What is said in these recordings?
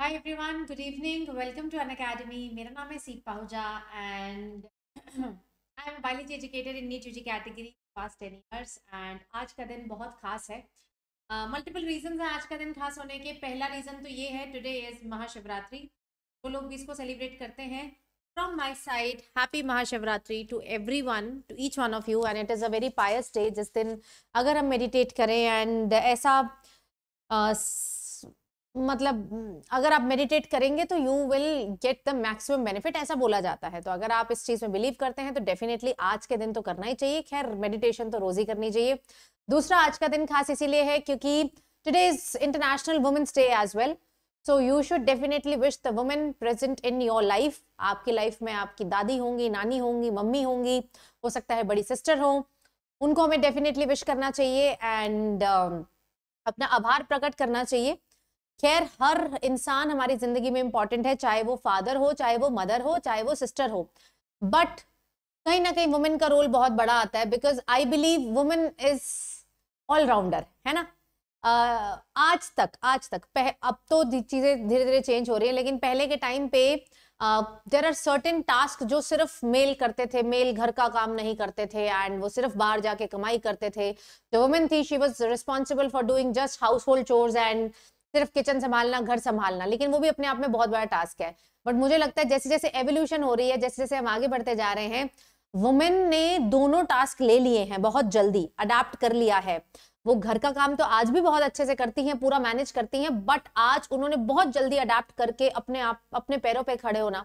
Hi everyone good evening welcome to An academy मेरा नाम है सीप Pahuja and I am biology educated in NEET UG category past ten years and आज का दिन बहुत खास है मल्टीपल रीजन है आज का दिन खास होने के पहला रीज़न तो ये है टुडे इज़ महाशिवरात्रि वो लोग भी इसको सेलिब्रेट करते हैं from my side happy Mahashivratri to every one to each one of you and it is a very pious day जिस दिन अगर हम मेडिटेट करें एंड ऐसा uh, मतलब अगर आप मेडिटेट करेंगे तो you will get the maximum benefit ऐसा बोला जाता है तो अगर आप इस चीज़ में बिलीव करते हैं तो डेफिनेटली आज के दिन तो करना ही चाहिए खैर मेडिटेशन तो रोज ही करनी चाहिए दूसरा आज का दिन खास इसीलिए है क्योंकि today is international women's day as well so you should definitely wish the women present in your life आपकी लाइफ में आपकी दादी होंगी नानी होंगी मम्मी होंगी हो सकता है बड़ी सिस्टर हो उनको हमें डेफिनेटली विश करना चाहिए एंड uh, अपना आभार प्रकट करना चाहिए खैर हर इंसान हमारी जिंदगी में इंपॉर्टेंट है चाहे वो फादर हो चाहे वो मदर हो चाहे वो सिस्टर हो बट कहीं ना कहीं वुमेन का रोल बहुत बड़ा आता है because I believe women is all rounder है ना uh, आज तक आज तक पह, अब तो चीजें धीरे धीरे चेंज हो रही है लेकिन पहले के टाइम पे देर आर सर्टेन टास्क जो सिर्फ मेल करते थे मेल घर का काम नहीं करते थे एंड वो सिर्फ बाहर जाके कमाई करते थे जो वुमेन थी she was responsible for doing just household chores and सिर्फ किचन संभालना घर संभालना लेकिन वो भी अपने आप में बहुत बड़ा टास्क है बट मुझे लगता है जैसे जैसे एवोल्यूशन हो रही है जैसे जैसे हम आगे बढ़ते जा रहे हैं वुमेन ने दोनों टास्क ले लिए हैं बहुत जल्दी अडाप्ट कर लिया है वो घर का काम तो आज भी बहुत अच्छे से करती हैं पूरा मैनेज करती हैं बट आज उन्होंने बहुत जल्दी अडाप्ट करके अपने आप अपने पैरों पे खड़े होना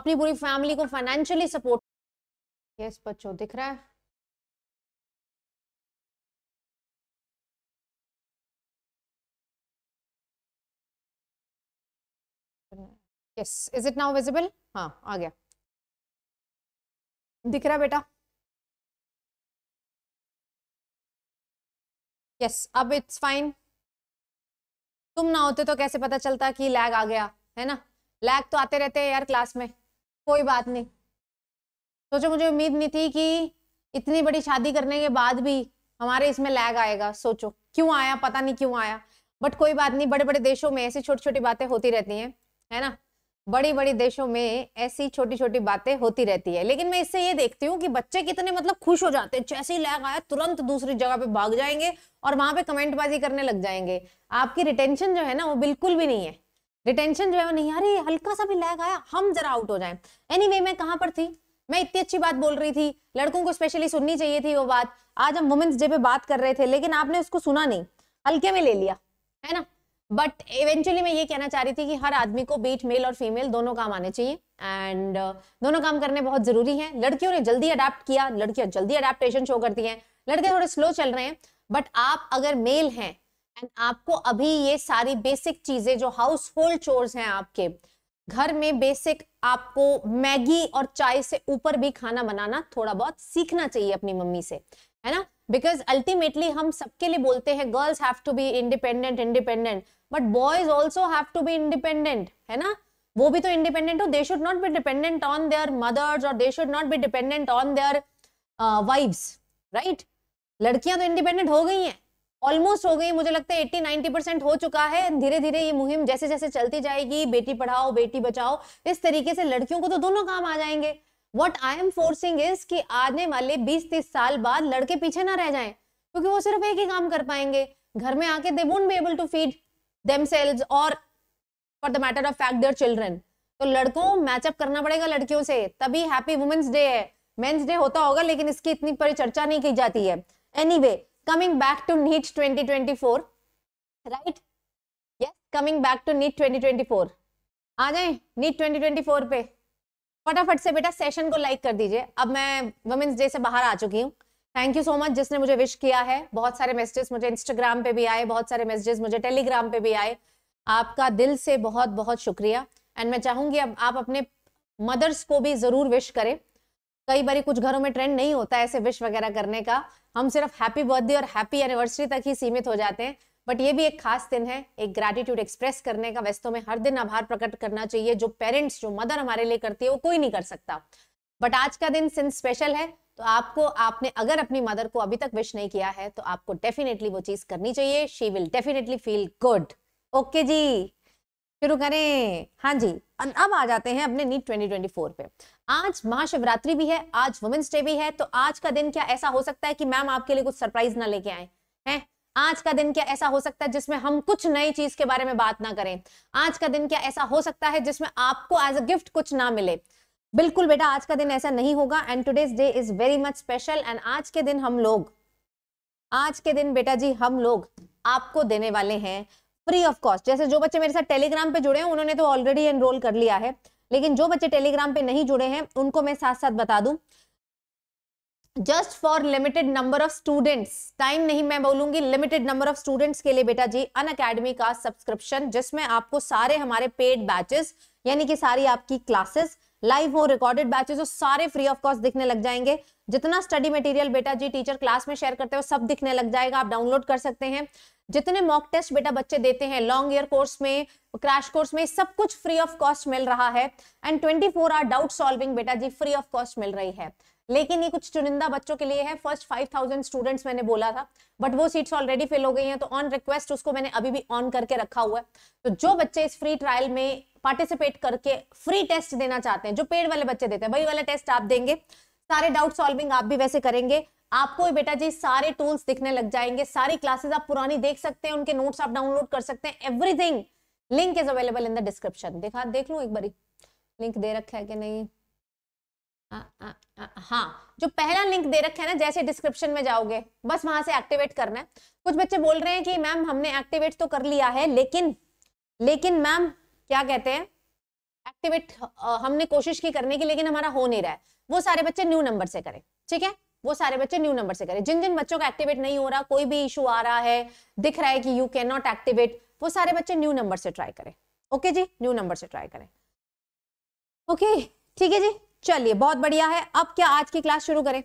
अपनी पूरी फैमिली को फाइनेंशियली सपोर्ट यस बच्चों दिख रहा है yes is it now visible हाँ आ गया दिख रहा बेटा यस yes, अब इट्स फाइन तुम ना होते तो कैसे पता चलता कि लैग आ गया है ना लैग तो आते रहते हैं यार क्लास में कोई बात नहीं सोचो मुझे उम्मीद नहीं थी कि इतनी बड़ी शादी करने के बाद भी हमारे इसमें लैग आएगा सोचो क्यों आया पता नहीं क्यों आया बट कोई बात नहीं बड़े बड़े देशों में ऐसी छोटी छोटी बातें होती रहती हैं है ना बड़ी बड़ी देशों में ऐसी छोटी छोटी बातें होती रहती है लेकिन मैं इससे ये देखती हूँ कि बच्चे कितने मतलब खुश हो जाते हैं जैसे ही लैग आया तुरंत दूसरी जगह पे भाग जाएंगे और वहां पे कमेंटबाजी करने लग जाएंगे आपकी रिटेंशन जो है ना वो बिल्कुल भी नहीं है रिटेंशन जो है वो नहीं अरे हल्का सा भी लैग आया हम जरा आउट हो जाए एनी anyway, मैं कहाँ पर थी मैं इतनी अच्छी बात बोल रही थी लड़कों को स्पेशली सुननी चाहिए थी वो बात आज हम वुमेन्स डे पे बात कर रहे थे लेकिन आपने उसको सुना नहीं हल्के में ले लिया है ना बट इवेंचुअली मैं ये कहना चाह रही थी कि हर आदमी को बीट मेल और फीमेल दोनों काम आने चाहिए एंड uh, दोनों काम करने बहुत जरूरी है लड़कियों ने जल्दी अडेप्ट किया लड़कियां जल्दी अडेप्टेशन शो करती हैं लड़के थोड़े स्लो चल रहे हैं बट आप अगर मेल हैं एंड आपको अभी ये सारी बेसिक चीजें जो हाउस होल्ड चोर्स हैं आपके घर में बेसिक आपको मैगी और चाय से ऊपर भी खाना बनाना थोड़ा बहुत सीखना चाहिए अपनी मम्मी से है ना बिकॉज अल्टीमेटली हम सबके लिए बोलते हैं girls have to be independent independent but boys also have to be independent है ना वो भी तो इंडिपेंडेंट हो they should not be dependent on their mothers और they should not be dependent on their wives right लड़कियां तो independent हो गई हैं ऑलमोस्ट हो गई मुझे लगता है एट्टी नाइनटी परसेंट हो चुका है धीरे धीरे ये मुहिम जैसे जैसे चलती जाएगी बेटी पढ़ाओ बेटी बचाओ इस तरीके से लड़कियों को तो दोनों काम आ जाएंगे what I am forcing is कि आने वाले बीस तीस साल बाद लड़के पीछे ना रह जाए क्योंकि वो सिर्फ एक ही काम कर पाएंगे घर में आके they won't be able to feed themselves or for the matter of fact their children तो लड़कों मैचअप करना पड़ेगा लड़कियों से तभी हैप्पी वुमेन्स डे है मेन्स डे होता होगा लेकिन इसकी इतनी परिचर्चा नहीं की जाती है anyway coming back to NEET twenty twenty four right yes coming back to NEET twenty twenty four आ जाए नीट ट्वेंटी ट्वेंटी फोर पे फटाफट से बेटा सेशन को लाइक कर दीजिए अब मैं वुमेन्स डे से बाहर आ चुकी हूँ थैंक यू सो मच जिसने मुझे विश किया है बहुत सारे मैसेजेस मुझे इंस्टाग्राम पे भी आए बहुत सारे मैसेजेस मुझे टेलीग्राम पे भी आए आपका दिल से बहुत बहुत शुक्रिया एंड मैं चाहूंगी अब आप अपने मदर्स को भी जरूर विश करें कई बार कुछ घरों में ट्रेंड नहीं होता है ऐसे विश वगैरह करने का हम सिर्फ हैप्पी बर्थडे और हैप्पी एनिवर्सरी तक ही सीमित हो जाते हैं बट ये भी एक खास दिन है एक ग्रेटिट्यूड एक्सप्रेस करने का वैसे तो हमें हर दिन आभार प्रकट करना चाहिए जो पेरेंट्स जो मदर हमारे लिए करती है वो कोई नहीं कर सकता बट आज का दिन सिंस स्पेशल है तो आपको आपने अगर अपनी मदर को अभी तक विश नहीं किया है तो आपको डेफिनेटली वो चीज करनी चाहिए she will definitely feel good okay जी शुरू करें हाँ जी अब आ जाते हैं अपने नीट 2024 पे आज महाशिवरात्रि भी है आज वुमेन्स डे भी है तो आज का दिन क्या ऐसा हो सकता है कि मैम आपके लिए कुछ सरप्राइज ना लेके आए हैं आज का दिन क्या ऐसा हो सकता है जिसमें हम कुछ नई चीज के बारे में बात ना करें आज का दिन क्या ऐसा हो सकता है जिसमें आपको एज अ गिफ्ट कुछ ना मिले बिल्कुल बेटा आज का दिन ऐसा नहीं होगा and today's day is very much special and आज के दिन हम लोग आज के दिन बेटा जी हम लोग आपको देने वाले हैं फ्री ऑफ कॉस्ट जैसे जो बच्चे मेरे साथ टेलीग्राम पे जुड़े हैं उन्होंने तो ऑलरेडी एनरोल कर लिया है लेकिन जो बच्चे टेलीग्राम पे नहीं जुड़े हैं उनको मैं साथ साथ बता दूं just for limited number of students time नहीं मैं बोलूंगी लिमिटेड नंबर ऑफ स्टूडेंट्स के लिए बेटा जी अन अकेडमी का सब्सक्रिप्शन जिसमें आपको सारे हमारे पेड बैचेस यानी कि सारी आपकी क्लासेस लाइव हो रिकॉर्डेड बैचेस हो सारे फ्री ऑफ कॉस्ट दिखने लग जाएंगे जितना स्टडी मटेरियल बेटा जी टीचर क्लास में शेयर करते हो सब दिखने लग जाएगा आप डाउनलोड कर सकते हैं जितने मॉक टेस्ट बेटा बच्चे देते हैं लॉन्ग ईयर कोर्स में क्रैश कोर्स में सब कुछ फ्री ऑफ कॉस्ट मिल रहा है and twenty four hour doubt solving बेटा जी फ्री ऑफ कॉस्ट मिल रही है लेकिन ये कुछ चुनिंदा बच्चों के लिए है फर्स्ट फाइव थाउजेंड स्टूडेंट्स मैंने बोला था बट वो सीट्स ऑलरेडी फिल हो गई हैं तो ऑन रिक्वेस्ट उसको मैंने अभी भी ऑन करके रखा हुआ है तो जो बच्चे इस फ्री ट्रायल में पार्टिसिपेट करके फ्री टेस्ट देना चाहते हैं जो पेड वाले बच्चे देते हैं वही वाला टेस्ट आप देंगे सारे डाउट सॉल्विंग आप भी वैसे करेंगे आपको बेटा जी सारे टूल्स दिखने लग जाएंगे सारी क्लासेस आप पुरानी देख सकते हैं उनके नोट्स आप डाउनलोड कर सकते हैं everything link is available in the description देखा देख लू एक बारी लिंक दे रखा है कि नहीं हाँ जो पहला लिंक दे रखा है ना जैसे डिस्क्रिप्शन में जाओगे बस वहां से एक्टिवेट करना है कुछ बच्चे बोल रहे हैं कि मैम हमने एक्टिवेट तो कर लिया है लेकिन लेकिन मैम क्या कहते हैं एक्टिवेट हमने कोशिश की करने की लेकिन हमारा हो नहीं रहा है वो सारे बच्चे न्यू नंबर से करें ठीक है वो सारे बच्चे न्यू नंबर से करें जिन जिन बच्चों का एक्टिवेट नहीं हो रहा कोई भी इशू आ रहा है दिख रहा है कि यू कैन नॉट एक्टिवेट वो सारे बच्चे न्यू नंबर से ट्राई करें ओके जी न्यू नंबर से ट्राई करें ओके ठीक है जी चलिए बहुत बढ़िया है अब क्या आज की क्लास शुरू करें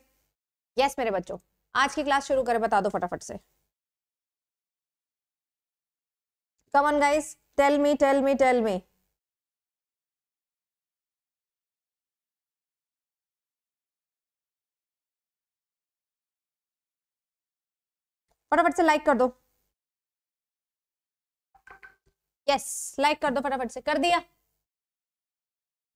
यस मेरे बच्चों आज की क्लास शुरू करें बता दो फटाफट से come on guys tell me tell me tell me फटाफट से लाइक कर दो यस yes, लाइक कर दो फटाफट से कर दिया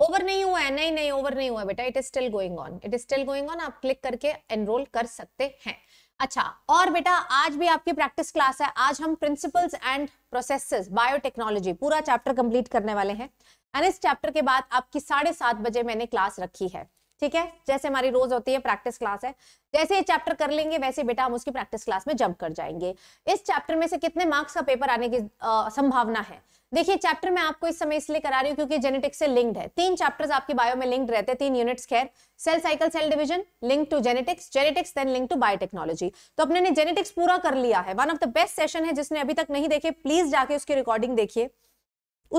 ओवर नहीं हुआ है नहीं नहीं ओवर नहीं हुआ बेटा it is still going on it is still going on आप क्लिक करके एनरोल कर सकते हैं अच्छा और बेटा आज भी आपकी प्रैक्टिस क्लास है आज हम प्रिंसिपल्स एंड प्रोसेसेस बायोटेक्नोलॉजी पूरा चैप्टर कंप्लीट करने वाले हैं एंड इस चैप्टर के बाद आपकी साढ़े सात बजे मैंने क्लास रखी है ठीक है जैसे हमारी रोज होती है प्रैक्टिस क्लास है जैसे ये चैप्टर कर लेंगे वैसे बेटा हम उसकी प्रैक्टिस क्लास में जंप कर जाएंगे इस चैप्टर में से कितने मार्क्स का पेपर आने की आ, संभावना है देखिए चैप्टर में आपको इस समय इसलिए करा रही हूँ क्योंकि जेनेटिक्स से लिंक्ड है तीन चैप्टर्स आपके बायो में लिंक्ड रहते हैं तीन यूनिट्स खैर cell cycle cell division link to genetics genetics then link to biotechnology तो अपने ने जेनेटिक्स पूरा कर लिया है one of the best session है जिसने अभी तक नहीं देखे प्लीज जाके उसकी रिकॉर्डिंग देखिए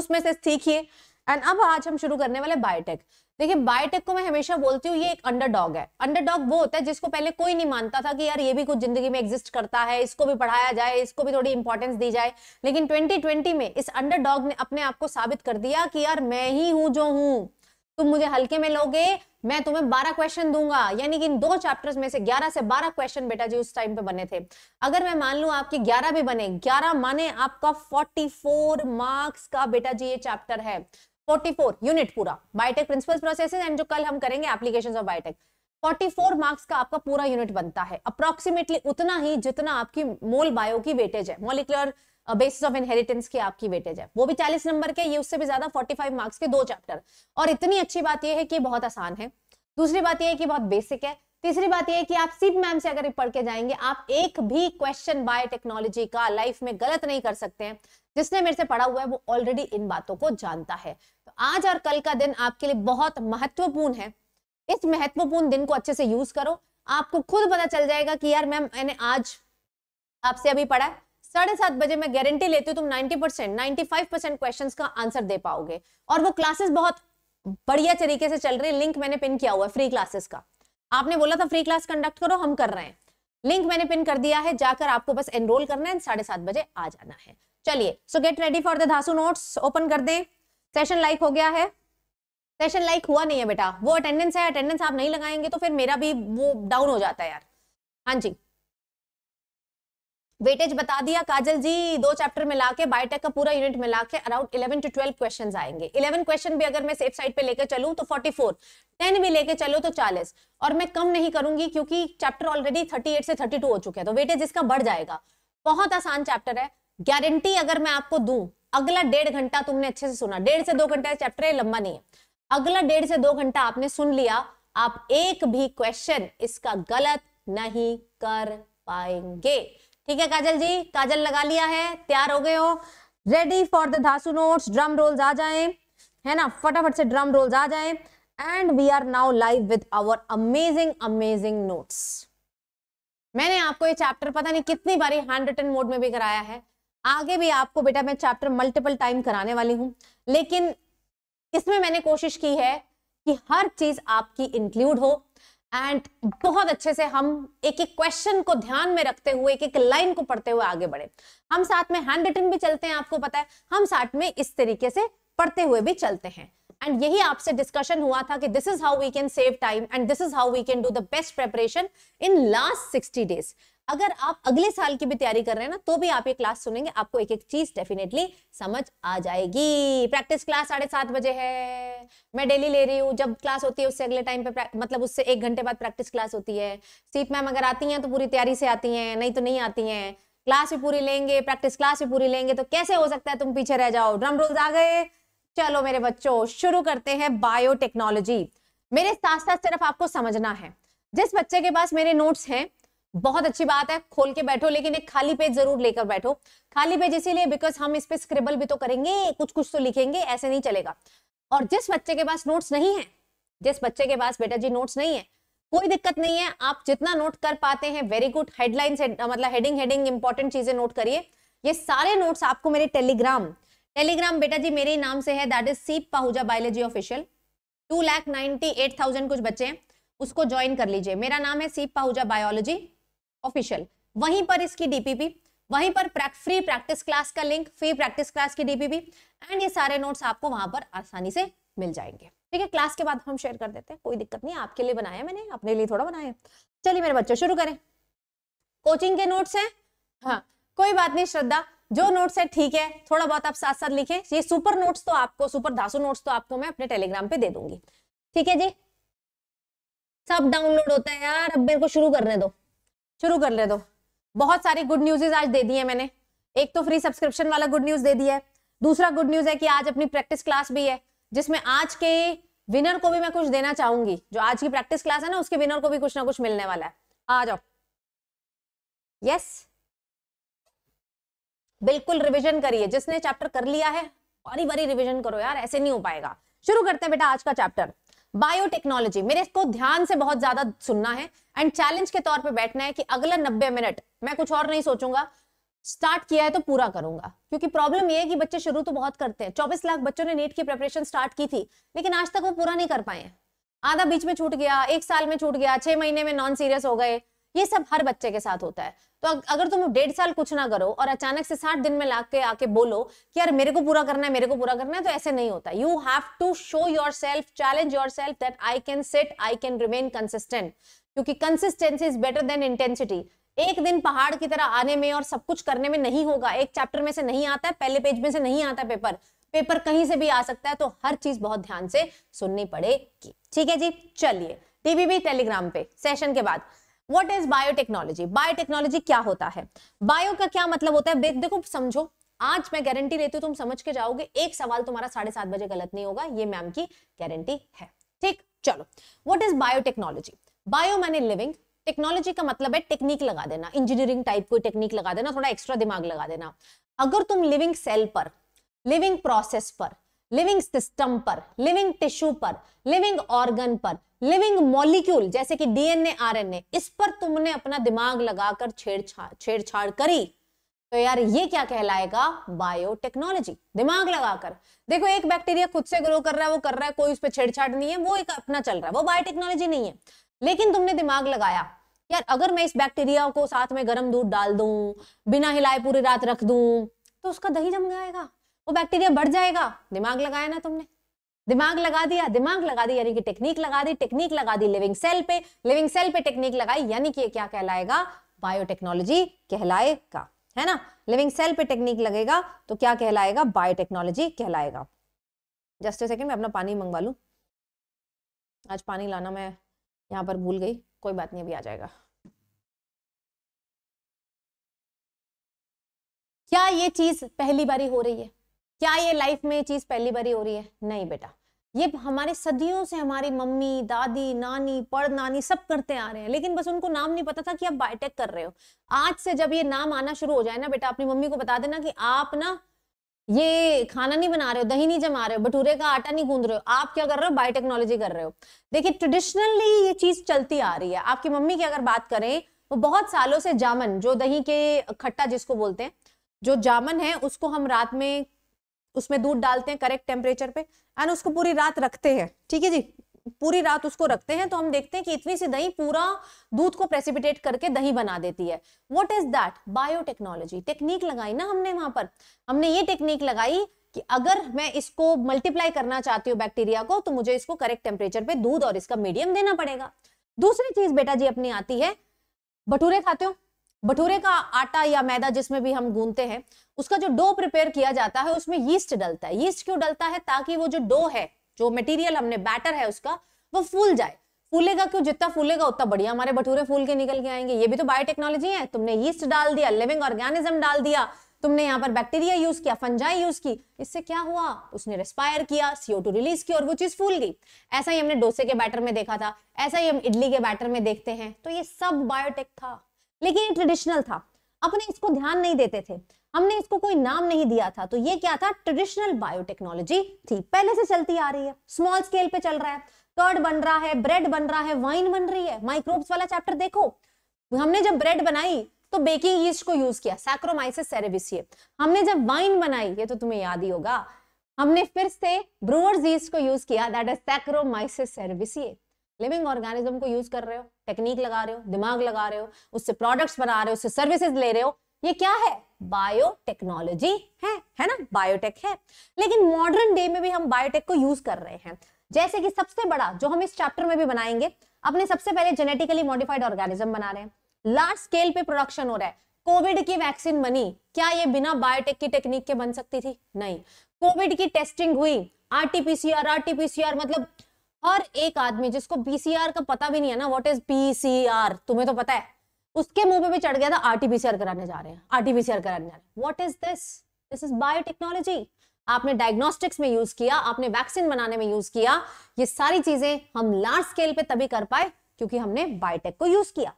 उसमें से सीखिए एंड अब आज हम शुरू करने वाले बायोटेक देखिए बायोटेक को मैं हमेशा बोलती हूँ ये एक अंडरडॉग है अंडरडॉग वो होता है जिसको पहले कोई नहीं मानता था कि यार ये भी कुछ जिंदगी में एग्जिस्ट करता है इसको भी पढ़ाया जाए इसको भी थोड़ी इंपॉर्टेंस दी जाए लेकिन 2020 में इस अंडरडॉग ने अपने आप को साबित कर दिया कि यार मैं ही हूं जो हूं तुम मुझे हल्के में लोगे मैं तुम्हें बारह क्वेश्चन दूंगा यानी कि इन दो चैप्टर्स में से ग्यारह से बारह क्वेश्चन बेटा जी उस टाइम पे बने थे अगर मैं मान लू आपके ग्यारह भी बने ग्यारह माने आपका फोर्टी मार्क्स का बेटा जी ये चैप्टर है 44 यूनिट पूरा बायोटेक प्रिंसिपल प्रोसेस एंड जो कल हम करेंगे एप्लीकेशन ऑफ बायोटेक 44 मार्क्स का आपका पूरा यूनिट बनता है अप्रोक्सीमेटली उतना ही जितना आपकी मोल बायो की वेटेज है मोलिकुलर बेसिस ऑफ इनहेरिटेंस की आपकी वेटेज है वो भी 40 नंबर के ये उससे भी ज्यादा 45 मार्क्स के दो चैप्टर और इतनी अच्छी बात यह है कि बहुत आसान है दूसरी बात यह है कि बहुत बेसिक है तीसरी बात यह है कि आप सिप मैम से अगर पढ़ के जाएंगे आप एक भी क्वेश्चन बायोटेक्नोलॉजी का लाइफ में गलत नहीं कर सकते हैं जिसने मेरे से पढ़ा हुआ है वो ऑलरेडी इन बातों को जानता है तो आज और कल का दिन आपके लिए बहुत महत्वपूर्ण है इस महत्वपूर्ण दिन को अच्छे से यूज करो आपको खुद पता चल जाएगा कि यार मैम मैंने आज आपसे अभी पढ़ा है साढ़े सात बजे मैं गारंटी लेती हूँ तुम 90 percent ninety five percent question का आंसर दे पाओगे और वो क्लासेस बहुत बढ़िया तरीके से चल रही है लिंक मैंने पिन किया हुआ है फ्री क्लासेस का आपने बोला था फ्री क्लास कंडक्ट करो हम कर रहे हैं लिंक मैंने पिन कर दिया है जाकर आपको बस एनरोल करना है साढ़े सात बजे आ जाना है चलिए so get ready for the धासु नोट्स ओपन कर दें सेशन लाइक हो गया है सेशन लाइक हुआ नहीं है बेटा वो अटेंडेंस है अटेंडेंस आप नहीं लगाएंगे तो फिर मेरा भी वो डाउन हो जाता है यार हाँ जी वेटेज बता दिया काजल जी दो चैप्टर मिला के बायोटेक का पूरा यूनिट मिला के around eleven to twelve question आएंगे इलेवन क्वेश्चन भी अगर मैं सेफ साइड पे लेकर चलूं तो फोर्टी फोर टेन भी लेके चलो तो चालीस और मैं कम नहीं करूंगी क्योंकि चैप्टर ऑलरेडी थर्टी एट से थर्टी टू हो चुके हैं तो वेटेज इसका बढ़ जाएगा बहुत आसान चैप्टर है गारंटी अगर मैं आपको दू अगला डेढ़ घंटा तुमने अच्छे से सुना डेढ़ से दो घंटा चैप्टर है लंबा नहीं है अगला डेढ़ से दो घंटा आपने सुन लिया आप एक भी क्वेश्चन इसका गलत नहीं कर पाएंगे ठीक है काजल जी काजल लगा लिया है तैयार हो गए हो रेडी फॉर द धासु नोट्स ड्रम रोल्स आ जाए है ना फटाफट से ड्रम रोल्स आ जाए and we are now live with our amazing amazing notes मैंने आपको ये चैप्टर पता नहीं कितनी बारी हैंड रिटन मोड में भी कराया है आगे भी आपको बेटा मैं चैप्टर मल्टीपल टाइम कराने वाली हूँ लेकिन इसमें मैंने कोशिश की है कि हर चीज आपकी इंक्लूड हो एंड बहुत अच्छे से हम एक एक क्वेश्चन को ध्यान में रखते हुए एक एक लाइन को पढ़ते हुए आगे बढ़े हम साथ में हैंड रिटन भी चलते हैं आपको पता है हम साथ में इस तरीके से पढ़ते हुए भी चलते हैं एंड यही आपसे डिस्कशन हुआ था कि this is how we can save time and this is how we can do the best preparation in last sixty days अगर आप अगले साल की भी तैयारी कर रहे हैं ना तो भी आप ये क्लास सुनेंगे आपको एक एक चीज डेफिनेटली समझ आ जाएगी प्रैक्टिस क्लास साढ़े सात बजे है मैं डेली ले रही हूँ जब क्लास होती है उससे अगले टाइम पे मतलब उससे एक घंटे बाद प्रैक्टिस क्लास होती है सीट मैम अगर आती हैं तो पूरी तैयारी से आती हैं नहीं तो नहीं आती हैं क्लास भी पूरी लेंगे प्रैक्टिस क्लास भी पूरी लेंगे तो कैसे हो सकता है तुम पीछे रह जाओ ड्रम रोल्स आ गए चलो मेरे बच्चों शुरू करते हैं बायोटेक्नोलॉजी मेरे साथ साथ सिर्फ आपको समझना है जिस बच्चे के पास मेरे नोट्स हैं बहुत अच्छी बात है खोल के बैठो लेकिन एक खाली पेज जरूर लेकर बैठो खाली पेज इसीलिए बिकॉज हम इस पे स्क्रिबल भी तो करेंगे कुछ कुछ तो लिखेंगे ऐसे नहीं चलेगा और जिस बच्चे के पास नोट्स नहीं है जिस बच्चे के पास बेटा जी नोट्स नहीं है कोई दिक्कत नहीं है आप जितना नोट कर पाते हैं वेरी गुड हेडलाइन मतलब हेडिंग हेडिंग इंपॉर्टेंट चीजें नोट करिए ये सारे नोट्स आपको मेरे टेलीग्राम टेलीग्राम बेटा जी मेरे नाम से है that is Seep Pahuja biology official two lakh ninety eight thousand कुछ बच्चे हैं उसको ज्वाइन कर लीजिए मेरा नाम है सीप पाहुजा बायोलॉजी ऑफिशियल वहीं पर इसकी डीपीपी वहीं पर फ्री प्रैक्टिस क्लास का लिंक फ्री प्रैक्टिस क्लास की डीपीपी एंड ये सारे नोट्स आपको वहां पर आसानी से मिल जाएंगे ठीक है क्लास के बाद हम शेयर कर देते हैं कोई दिक्कत नहीं आपके लिए बनाया मैंने अपने लिए थोड़ा बनाया चलिए मेरे बच्चों शुरू करें कोचिंग के नोट्स हैं हाँ कोई बात नहीं श्रद्धा जो नोट्स है ठीक है थोड़ा बहुत आप साथ साथ लिखें ये सुपर नोट्स तो आपको सुपर धासु नोट्स तो आपको मैं अपने टेलीग्राम पे दे दूंगी ठीक है जी सब डाउनलोड होता है यार अब मेरे को शुरू करने दो शुरू कर ले दो बहुत सारी गुड न्यूजेज आज दे दी है मैंने एक तो फ्री सब्सक्रिप्शन वाला गुड न्यूज दे दिया है दूसरा गुड न्यूज है कि आज अपनी प्रैक्टिस क्लास भी है जिसमें आज के विनर को भी मैं कुछ देना चाहूंगी जो आज की प्रैक्टिस क्लास है ना उसके विनर को भी कुछ ना कुछ मिलने वाला है आ जाओ यस बिल्कुल रिविजन करिए जिसने चैप्टर कर लिया है बारी बारी रिविजन करो यार ऐसे नहीं हो पाएगा शुरू करते हैं बेटा आज का चैप्टर बायोटेक्नोलॉजी मेरे इसको ध्यान से बहुत ज्यादा सुनना है एंड चैलेंज के तौर पे बैठना है कि अगला नब्बे मिनट मैं कुछ और नहीं सोचूंगा स्टार्ट किया है तो पूरा करूंगा क्योंकि प्रॉब्लम यह है कि बच्चे शुरू तो बहुत करते हैं चौबीस लाख बच्चों ने नीट की प्रिपरेशन स्टार्ट की थी लेकिन आज तक वो पूरा नहीं कर पाए आधा बीच में छूट गया एक साल में छूट गया छह महीने में नॉन सीरियस हो गए ये सब हर बच्चे के साथ होता है तो अगर तुम डेढ़ साल कुछ ना करो और अचानक से साठ दिन में ला के आके बोलो कि यार मेरे को पूरा करना है मेरे को पूरा करना है तो ऐसे नहीं होता you have to show yourself challenge yourself that I can set I can remain consistent क्योंकि consistency is better than intensity एक दिन पहाड़ की तरह आने में और सब कुछ करने में नहीं होगा एक चैप्टर में से नहीं आता है पहले पेज में से नहीं आता पेपर पेपर कहीं से भी आ सकता है तो हर चीज बहुत ध्यान से सुननी पड़ेगी ठीक है जी चलिए टीवी भी टेलीग्राम पे सेशन के बाद वट इज बायोटेक्नोलॉजी बायोटेक्नोलॉजी क्या होता है बायो का क्या मतलब होता है देखो समझो आज मैं गारंटी लेती हूँ तुम समझ के जाओगे एक सवाल तुम्हारा साढ़े सात बजे गलत नहीं होगा ये मैम की गारंटी है ठीक चलो वट इज बायोटेक्नोलॉजी बायो माने लिविंग टेक्नोलॉजी का मतलब है टेक्निक लगा देना इंजीनियरिंग टाइप कोई टेक्निक लगा देना थोड़ा एक्स्ट्रा दिमाग लगा देना अगर तुम लिविंग सेल पर लिविंग प्रोसेस पर लिविंग सिस्टम पर लिविंग टिश्यू पर लिविंग ऑर्गन पर लिविंग मॉलिक्यूल जैसे कि डीएनए आरएनए इस पर तुमने अपना दिमाग लगाकर छेड़छाड़ छेड़छाड़ करी तो यार ये क्या कहलाएगा बायोटेक्नोलॉजी दिमाग लगाकर देखो एक बैक्टीरिया खुद से ग्रो कर रहा है वो कर रहा है कोई उस पर छेड़छाड़ नहीं है वो एक अपना चल रहा है वो बायोटेक्नोलॉजी नहीं है लेकिन तुमने दिमाग लगाया यार अगर मैं इस बैक्टीरिया को साथ में गर्म दूध डाल दू बिना हिलाए पूरी रात रख दू तो उसका दही जम जाएगा वो बैक्टीरिया बढ़ जाएगा दिमाग लगाया ना तुमने दिमाग लगा दिया दिमाग लगा दी यानी कि टेक्निक लगा दी टेक्निक लगा दी लिविंग सेल पे लिविंग सेल पे टेक्निक लगाई यानी कि क्या कहलाएगा बायोटेक्नोलॉजी कहलाएगा है ना लिविंग सेल पे टेक्निक लगेगा तो क्या कहलाएगा बायोटेक्नोलॉजी कहलाएगा जस्ट ए मैं अपना पानी मंगवा लू आज पानी लाना मैं यहाँ पर भूल गई कोई बात नहीं अभी आ जाएगा क्या ये चीज पहली बारी हो रही है क्या ये लाइफ में ये चीज़ पहली बारी हो रही है नहीं बेटा ये हमारे सदियों से हमारी मम्मी दादी नानी पड़ नानी सब करते आ रहे हैं लेकिन बस उनको नाम नहीं पता था कि आप बायोटेक e कर रहे हो आज से जब ये नाम आना शुरू हो जाए ना बेटा अपनी मम्मी को बता देना कि आप ना ये खाना नहीं बना रहे हो दही नहीं जमा रहे हो भटूरे का आटा नहीं गूंद रहे हो आप क्या कर रहे हो बायोटेक्नोलॉजी e कर रहे हो देखिए ट्रेडिशनली ये चीज चलती आ रही है आपकी मम्मी की अगर बात करें वो बहुत सालों से जामन जो दही के खट्टा जिसको बोलते हैं जो जामन है उसको हम रात में उसमें दूध डालते हैं करेक्ट टेम्परेचर पे एंड उसको पूरी रात रखते हैं ठीक है जी पूरी रात उसको रखते हैं तो हम देखते हैं कि इतनी सी दही पूरा दूध को प्रेसिपिटेट करके दही बना देती है what is that biotechnology technique लगाई ना हमने वहां पर हमने ये टेक्निक लगाई कि अगर मैं इसको मल्टीप्लाई करना चाहती हूँ बैक्टीरिया को तो मुझे इसको करेक्ट टेम्परेचर पे दूध और इसका मीडियम देना पड़ेगा दूसरी चीज बेटा जी अपनी आती है भटूरे खाते हो भटूरे का आटा या मैदा जिसमें भी हम गूंदते हैं उसका जो डो प्रिपेयर किया जाता है उसमें यीस्ट डलता है यीस्ट क्यों डलता है ताकि वो जो डो है जो मटेरियल हमने बैटर है उसका वो फूल जाए फूलेगा क्यों जितना फूलेगा उतना बढ़िया हमारे भटूरे फूल के निकल के आएंगे ये भी तो बायोटेक्नोलॉजी है तुमने यीस्ट डाल दिया लिविंग ऑर्गेनिज्म डाल दिया तुमने यहाँ पर बैक्टीरिया यूज किया फंजाई यूज की इससे क्या हुआ उसने रेस्पायर किया सीओ टू रिलीज की और वो चीज फूल गई ऐसा ही हमने डोसे के बैटर में देखा था ऐसा ही हम इडली के बैटर में देखते हैं तो ये सब बायोटेक था लेकिन ये ट्रेडिशनल था अपने इसको ध्यान नहीं देते थे हमने इसको कोई नाम नहीं दिया था तो ये क्या था ट्रेडिशनल बायोटेक्नोलॉजी थी पहले से चलती आ रही है स्मॉल स्केल पे चल रहा है कर्ड बन रहा है ब्रेड बन रहा है वाइन बन रही है माइक्रोब्स वाला चैप्टर देखो हमने जब ब्रेड बनाई तो बेकिंग यीस्ट को यूज किया सैक्रोमाइसिस सेरेबिसिए हमने जब वाइन बनाई ये तो तुम्हें याद ही होगा हमने फिर से ब्रूअर्स यीस्ट को यूज किया that is Saccharomyces cerevisiae living organism को यूज कर रहे हो टेक्निक लगा रहे हो दिमाग लगा रहे हो उससे प्रोडक्ट्स बना रहे हो उससे सर्विसेज ले रहे हो ये क्या है बायोटेक्नोलॉजी है है ना बायोटेक है लेकिन मॉडर्न डे में भी हम बायोटेक को यूज कर रहे हैं जैसे कि सबसे बड़ा जो हम इस चैप्टर में भी बनाएंगे अपने सबसे पहले जेनेटिकली मॉडिफाइड ऑर्गेनिज्म बना रहे हैं लार्ज स्केल पे प्रोडक्शन हो रहा है कोविड की वैक्सीन बनी क्या ये बिना बायोटेक की टेक्निक के बन सकती थी नहीं कोविड की टेस्टिंग हुई आरटीपीसीआर आरटीपीसीआर मतलब हर एक आदमी जिसको बीसीआर का पता भी नहीं है ना व्हाट इज आर तुम्हें तो पता है उसके मुंह पे भी चढ़ गया था आरटीपीसीआर कराने जा रहे हैं आरटीपीसीआर कराने जा रहे हैं what is this this is biotechnology आपने डायग्नोस्टिक्स में यूज किया आपने वैक्सीन बनाने में यूज किया ये सारी चीजें हम लार्ज स्केल पे तभी कर पाए क्योंकि हमने बायोटेक को यूज किया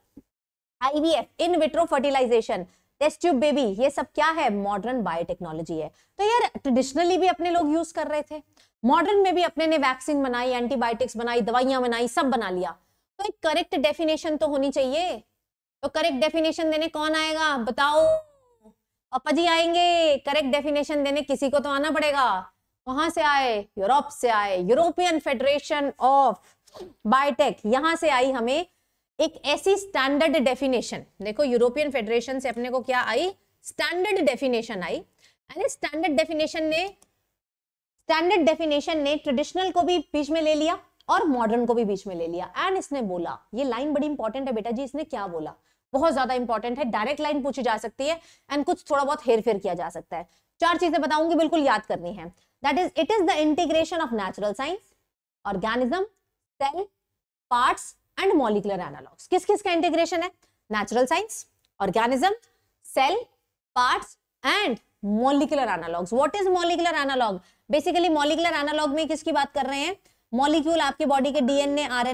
IVF in vitro fertilisation test tube baby ये सब क्या है मॉडर्न बायोटेक्नोलॉजी है तो यार ट्रेडिशनली भी अपने लोग यूज कर रहे थे मॉडर्न में भी अपने ने वैक्सीन बनाई एंटीबायोटिक्स बनाई दवाइयां बनाई सब बना लिया तो एक करेक्ट डेफिनेशन तो होनी चाहिए तो करेक्ट डेफिनेशन देने कौन आएगा बताओ पापा जी आएंगे करेक्ट डेफिनेशन देने किसी को तो आना पड़ेगा कहां से आए यूरोप से आए यूरोपियन फेडरेशन ऑफ बायोटेक यहां से आई हमें एक ऐसी स्टैंडर्ड डेफिनेशन देखो यूरोपियन फेडरेशन से अपने को क्या आई स्टैंडर्ड डेफिनेशन आई एंड स्टैंडर्ड डेफिनेशन ने स्टैंडर्ड डेफिनेशन ने ट्रेडिशनल को भी बीच में ले लिया और मॉडर्न को भी बीच में ले लिया एंड इसने बोला ये लाइन बड़ी इंपॉर्टेंट है बेटा जी इसने क्या बोला बहुत ज्यादा इंपॉर्टेंट है डायरेक्ट लाइन पूछी जा सकती है एंड कुछ थोड़ा बहुत हेर फेर किया जा सकता है चार चीजें बताऊंगी बिल्कुल याद करनी है that is it is the integration of natural science organism cell parts and molecular analogues किस किस का इंटीग्रेशन है natural science organism cell parts and molecular analogues what is molecular analogue basically molecular analogue में किसकी बात कर रहे हैं मॉलिक्यूल आपके बॉडी के डीएनए आर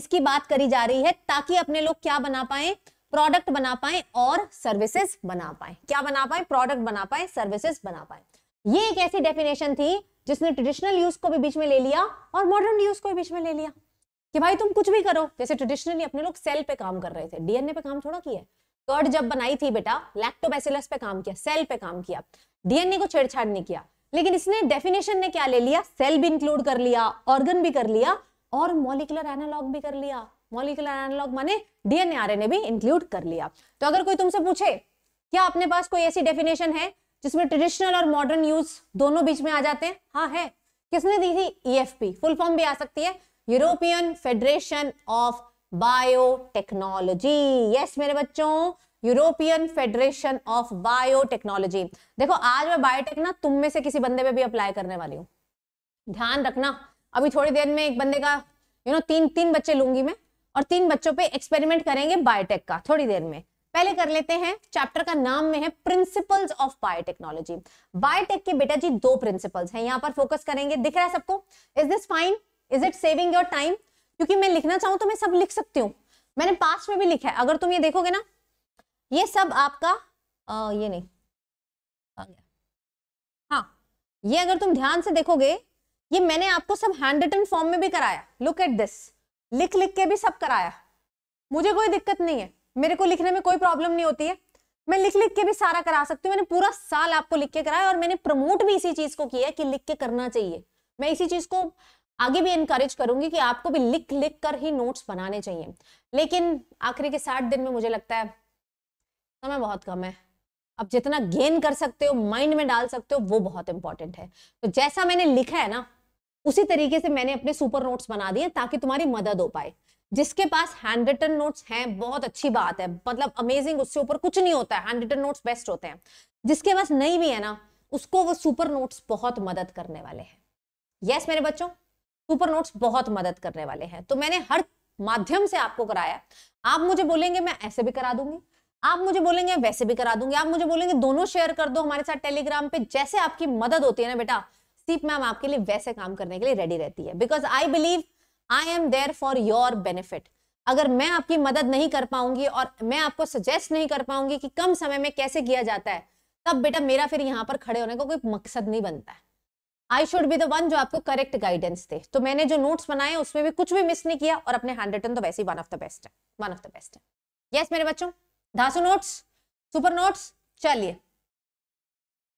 इसकी बात करी जा रही है ताकि अपने लोग क्या बना पाए प्रोडक्ट बना पाए और सर्विसेज बना पाए क्या बना पाए प्रोडक्ट बना पाए सर्विसेज बना पाए ये एक ऐसी डेफिनेशन थी जिसने ट्रेडिशनल यूज को भी बीच में ले लिया और मॉडर्न यूज को भी बीच में ले लिया कि भाई तुम कुछ भी करो जैसे ट्रेडिशनली अपने लोग सेल पे काम कर रहे थे डीएनए पे काम थोड़ा किया कर्ड जब बनाई थी बेटा लैक्टोबैसिलस पे काम किया सेल पे काम किया डीएनए को छेड़छाड़ नहीं किया लेकिन इसने डेफिनेशन ने क्या ले लिया सेल भी इंक्लूड कर लिया ऑर्गन भी कर लिया और मोलिकुलर एनालॉग भी कर लिया मोलिकुलर एनालॉग माने डीएनए आरएनए भी इंक्लूड कर लिया तो अगर कोई तुमसे पूछे क्या अपने पास कोई ऐसी डेफिनेशन है जिसमें ट्रेडिशनल और मॉडर्न यूज दोनों बीच में आ जाते हैं हाँ है किसने दी थी ईएफपी फुल फॉर्म भी आ सकती है European Federation of biotechnology yes मेरे बच्चों यूरोपियन फेडरेशन ऑफ बायोटेक्नोलॉजी देखो आज मैं बायोटेक ना तुम में से किसी बंदे पे भी अप्लाई करने वाली हूँ ध्यान रखना अभी थोड़ी देर में एक बंदे का यू नो तीन तीन बच्चे लूंगी मैं और तीन बच्चों पे एक्सपेरिमेंट करेंगे बायोटेक का थोड़ी देर में पहले कर लेते हैं चैप्टर का नाम में है प्रिंसिपल्स ऑफ बायोटेक्नोलॉजी बायोटेक के बेटा जी दो प्रिंसिपल्स हैं यहाँ पर फोकस करेंगे दिख रहा है सबको is this fine is it saving your time क्योंकि मैं लिखना चाहूँ तो मैं सब लिख सकती हूँ मैंने पास्ट में भी लिखा है अगर तुम ये देखोगे ना ये सब आपका आ, ये नहीं आ गया हाँ ये अगर तुम ध्यान से देखोगे ये मैंने आपको सब हैंड रिटन फॉर्म में भी कराया लुक एट दिस लिख लिख के भी सब कराया मुझे कोई दिक्कत नहीं है मेरे को लिखने में कोई प्रॉब्लम नहीं होती है मैं लिख लिख के भी सारा करा सकती हूँ मैंने पूरा साल आपको लिख के कराया और मैंने प्रमोट भी इसी चीज को किया है कि लिख के करना चाहिए मैं इसी चीज को आगे भी इनकरेज करूंगी कि आपको भी लिख लिख कर ही नोट्स बनाने चाहिए लेकिन आखिरी के साठ दिन में मुझे लगता है समय बहुत कम है आप जितना गेन कर सकते हो माइंड में डाल सकते हो वो बहुत इंपॉर्टेंट है तो जैसा मैंने लिखा है ना उसी तरीके से मैंने अपने सुपर नोट्स बना दिए ताकि तुम्हारी मदद हो पाए जिसके पास हैंड रिटन नोट्स हैं बहुत अच्छी बात है मतलब अमेजिंग उससे ऊपर कुछ नहीं होता है हैंड रिटन नोट्स बेस्ट होते हैं जिसके पास नहीं भी है ना उसको वो सुपर नोट्स बहुत मदद करने वाले हैं यस yes, मेरे बच्चों सुपर नोट्स बहुत मदद करने वाले हैं तो मैंने हर माध्यम से आपको कराया आप मुझे बोलेंगे मैं ऐसे भी करा दूंगी आप मुझे बोलेंगे वैसे भी करा दूंगी आप मुझे बोलेंगे दोनों शेयर कर दो हमारे साथ टेलीग्राम पे जैसे आपकी मदद होती है ना बेटा सीप मैम आपके लिए वैसे काम करने के लिए रेडी रहती है because I believe I am there for your benefit अगर मैं आपकी मदद नहीं कर पाऊंगी और मैं आपको सजेस्ट नहीं कर पाऊंगी कि कम समय में कैसे किया जाता है तब बेटा मेरा फिर यहाँ पर खड़े होने का को कोई मकसद नहीं बनता है I should be the one जो आपको करेक्ट गाइडेंस दे तो मैंने जो नोट्स बनाए उसमें भी कुछ भी मिस नहीं किया और अपने हैंड रिटन तो वैसे ही वन ऑफ द बेस्ट है वन ऑफ द बेस्ट है यस yes, मेरे बच्चों धासु नोट्स सुपर नोट्स चलिए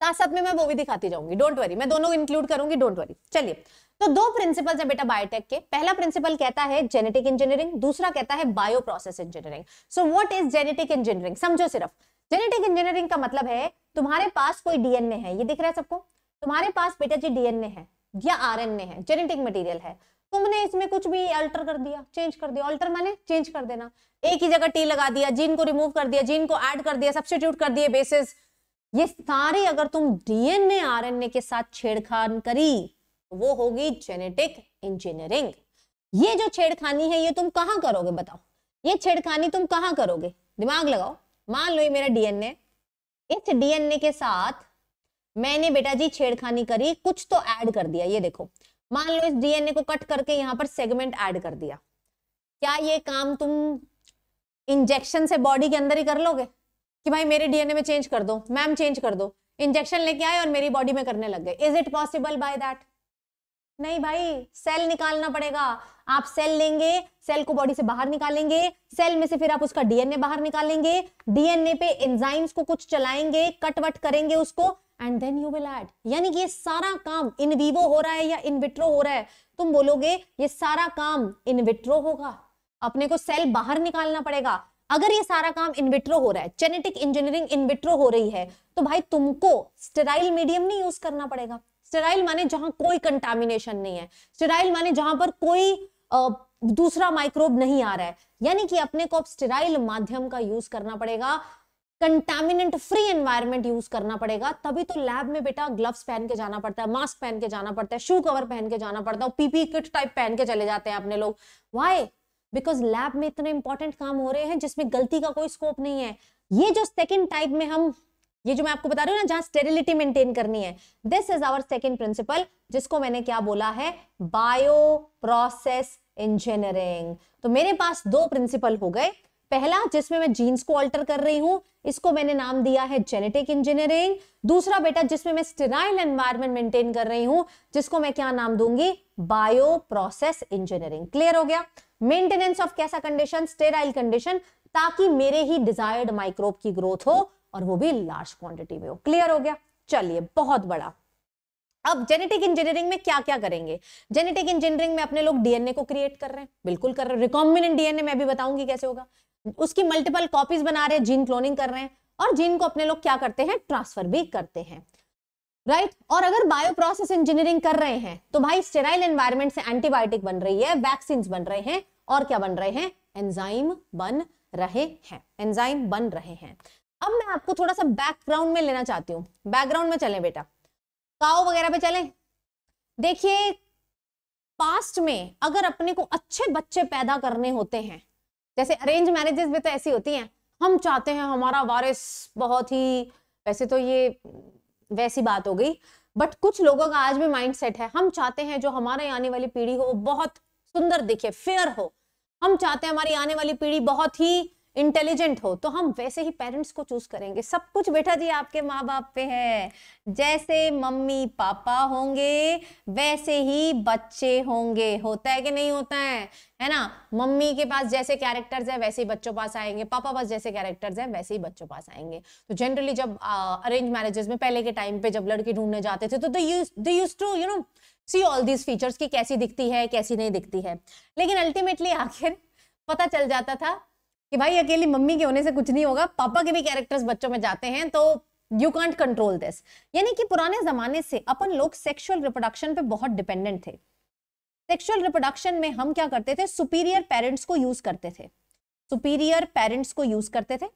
साथ साथ में मैं वो भी दिखाती जाऊंगी डोंट वरी मैं दोनों इंक्लूड करूंगी डोंट वरी चलिए तो दो प्रिंसिपल्स है बेटा बायोटेक के पहला प्रिंसिपल कहता है जेनेटिक इंजीनियरिंग दूसरा कहता है bio process engineering so what is genetic engineering समझो सिर्फ जेनेटिक इंजीनियरिंग का मतलब है तुम्हारे पास कोई डीएनए है ये दिख रहा है सबको तुम्हारे पास बेटा जी डीएनए है या आरएनए है जेनेटिक मटेरियल है तुमने इसमें कुछ भी अल्टर कर दिया चेंज कर दिया अल्टर माने चेंज कर देना एक ही जगह टी लगा दिया जीन को रिमूव कर दिया जीन को ऐड कर दिया सब्सिट्यूट कर दिए बेसिस ये सारी अगर तुम डीएनए आरएनए के साथ छेड़खान करी तो वो होगी जेनेटिक इंजीनियरिंग ये जो छेड़खानी है ये तुम कहां करोगे बताओ ये छेड़खानी तुम कहां करोगे दिमाग लगाओ मान लो ये मेरा डीएनए इस डीएनए के साथ मैंने बेटा जी छेड़खानी करी कुछ तो ऐड कर दिया ये देखो मान लो इस डीएनए को कट करके यहाँ पर सेगमेंट ऐड कर दिया क्या ये काम तुम इंजेक्शन से बॉडी के अंदर ही कर लोगे कि भाई मेरे डीएनए में चेंज कर दो मैम चेंज कर दो इंजेक्शन लेके आए और मेरी बॉडी में करने लग गए is it possible by that नहीं भाई सेल निकालना पड़ेगा आप सेल लेंगे सेल को बॉडी से बाहर निकालेंगे सेल में से फिर आप उसका डीएनए बाहर निकालेंगे डीएनए पे एंजाइम्स को कुछ चलाएंगे कटवट करेंगे उसको and then you will add यानी कि ये सारा काम इन विवो हो रहा है या इन विट्रो हो रहा है तुम बोलोगे ये सारा काम इन विट्रो होगा अपने को सेल बाहर निकालना पड़ेगा अगर ये सारा काम इनविट्रो हो रहा है जेनेटिक इंजीनियरिंग इनविट्रो हो रही है तो भाई तुमको स्टेराइल मीडियम नहीं यूज करना पड़ेगा स्टेराइल माने जहां कोई कंटामिनेशन नहीं है स्टेराइल माने जहां पर कोई आ, दूसरा माइक्रोब नहीं आ रहा है यानी कि अपने को अब स्टेराइल माध्यम का यूज करना पड़ेगा कंटामिनेंट फ्री एनवायरनमेंट यूज करना पड़ेगा तभी तो लैब में बेटा ग्लव्स पहन के जाना पड़ता है मास्क पहन के जाना पड़ता है शू कवर पहन के जाना पड़ता है पीपी किट टाइप पहन के चले जाते हैं अपने लोग वाई बिकॉज लैब में इतने इंपॉर्टेंट काम हो रहे हैं जिसमें गलती का कोई स्कोप नहीं है ये जो सेकेंड टाइप में हम ये जो मैं आपको बता रही हूँ ना जहां स्टेरिलिटी मेंटेन करनी है this is our second principle जिसको मैंने क्या बोला है बायो प्रोसेस इंजीनियरिंग तो मेरे पास दो प्रिंसिपल हो गए पहला जिसमें मैं जीन्स को अल्टर कर रही हूं इसको मैंने नाम दिया है जेनेटिक इंजीनियरिंग दूसरा बेटा जिसमें मैं स्टेराइल एनवायरमेंट मेंटेन कर रही हूं जिसको मैं क्या नाम दूंगी बायो प्रोसेस इंजीनियरिंग क्लियर हो गया मेंटेनेंस ऑफ कैसा कंडीशन स्टेराइल कंडीशन ताकि मेरे ही डिजायर्ड माइक्रोब की ग्रोथ हो और वो भी लार्ज क्वांटिटी में हो क्लियर हो गया चलिए बहुत बड़ा अब जेनेटिक इंजीनियरिंग में क्या क्या करेंगे जेनेटिक इंजीनियरिंग में अपने लोग डीएनए को क्रिएट कर रहे हैं बिल्कुल कर रहे हैं रिकॉम्बिनेंट डीएनए मैं भी बताऊंगी कैसे होगा उसकी मल्टीपल कॉपीज बना रहे हैं जीन क्लोनिंग कर रहे हैं और जीन को अपने लोग क्या करते हैं ट्रांसफर भी करते हैं राइट right? और अगर बायोप्रोसेस इंजीनियरिंग कर रहे हैं तो भाई स्टेराइल एनवायरमेंट से एंटीबायोटिक बन रही है वैक्सीन बन रहे हैं और क्या बन रहे हैं एंजाइम बन रहे हैं एंजाइम बन रहे हैं अब मैं आपको थोड़ा सा बैकग्राउंड में लेना चाहती हूँ बैकग्राउंड में चले बेटा काओ वगैरह पे चले देखिए पास्ट में अगर अपने को अच्छे बच्चे पैदा करने होते हैं जैसे अरेंज मैरिजेस भी तो ऐसी होती हैं हम चाहते हैं हमारा वारिस बहुत ही वैसे तो ये वैसी बात हो गई बट कुछ लोगों का आज भी माइंड सेट है हम चाहते हैं जो हमारे आने वाली पीढ़ी हो बहुत सुंदर दिखे फेयर हो हम चाहते हैं हमारी आने वाली पीढ़ी बहुत ही इंटेलिजेंट हो तो हम वैसे ही पेरेंट्स को चूज करेंगे सब कुछ बेटा जी आपके माँ बाप पे है जैसे मम्मी पापा होंगे वैसे ही बच्चे होंगे होता है कि नहीं होता है है ना मम्मी के पास जैसे कैरेक्टर्स है वैसे ही बच्चों पास आएंगे पापा पास जैसे कैरेक्टर्स है वैसे ही बच्चों पास आएंगे तो जनरली जब अरेंज मैरिजेस में पहले के टाइम पे जब लड़के ढूंढने जाते थे तो they used to you know see all these features की कैसी दिखती है कैसी नहीं दिखती है लेकिन अल्टीमेटली आखिर पता चल जाता था कि भाई अकेली मम्मी के होने से कुछ नहीं होगा पापा के भी कैरेक्टर्स बच्चों में जाते हैं तो यू कॉन्ट कंट्रोल दिस यानी कि पुराने जमाने से अपन लोग सेक्सुअल रिप्रोडक्शन पे बहुत डिपेंडेंट थे सेक्सुअल रिप्रोडक्शन में हम क्या करते थे सुपीरियर पेरेंट्स को यूज करते थे सुपीरियर पेरेंट्स को यूज करते थे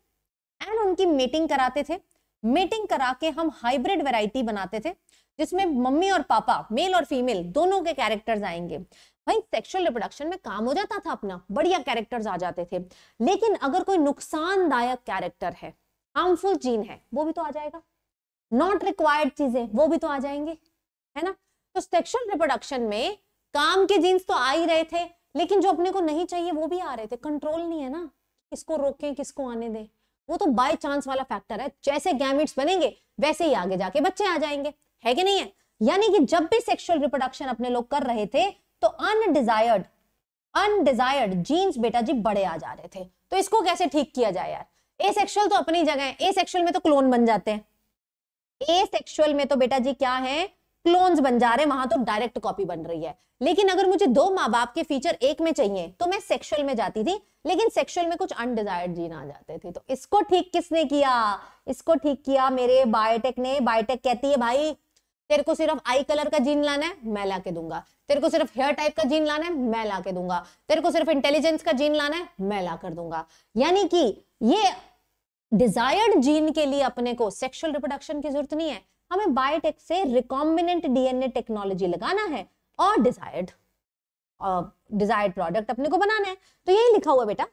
एंड उनकी मेटिंग कराते थे मेटिंग करा के हम हाइब्रिड वेराइटी बनाते थे जिसमें मम्मी और पापा मेल और फीमेल दोनों के कैरेक्टर्स आएंगे भाई सेक्सुअल रिप्रोडक्शन में काम हो जाता था अपना बढ़िया कैरेक्टर्स आ जाते थे लेकिन अगर कोई नुकसानदायक कैरेक्टर है हार्मफुल जीन है वो भी तो आ जाएगा नॉट रिक्वायर्ड चीजें वो भी तो आ जाएंगे है ना तो सेक्सुअल रिप्रोडक्शन में काम के जीन्स तो आ ही रहे थे लेकिन जो अपने को नहीं चाहिए वो भी आ रहे थे कंट्रोल नहीं है ना किसको रोकें किसको आने दें वो तो बाय चांस वाला फैक्टर है जैसे गैमिट्स बनेंगे वैसे ही आगे जाके बच्चे आ जाएंगे है कि नहीं है यानी कि जब भी सेक्सुअल रिप्रोडक्शन अपने लोग कर रहे थे तो अनडिजायर्ड अनडिजायर्ड जीन्स बेटा जी बड़े आ जा रहे थे तो इसको कैसे ठीक किया जाए यार ए सेक्शुअल तो अपनी जगह है ए सेक्शुअल में तो क्लोन बन जाते हैं ए सेक्शुअल में तो बेटा जी क्या है क्लोन्स बन जा रहे हैं वहां तो डायरेक्ट कॉपी बन रही है लेकिन अगर मुझे दो माँ बाप के फीचर एक में चाहिए तो मैं सेक्शुअल में जाती थी लेकिन सेक्शुअल में कुछ अनडिजायर्ड जीन आ जाते थे तो इसको ठीक किसने किया इसको ठीक किया मेरे बायोटेक ने बायोटेक कहती है भाई तेरे को सिर्फ आई कलर का जीन लाना है मैं ला के दूंगा तेरे को सिर्फ हेयर टाइप का जीन लाना है मैं ला के दूंगा तेरे को सिर्फ इंटेलिजेंस का जीन लाना है मैं ला कर दूंगा यानी कि ये डिजायर्ड जीन के लिए अपने को सेक्सुअल रिप्रोडक्शन की जरूरत नहीं है हमें बायोटेक से रिकॉम्बिनेंट डीएनए टेक्नोलॉजी लगाना है और डिजायर्ड डिजायर्ड प्रोडक्ट अपने को बनाना है तो यही लिखा हुआ बेटा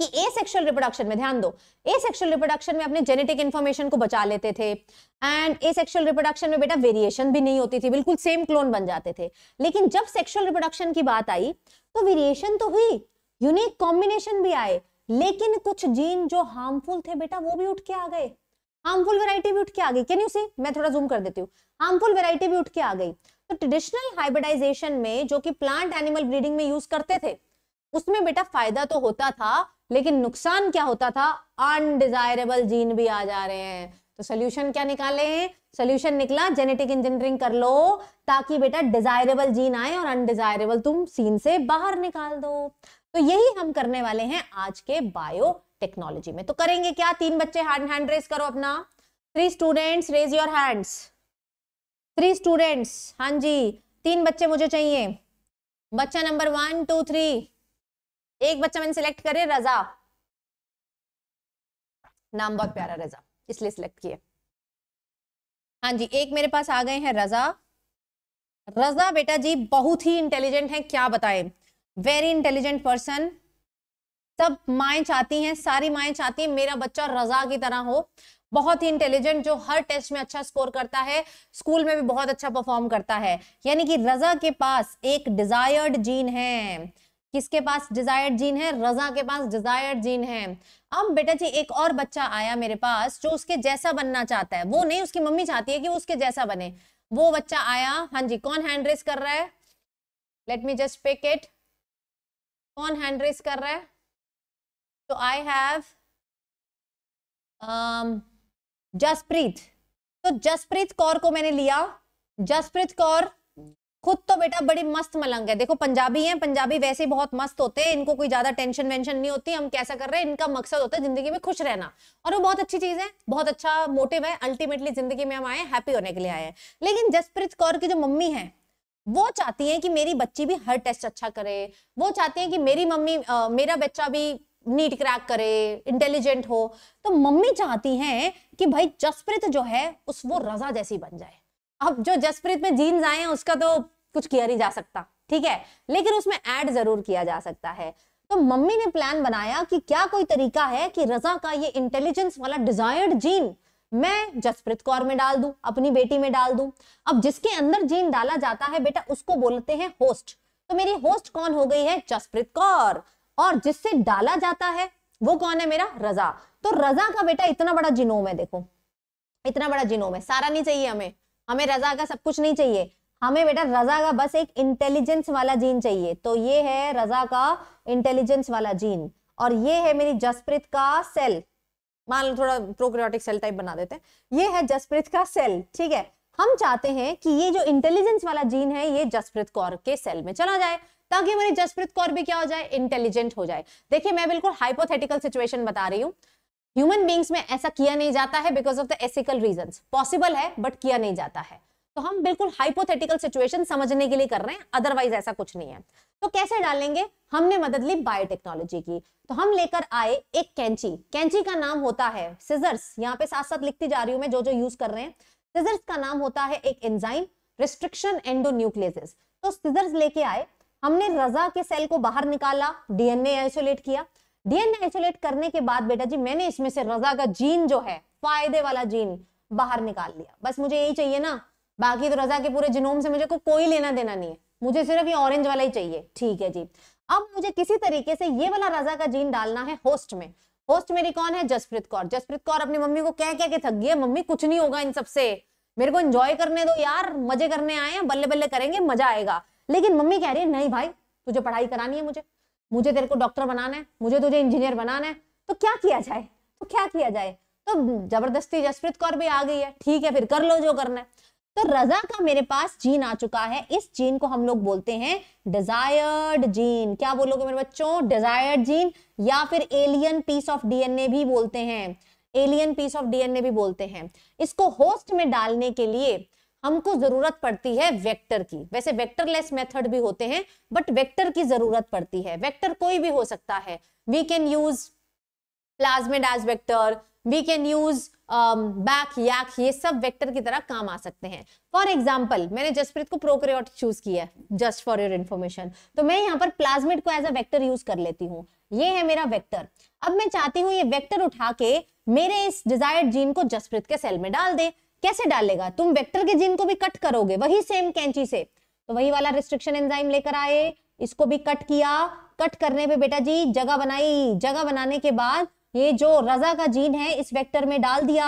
कि ए सेक्शुअल रिप्रोडक्शन में ध्यान दो ए सेक्शुअल रिप्रोडक्शन में अपने जेनेटिक इन्फॉर्मेशन को बचा लेते थे एंड ए सेक्शुअल रिप्रोडक्शन में बेटा वेरिएशन भी नहीं होती थी बिल्कुल सेम क्लोन बन जाते थे लेकिन जब सेक्शुअल रिप्रोडक्शन की बात आई तो वेरिएशन तो हुई यूनिक कॉम्बिनेशन भी आए लेकिन कुछ जीन जो हार्मफुल थे बेटा वो भी उठ के आ गए हार्मफुल वेराइटी भी उठ के आ गई कैन यू सी मैं थोड़ा जूम कर देती हूँ हार्मफुल वेराइटी भी उठ के आ गई तो ट्रेडिशनल हाइब्रिडाइजेशन में जो कि प्लांट एनिमल ब्रीडिंग में यूज करते थे उसमें बेटा फायदा तो होता था लेकिन नुकसान क्या होता था अनडिजायरेबल जीन भी आ जा रहे हैं तो सोल्यूशन क्या निकाले सोल्यूशन निकला जेनेटिक इंजीनियरिंग कर लो ताकि बेटा डिजायरेबल जीन आए और अनडिजायरेबल तुम सीन से बाहर निकाल दो तो यही हम करने वाले हैं आज के बायो टेक्नोलॉजी में तो करेंगे क्या तीन बच्चे हैंड हैंड रेस करो अपना three students raise your hands three students हाँ जी तीन बच्चे मुझे चाहिए बच्चा नंबर वन टू थ्री एक बच्चा मैंने सिलेक्ट करे रजा नाम बहुत प्यारा रजा इसलिए सिलेक्ट किया हाँ जी एक मेरे पास आ गए हैं रजा रजा बेटा जी बहुत ही इंटेलिजेंट है क्या बताए वेरी इंटेलिजेंट पर्सन सब माए चाहती हैं सारी माए चाहती हैं मेरा बच्चा रजा की तरह हो बहुत ही इंटेलिजेंट जो हर टेस्ट में अच्छा स्कोर करता है स्कूल में भी बहुत अच्छा परफॉर्म करता है यानी कि रजा के पास एक डिजायर्ड जीन है किसके पास डिजायर्ड जीन है रजा के पास डिजायर्ड जीन है अब बेटा जी एक और बच्चा आया मेरे पास जो उसके जैसा बनना चाहता है वो नहीं उसकी मम्मी चाहती है कि वो उसके जैसा बने वो बच्चा आया हाँ जी कौन हैंड रेस कर रहा है let me just pick it कौन हैंड रेस कर रहा है um, तो आई हैव जसप्रीत तो जसप्रीत कौर को मैंने लिया जसप्रीत कौर खुद तो बेटा बड़ी मस्त मलंग है देखो पंजाबी हैं पंजाबी वैसे ही बहुत मस्त होते हैं इनको कोई ज्यादा टेंशन वेंशन नहीं होती हम कैसा कर रहे हैं इनका मकसद होता है जिंदगी में खुश रहना और वो बहुत अच्छी चीज है बहुत अच्छा मोटिव है अल्टीमेटली जिंदगी में हम आए हैप्पी होने के लिए आए हैं लेकिन जसप्रीत कौर की जो मम्मी है वो चाहती है कि मेरी बच्ची भी हर टेस्ट अच्छा करे वो चाहती है कि मेरी मम्मी आ, मेरा बच्चा भी नीट क्रैक करे इंटेलिजेंट हो तो मम्मी चाहती हैं कि भाई जसप्रीत जो है उस वो रजा जैसी बन जाए अब जो जसप्रीत में जीन्स आए हैं उसका तो कुछ किया नहीं जा सकता ठीक है लेकिन उसमें ऐड जरूर किया जा सकता है तो मम्मी ने प्लान बनाया कि क्या कोई तरीका है कि रजा का ये इंटेलिजेंस वाला डिजायर्ड जीन मैं जसप्रीत कौर में डाल दू अपनी बेटी में डाल दू अब जिसके अंदर जीन डाला जाता है बेटा उसको बोलते हैं होस्ट तो मेरी होस्ट कौन हो गई है जसप्रीत कौर और जिससे डाला जाता है वो कौन है मेरा रजा तो रजा का बेटा इतना बड़ा जिनोम है देखो इतना बड़ा जिनोम है सारा नहीं चाहिए हमें हमें रजा का सब कुछ नहीं चाहिए हमें बेटा रजा का बस एक इंटेलिजेंस वाला जीन चाहिए तो ये है रजा का इंटेलिजेंस वाला जीन और ये है मेरी जसप्रीत का सेल मान लो थोड़ा प्रोक्रियोटिक सेल टाइप बना देते हैं ये है जसप्रीत का सेल ठीक है हम चाहते हैं कि ये जो इंटेलिजेंस वाला जीन है ये जसप्रीत कौर के सेल में चला जाए ताकि हमारी जसप्रीत कौर भी क्या हो जाए इंटेलिजेंट हो जाए देखिए मैं बिल्कुल हाइपोथेटिकल सिचुएशन बता रही हूँ ह्यूमन बींग्स में ऐसा किया नहीं जाता है because of the ethical reason possible है बट किया नहीं जाता है तो हम बिल्कुल हाइपोथेटिकल सिचुएशन समझने के लिए कर रहे हैं अदरवाइज ऐसा कुछ नहीं है तो कैसे डालेंगे हमने मदद ली बायोटेक्नोलॉजी की तो हम लेकर आए एक कैंची कैंची का नाम होता है सिजर्स यहाँ पे साथ साथ लिखती जा रही हूँ मैं जो जो यूज कर रहे हैं सिजर्स का नाम होता है एक एंजाइम रिस्ट्रिक्शन एंडो तो सिजर्स लेके आए हमने रजा के सेल को बाहर निकाला डीएनए आइसोलेट किया डीएनए आइसोलेट करने के बाद बेटा जी मैंने इसमें से रजा का जीन जो है फायदे वाला जीन बाहर निकाल लिया बस मुझे यही चाहिए ना बाकी तो रजा के पूरे जिनोम से मुझे को कोई लेना देना नहीं है मुझे सिर्फ ये ऑरेंज वाला ही चाहिए ठीक है जी अब मुझे किसी तरीके से ये वाला रजा का जीन डालना है होस्ट में होस्ट मेरी कौन है जसप्रीत कौर जसप्रीत कौर अपनी मम्मी को कह कह के थक गई है मम्मी कुछ नहीं होगा इन सबसे मेरे को एंजॉय करने दो यार मजे करने आए हैं बल्ले बल्ले करेंगे मजा आएगा लेकिन मम्मी कह रही है नहीं भाई तुझे पढ़ाई करानी है मुझे मुझे तेरे को डॉक्टर बनाना है मुझे तुझे इंजीनियर बनाना है तो क्या किया जाए तो क्या किया जाए तो जबरदस्ती जसप्रीत कौर भी आ गई है ठीक है फिर कर लो जो करना है तो रजा का मेरे पास जीन आ चुका है इस जीन को हम लोग बोलते हैं डिजायर्ड जीन क्या बोलोगे मेरे बच्चों डिजायर्ड जीन या फिर एलियन पीस ऑफ डीएनए भी बोलते हैं एलियन पीस ऑफ डीएनए भी बोलते हैं इसको होस्ट में डालने के लिए हमको जरूरत पड़ती है वेक्टर की वैसे वेक्टरलेस मेथड भी होते हैं बट वेक्टर की जरूरत पड़ती है वेक्टर कोई भी हो सकता है we can use plasmid as vector we can use back um, याक ये सब वेक्टर की तरह काम आ सकते हैं फॉर एग्जाम्पल मैंने जसप्रीत को प्रोक्रियोट चूज किया है जस्ट फॉर योर इन्फॉर्मेशन तो मैं यहाँ पर प्लाज्मिड को एज अ वेक्टर यूज कर लेती हूँ ये है मेरा वेक्टर अब मैं चाहती हूँ ये वेक्टर उठा के मेरे इस डिजायर्ड जीन को जसप्रीत के सेल में डाल दे कैसे डालेगा तुम वेक्टर के जीन को भी कट करोगे वही सेम कैंची से तो वही वाला रिस्ट्रिक्शन एंजाइम लेकर आए इसको भी कट किया कट करने पे बेटा जी जगह बनाई जगह बनाने के बाद ये जो रजा का जीन है इस वेक्टर में डाल दिया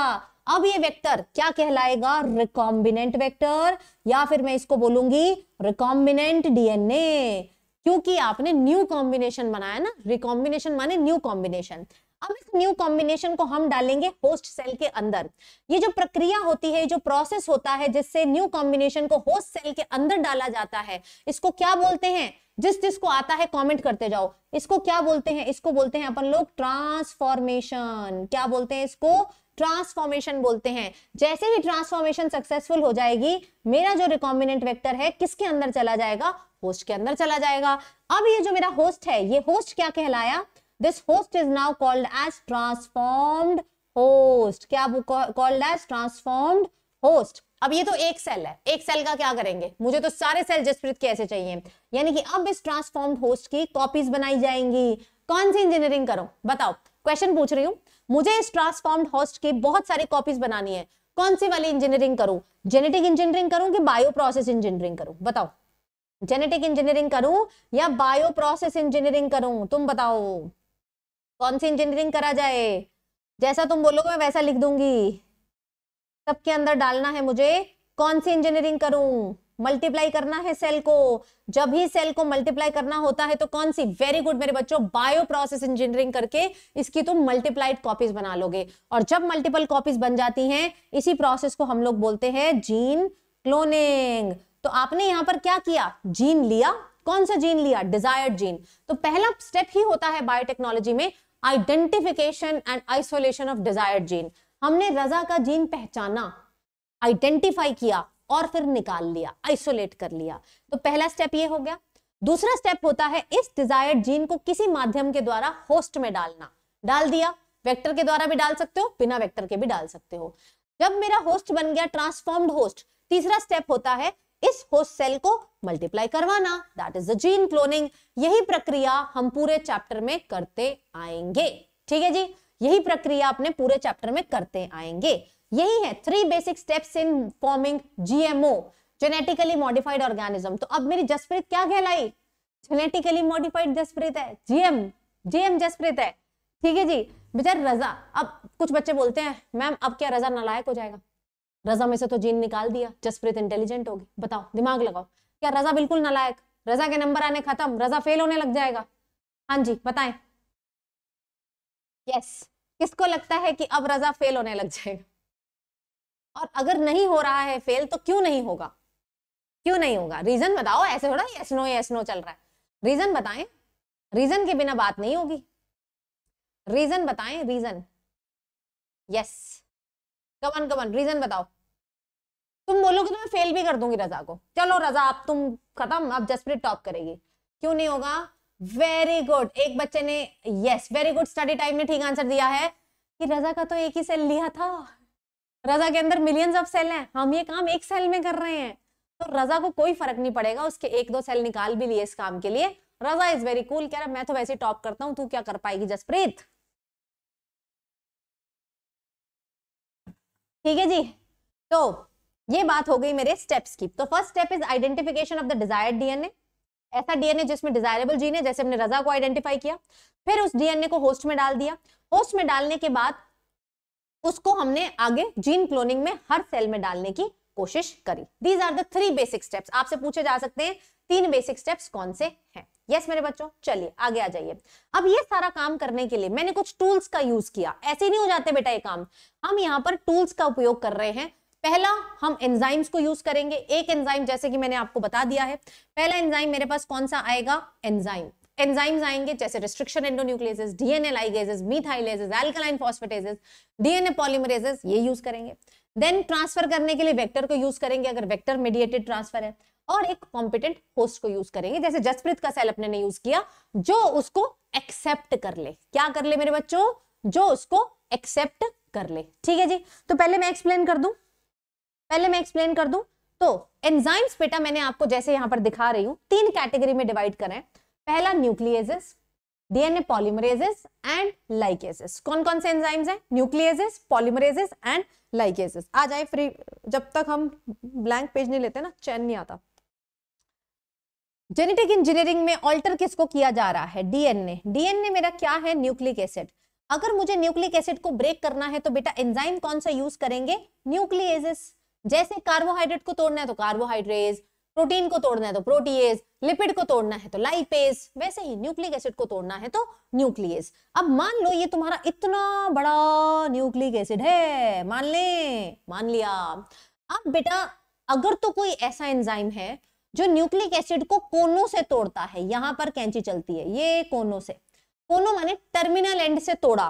अब ये वेक्टर क्या कहलाएगा रिकॉम्बिनेंट वेक्टर या फिर मैं इसको बोलूंगी रिकॉम्बिनेंट डीएनए क्योंकि आपने न्यू कॉम्बिनेशन बनाया ना रिकॉम्बिनेशन माने न्यू कॉम्बिनेशन अब इस न्यू कॉम्बिनेशन को हम डालेंगे होस्ट सेल के अंदर ये जो प्रक्रिया होती है जो प्रोसेस होता है जिससे न्यू कॉम्बिनेशन को होस्ट सेल के अंदर डाला जाता है इसको क्या बोलते हैं जिस जिसको आता है कमेंट करते जाओ इसको क्या बोलते हैं इसको बोलते हैं अपन लोग ट्रांसफॉर्मेशन क्या बोलते हैं इसको ट्रांसफॉर्मेशन बोलते हैं जैसे ही ट्रांसफॉर्मेशन सक्सेसफुल हो जाएगी मेरा जो रिकॉम्बिनेंट वेक्टर है किसके अंदर चला जाएगा होस्ट के अंदर चला जाएगा अब ये जो मेरा होस्ट है ये होस्ट क्या कहलाया this host is now called as transformed host क्या कॉल्ड एज ट्रांसफॉर्म्ड होस्ट अब ये तो एक सेल है एक सेल का क्या करेंगे मुझे तो सारे सेल जसप्रीत के ऐसे चाहिए यानी कि अब इस ट्रांसफॉर्म होस्ट की कॉपीज बनाई जाएंगी कौन सी इंजीनियरिंग करो बताओ क्वेश्चन पूछ रही हूँ मुझे इस ट्रांसफॉर्म होस्ट की बहुत सारी कॉपीज बनानी है कौन सी वाली इंजीनियरिंग करूं जेनेटिक इंजीनियरिंग करूं कि बायो प्रोसेस इंजीनियरिंग करूं बताओ जेनेटिक इंजीनियरिंग करूं या बायो प्रोसेस इंजीनियरिंग करूं तुम बताओ कौन सी इंजीनियरिंग करा जाए जैसा तुम बोलोगे मैं वैसा लिख दूंगी के अंदर डालना है मुझे कौन सी इंजीनियरिंग करूं मल्टीप्लाई करना है सेल को जब ही सेल को मल्टीप्लाई करना होता है तो कौन सी वेरी गुड मेरे बच्चों बायो प्रोसेस इंजीनियरिंग करके इसकी तुम मल्टीप्लाइड कॉपीज बना लोगे और जब मल्टीपल कॉपीज बन जाती हैं इसी प्रोसेस को हम लोग बोलते हैं जीन क्लोनिंग तो आपने यहां पर क्या किया जीन लिया कौन सा जीन लिया डिजायर्ड जीन तो पहला स्टेप ही होता है बायोटेक्नोलॉजी में identification and isolation of desired gene हमने रजा का जीन पहचाना आइडेंटिफाई किया और फिर निकाल लिया आइसोलेट कर लिया तो पहला स्टेप ये हो गया दूसरा स्टेप होता है इस डिजायर्ड जीन को किसी माध्यम के द्वारा होस्ट में डालना डाल दिया वेक्टर के द्वारा भी डाल सकते हो बिना वेक्टर के भी डाल सकते हो जब मेरा होस्ट बन गया ट्रांसफॉर्म्ड होस्ट तीसरा स्टेप होता है इस होस्ट सेल को मल्टीप्लाई करवाना that is the gene cloning यही प्रक्रिया हम पूरे चैप्टर में करते आएंगे ठीक है जी यही प्रक्रिया अपने पूरे चैप्टर में करते आएंगे यही है three basic steps in forming GMO genetically modified organism तो अब मेरी जसप्रीत क्या कहलाई जेनेटिकली मॉडिफाइड जसप्रीत है जीएम जीएम जसप्रीत है ठीक है जी बेचार रजा अब कुछ बच्चे बोलते हैं मैम अब क्या रजा नालायक हो जाएगा रजा में से तो जीन निकाल दिया जसप्रीत इंटेलिजेंट होगी बताओ दिमाग लगाओ क्या रजा बिल्कुल नालायक रजा के नंबर आने खत्म रजा फेल होने लग जाएगा हाँ जी बताएं यस yes. किसको लगता है कि अब रजा फेल होने लग जाएगा और अगर नहीं हो रहा है फेल तो क्यों नहीं होगा क्यों नहीं होगा रीजन बताओ ऐसे थोड़ा यस नो यस नो चल रहा है रीजन बताएं रीजन के बिना बात नहीं होगी रीजन बताएं reason yes come on come on reason बताओ तुम बोलोगे तो मैं फेल भी कर दूंगी रजा को चलो रजा अब तुम खत्म अब जसप्रीत टॉप करेगी क्यों नहीं होगा वेरी गुड एक बच्चे ने yes very good study time ने ठीक आंसर दिया है कि रजा का तो एक ही सेल लिया था रजा के अंदर मिलियंस ऑफ सेल हैं हम ये काम एक सेल में कर रहे हैं तो रजा को कोई फर्क नहीं पड़ेगा उसके एक दो सेल निकाल भी लिए इस काम के लिए रजा इज वेरी कूल कह रहा मैं तो वैसे टॉप करता हूँ तू क्या कर पाएगी जसप्रीत ठीक है जी तो ये बात हो गई मेरे स्टेप्स की तो first step is identification of the desired DNA ऐसा डीएनए जिसमें डिजायरेबल जीन है जैसे हमने रजा को आइडेंटिफाई किया फिर उस डीएनए को होस्ट में डाल दिया होस्ट में डालने के बाद उसको हमने आगे जीन क्लोनिंग में हर सेल में डालने की कोशिश करी these are the three basic steps आपसे पूछे जा सकते हैं तीन बेसिक स्टेप्स कौन से हैं यस yes, मेरे बच्चों चलिए आगे आ जाइए अब ये सारा काम करने के लिए मैंने कुछ टूल्स का यूज किया ऐसे नहीं हो जाते बेटा ये काम हम यहाँ पर टूल्स का उपयोग कर रहे हैं पहला हम एंजाइम्स को यूज करेंगे एक एंजाइम जैसे कि मैंने आपको बता दिया है पहला एंजाइम मेरे पास कौन सा आएगा एंजाइम एंजाइम्स आएंगे जैसे restriction endonuclease DNA ligases methylases alkaline phosphatases DNA polymerases ये यूज करेंगे देन ट्रांसफर करने के लिए वेक्टर को यूज करेंगे अगर वेक्टर मीडिएटेड ट्रांसफर है और एक कॉम्पिटेंट होस्ट को यूज करेंगे जैसे जसप्रीत का सेल अपने ने यूज किया जो उसको एक्सेप्ट कर ले क्या कर ले मेरे बच्चों जो उसको एक्सेप्ट कर ले ठीक है जी तो पहले मैं एक्सप्लेन कर दूं पहले मैं एक्सप्लेन कर दूं तो एंजाइम्स बेटा मैंने आपको जैसे यहां पर दिखा रही हूं तीन कैटेगरी में डिवाइड करें पहला nucleases DNA polymerases and ligases कौन कौन से एंजाइम्स हैं न्यूक्लियजेस पॉलीमरेजेस एंड लाइकेजेस आ जाए फ्री जब तक हम ब्लैंक पेज नहीं लेते ना चैन नहीं आता जेनेटिक इंजीनियरिंग में ऑल्टर किसको किया जा रहा है डीएनए डीएनए मेरा क्या है न्यूक्लिक एसिड अगर मुझे न्यूक्लिक एसिड को ब्रेक करना है तो बेटा एंजाइम कौन सा यूज करेंगे न्यूक्लिएजेस जैसे कार्बोहाइड्रेट को तोड़ना है तो कार्बोहाइड्रेट प्रोटीन को तोड़ना है तो प्रोटीएस लिपिड को तोड़ना है तो लाइपेज वैसे ही न्यूक्लिक एसिड को तोड़ना है तो न्यूक्लियस अब मान लो ये तुम्हारा इतना बड़ा न्यूक्लिक एसिड है मान ले मान लिया अब बेटा अगर तो कोई ऐसा एंजाइम है जो न्यूक्लिक एसिड को कोनों से तोड़ता है यहां पर कैंची चलती है ये कोनों से कोनो माने टर्मिनल एंड से तोड़ा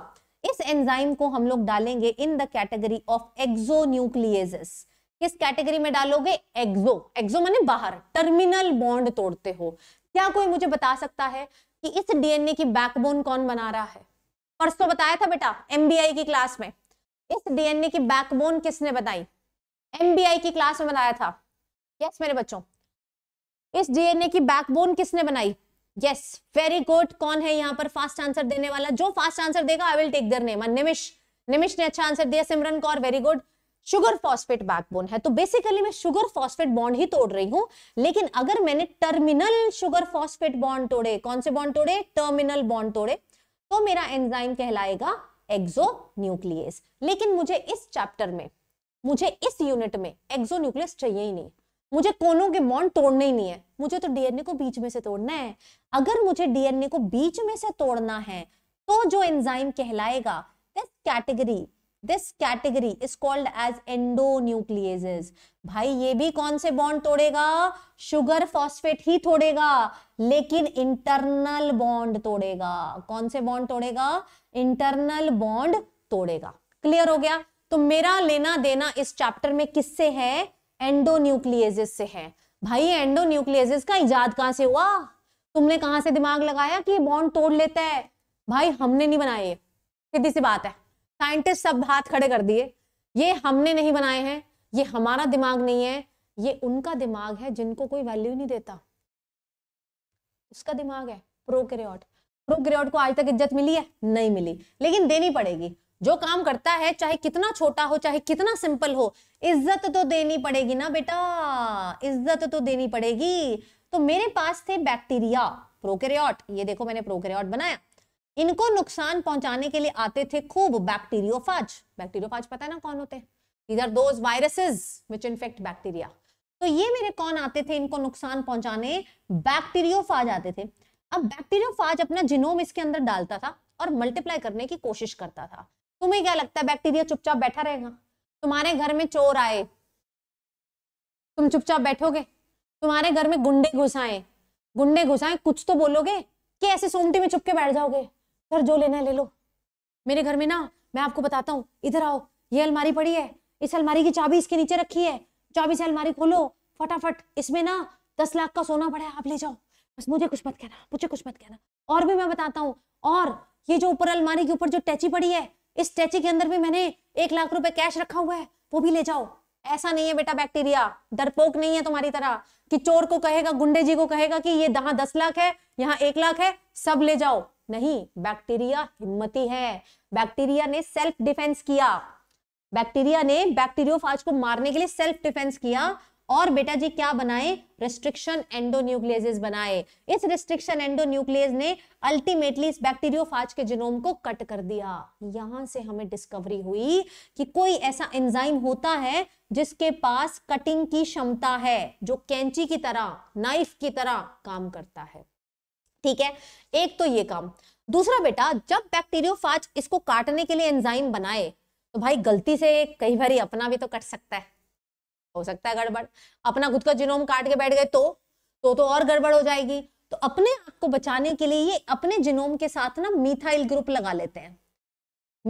इस एंजाइम को हम लोग डालेंगे in the category of nuclease किस कैटेगरी में डालोगे एक्सो एक्सो माने बाहर टर्मिनल बॉन्ड तोड़ते हो क्या कोई मुझे बता सकता है कि इस डीएनए की बैकबोन कौन बना रहा है परसों बताया था बेटा एमबीआई की क्लास में इस डीएनए की बैकबोन किसने बताई एमबीआई की क्लास में बताया था यस मेरे बच्चों इस डीएनए की बैकबोन किसने बनाई यस वेरी गुड कौन है यहाँ पर फास्ट आंसर देने वाला जो फास्ट आंसर देगा I will take their name Nimish Nimish ने अच्छा आंसर दिया Simran Kaur very good sugar phosphate backbone है तो बेसिकली मैं शुगर फॉस्फेट बॉन्ड ही तोड़ रही हूं लेकिन अगर मैंने टर्मिनल शुगर फॉस्फेट बॉन्ड तोड़े कौन से बॉन्ड तोड़े टर्मिनल बॉन्ड तोड़े तो मेरा एंजाइम कहलाएगा न्यूक्लियस लेकिन मुझे इस चैप्टर में मुझे इस यूनिट में न्यूक्लियस चाहिए ही नहीं मुझे कोनों के बॉन्ड तोड़ने ही नहीं है मुझे तो डीएनए को बीच में से तोड़ना है अगर मुझे डीएनए को बीच में से तोड़ना है तो जो एंजाइम कहलाएगा this category this category is called as endonucleases भाई ये भी कौन से बॉन्ड तोड़ेगा शुगर फॉस्फेट ही तोड़ेगा लेकिन इंटरनल बॉन्ड तोड़ेगा कौन से बॉन्ड तोड़ेगा इंटरनल बॉन्ड तोड़ेगा क्लियर हो गया तो मेरा लेना देना इस चैप्टर में किससे है एंडोन्यूक्लियजेस से है भाई एंडोन्यूक्लियजेस का इजाद कहां से हुआ तुमने कहां से दिमाग लगाया कि बॉन्ड तोड़ लेता है भाई हमने नहीं बनाए सीधी सी बात है साइंटिस्ट सब हाथ खड़े कर दिए ये हमने नहीं बनाए हैं ये हमारा दिमाग नहीं है ये उनका दिमाग है जिनको कोई वैल्यू नहीं देता उसका दिमाग है प्रोकैरियोट प्रोकैरियोट को आज तक इज्जत मिली है नहीं मिली लेकिन देनी पड़ेगी जो काम करता है चाहे कितना छोटा हो चाहे कितना सिंपल हो इज्जत तो देनी पड़ेगी ना बेटा इज्जत तो देनी पड़ेगी तो मेरे पास थे बैक्टीरिया प्रोकैरियोट ये देखो मैंने प्रोकैरियोट बनाया इनको नुकसान पहुंचाने के लिए आते थे खूब बैक्टीरियोफाज बैक्टीरियोफाज पता है ना कौन होते हैं those viruses which infect bacteria तो ये मेरे कौन आते थे इनको नुकसान पहुंचाने बैक्टीरियोफाज आते थे अब बैक्टीरियोफाज अपना जिनोम इसके अंदर डालता था और मल्टीप्लाई करने की कोशिश करता था तुम्हें क्या लगता है बैक्टीरिया चुपचाप बैठा रहेगा तुम्हारे घर में चोर आए तुम चुपचाप बैठोगे तुम्हारे घर में गुंडे घुसाए गुंडे घुसाए कुछ तो बोलोगे कि ऐसे सोमटी में चुपके बैठ जाओगे सर जो लेना है ले लो मेरे घर में ना मैं आपको बताता हूँ इधर आओ ये अलमारी पड़ी है इस अलमारी की चाबी इसके नीचे रखी है चाबी से अलमारी खोलो फटाफट इसमें ना दस लाख का सोना पड़ा है आप ले जाओ बस मुझे कुछ मत कहना मुझे कुछ मत कहना और भी मैं बताता हूँ और ये जो ऊपर अलमारी के ऊपर जो टैची पड़ी है इस टैची के अंदर भी मैंने एक लाख रुपए कैश रखा हुआ है वो भी ले जाओ ऐसा नहीं है बेटा बैक्टीरिया डरपोक नहीं है तुम्हारी तरह कि चोर को कहेगा गुंडे जी को कहेगा कि ये दहा दस लाख है यहाँ एक लाख है सब ले जाओ नहीं बैक्टीरिया हिम्मती है बैक्टीरिया ने सेल्फ डिफेंस किया बैक्टीरिया ने बैक्टीरियोफाज को मारने के लिए सेल्फ डिफेंस किया और बेटा जी क्या बनाए रिस्ट्रिक्शन एंडोन्यूक्लियजेस बनाए इस रिस्ट्रिक्शन एंडोन्यूक्लियज ने अल्टीमेटली इस बैक्टीरियोफाज के जीनोम को कट कर दिया यहां से हमें डिस्कवरी हुई कि कोई ऐसा एंजाइम होता है जिसके पास कटिंग की क्षमता है जो कैंची की तरह नाइफ की तरह काम करता है ठीक है एक तो ये काम दूसरा बेटा जब बैक्टीरियोफाज इसको काटने के लिए एंजाइम बनाए तो भाई गलती से कई बार अपना भी तो कट सकता है हो सकता है गड़बड़ अपना खुद का जिनोम काट के बैठ गए तो तो तो और गड़बड़ हो जाएगी तो अपने आप को बचाने के लिए ये अपने जिनोम के साथ ना मिथाइल ग्रुप लगा लेते हैं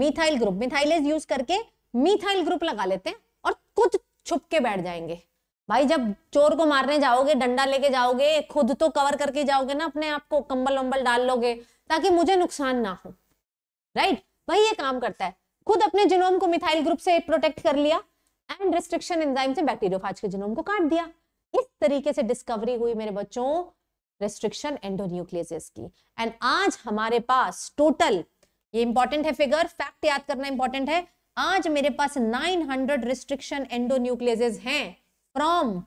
मिथाइल ग्रुप मिथाइलेज यूज करके मिथाइल ग्रुप लगा लेते हैं और कुछ छुप के बैठ जाएंगे भाई जब चोर को मारने जाओगे डंडा लेके जाओगे खुद तो कवर करके जाओगे ना अपने आप को कंबल वंबल डाल लोगे ताकि मुझे नुकसान ना हो राइट वही ये काम करता है खुद अपने जिनोम को मिथाइल ग्रुप से प्रोटेक्ट कर लिया एंड रिस्ट्रिक्शन एंजाइम से बैक्टीरियोफाज के जिनोम को काट दिया इस तरीके से डिस्कवरी हुई मेरे बच्चों रेस्ट्रिक्शन एंडोन्यूक्लियस की एंड आज हमारे पास टोटल ये इंपॉर्टेंट है फिगर फैक्ट याद करना इंपॉर्टेंट है आज मेरे पास 900 रिस्ट्रिक्शन एंडोन्यूक्लियस हैं from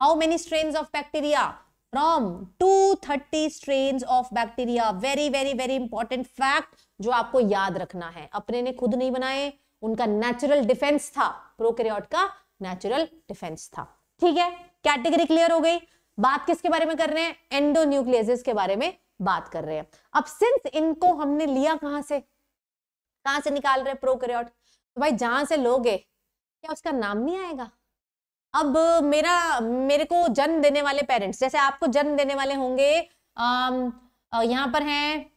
how many strains of bacteria? From 230 strains of bacteria. Very, very, very important fact जो आपको याद रखना है अपने ने खुद नहीं बनाए उनका नेचुरल डिफेंस था प्रोकैरियोट का नेचुरल डिफेंस था ठीक है कैटेगरी क्लियर हो गई बात किसके बारे में कर रहे हैं एंडोन्यूक्लियस के बारे में बात कर रहे हैं अब सिंस इनको हमने लिया कहां से कहां से निकाल रहे प्रोकैरियोट तो भाई जहां से लोगे क्या उसका नाम नहीं आएगा अब मेरा मेरे को जन्म देने वाले पेरेंट्स जैसे आपको जन्म देने वाले होंगे यहाँ पर हैं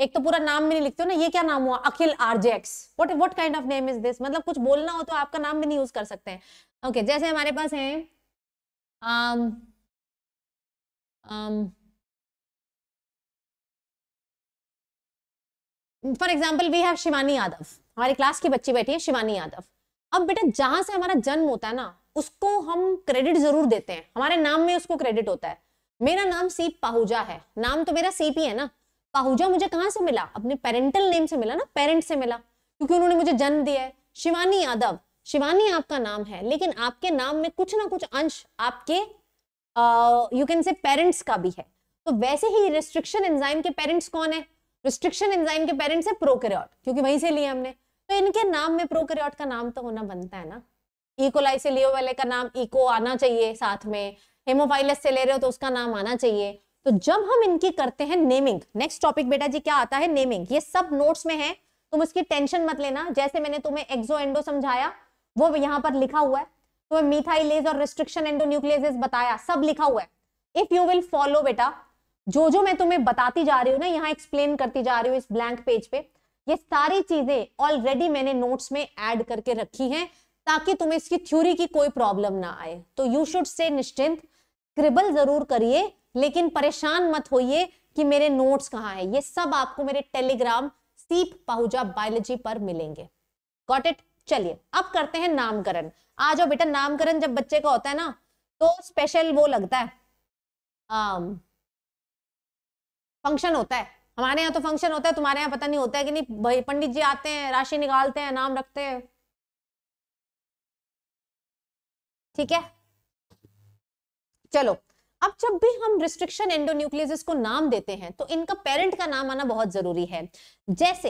एक तो पूरा नाम भी नहीं लिखते हो ना ये क्या नाम हुआ अखिल आरजेक्स what what kind of name is this मतलब कुछ बोलना हो तो आपका नाम भी नहीं यूज कर सकते हैं ओके okay, जैसे हमारे पास है आम, आम, for example we have Shivani Yadav हमारी क्लास की बच्ची बैठी है शिवानी यादव अब बेटा जहां से हमारा जन्म होता है ना उसको हम क्रेडिट जरूर देते हैं हमारे नाम में उसको क्रेडिट होता है मेरा नाम सीप पाहुजा है नाम तो मेरा सीप ही है ना पाहुजा मुझे कहाँ से मिला अपने पेरेंटल नेम से मिला ना पेरेंट से मिला क्योंकि उन्होंने मुझे जन्म दिया है शिवानी यादव शिवानी आपका नाम है लेकिन आपके नाम में कुछ ना कुछ अंश आपके यू कैन से पेरेंट्स का भी है तो वैसे ही रिस्ट्रिक्शन एंजाइम के पेरेंट्स कौन है रिस्ट्रिक्शन एंजाइम के पेरेंट्स है प्रोकैरियोट क्योंकि वहीं से लिए हमने तो इनके नाम में प्रोकैरियोट का नाम तो होना बनता है ना इकोलाई से लियो वाले का नाम इको आना चाहिए साथ में हेमोफाइलस से ले रहे हो तो उसका नाम आना चाहिए तो जब हम इनकी करते हैं नेमिंग नेक्स्ट टॉपिक बेटा जी क्या आता है नेमिंग ये सब नोट्स में है तुम इसकी टेंशन मत लेना जैसे मैंने तुम्हें एक्सो एंडो समझाया वो यहाँ पर लिखा हुआ है तुम्हें मीथाइलेज और रिस्ट्रिक्शन एंडोन्यूक्लियजेस बताया सब लिखा हुआ है इफ यू विल फॉलो बेटा जो जो मैं तुम्हें बताती जा रही हूँ ना यहाँ एक्सप्लेन करती जा रही हूँ इस ब्लैंक पेज पे ये सारी चीजें ऑलरेडी मैंने नोट्स में ऐड करके रखी हैं ताकि तुम्हें इसकी थ्योरी की कोई प्रॉब्लम ना आए तो यू शुड से निश्चिंत क्रिबल जरूर करिए लेकिन परेशान मत होइए कि मेरे नोट्स कहाँ हैं ये सब आपको मेरे टेलीग्राम सीप पहुजा बायोलॉजी पर मिलेंगे गॉट इट चलिए अब करते हैं नामकरण आ जाओ बेटा नामकरण जब बच्चे का होता है ना तो स्पेशल वो लगता है फंक्शन होता है हमारे यहाँ तो फंक्शन होता है तुम्हारे यहाँ पता नहीं होता है कि नहीं भाई पंडित जी आते हैं राशि निकालते हैं नाम रखते हैं ठीक है चलो अब जब भी हम रिस्ट्रिक्शन एंडोन्यूक्लियस को नाम देते हैं तो इनका पेरेंट का नाम आना बहुत जरूरी है जैसे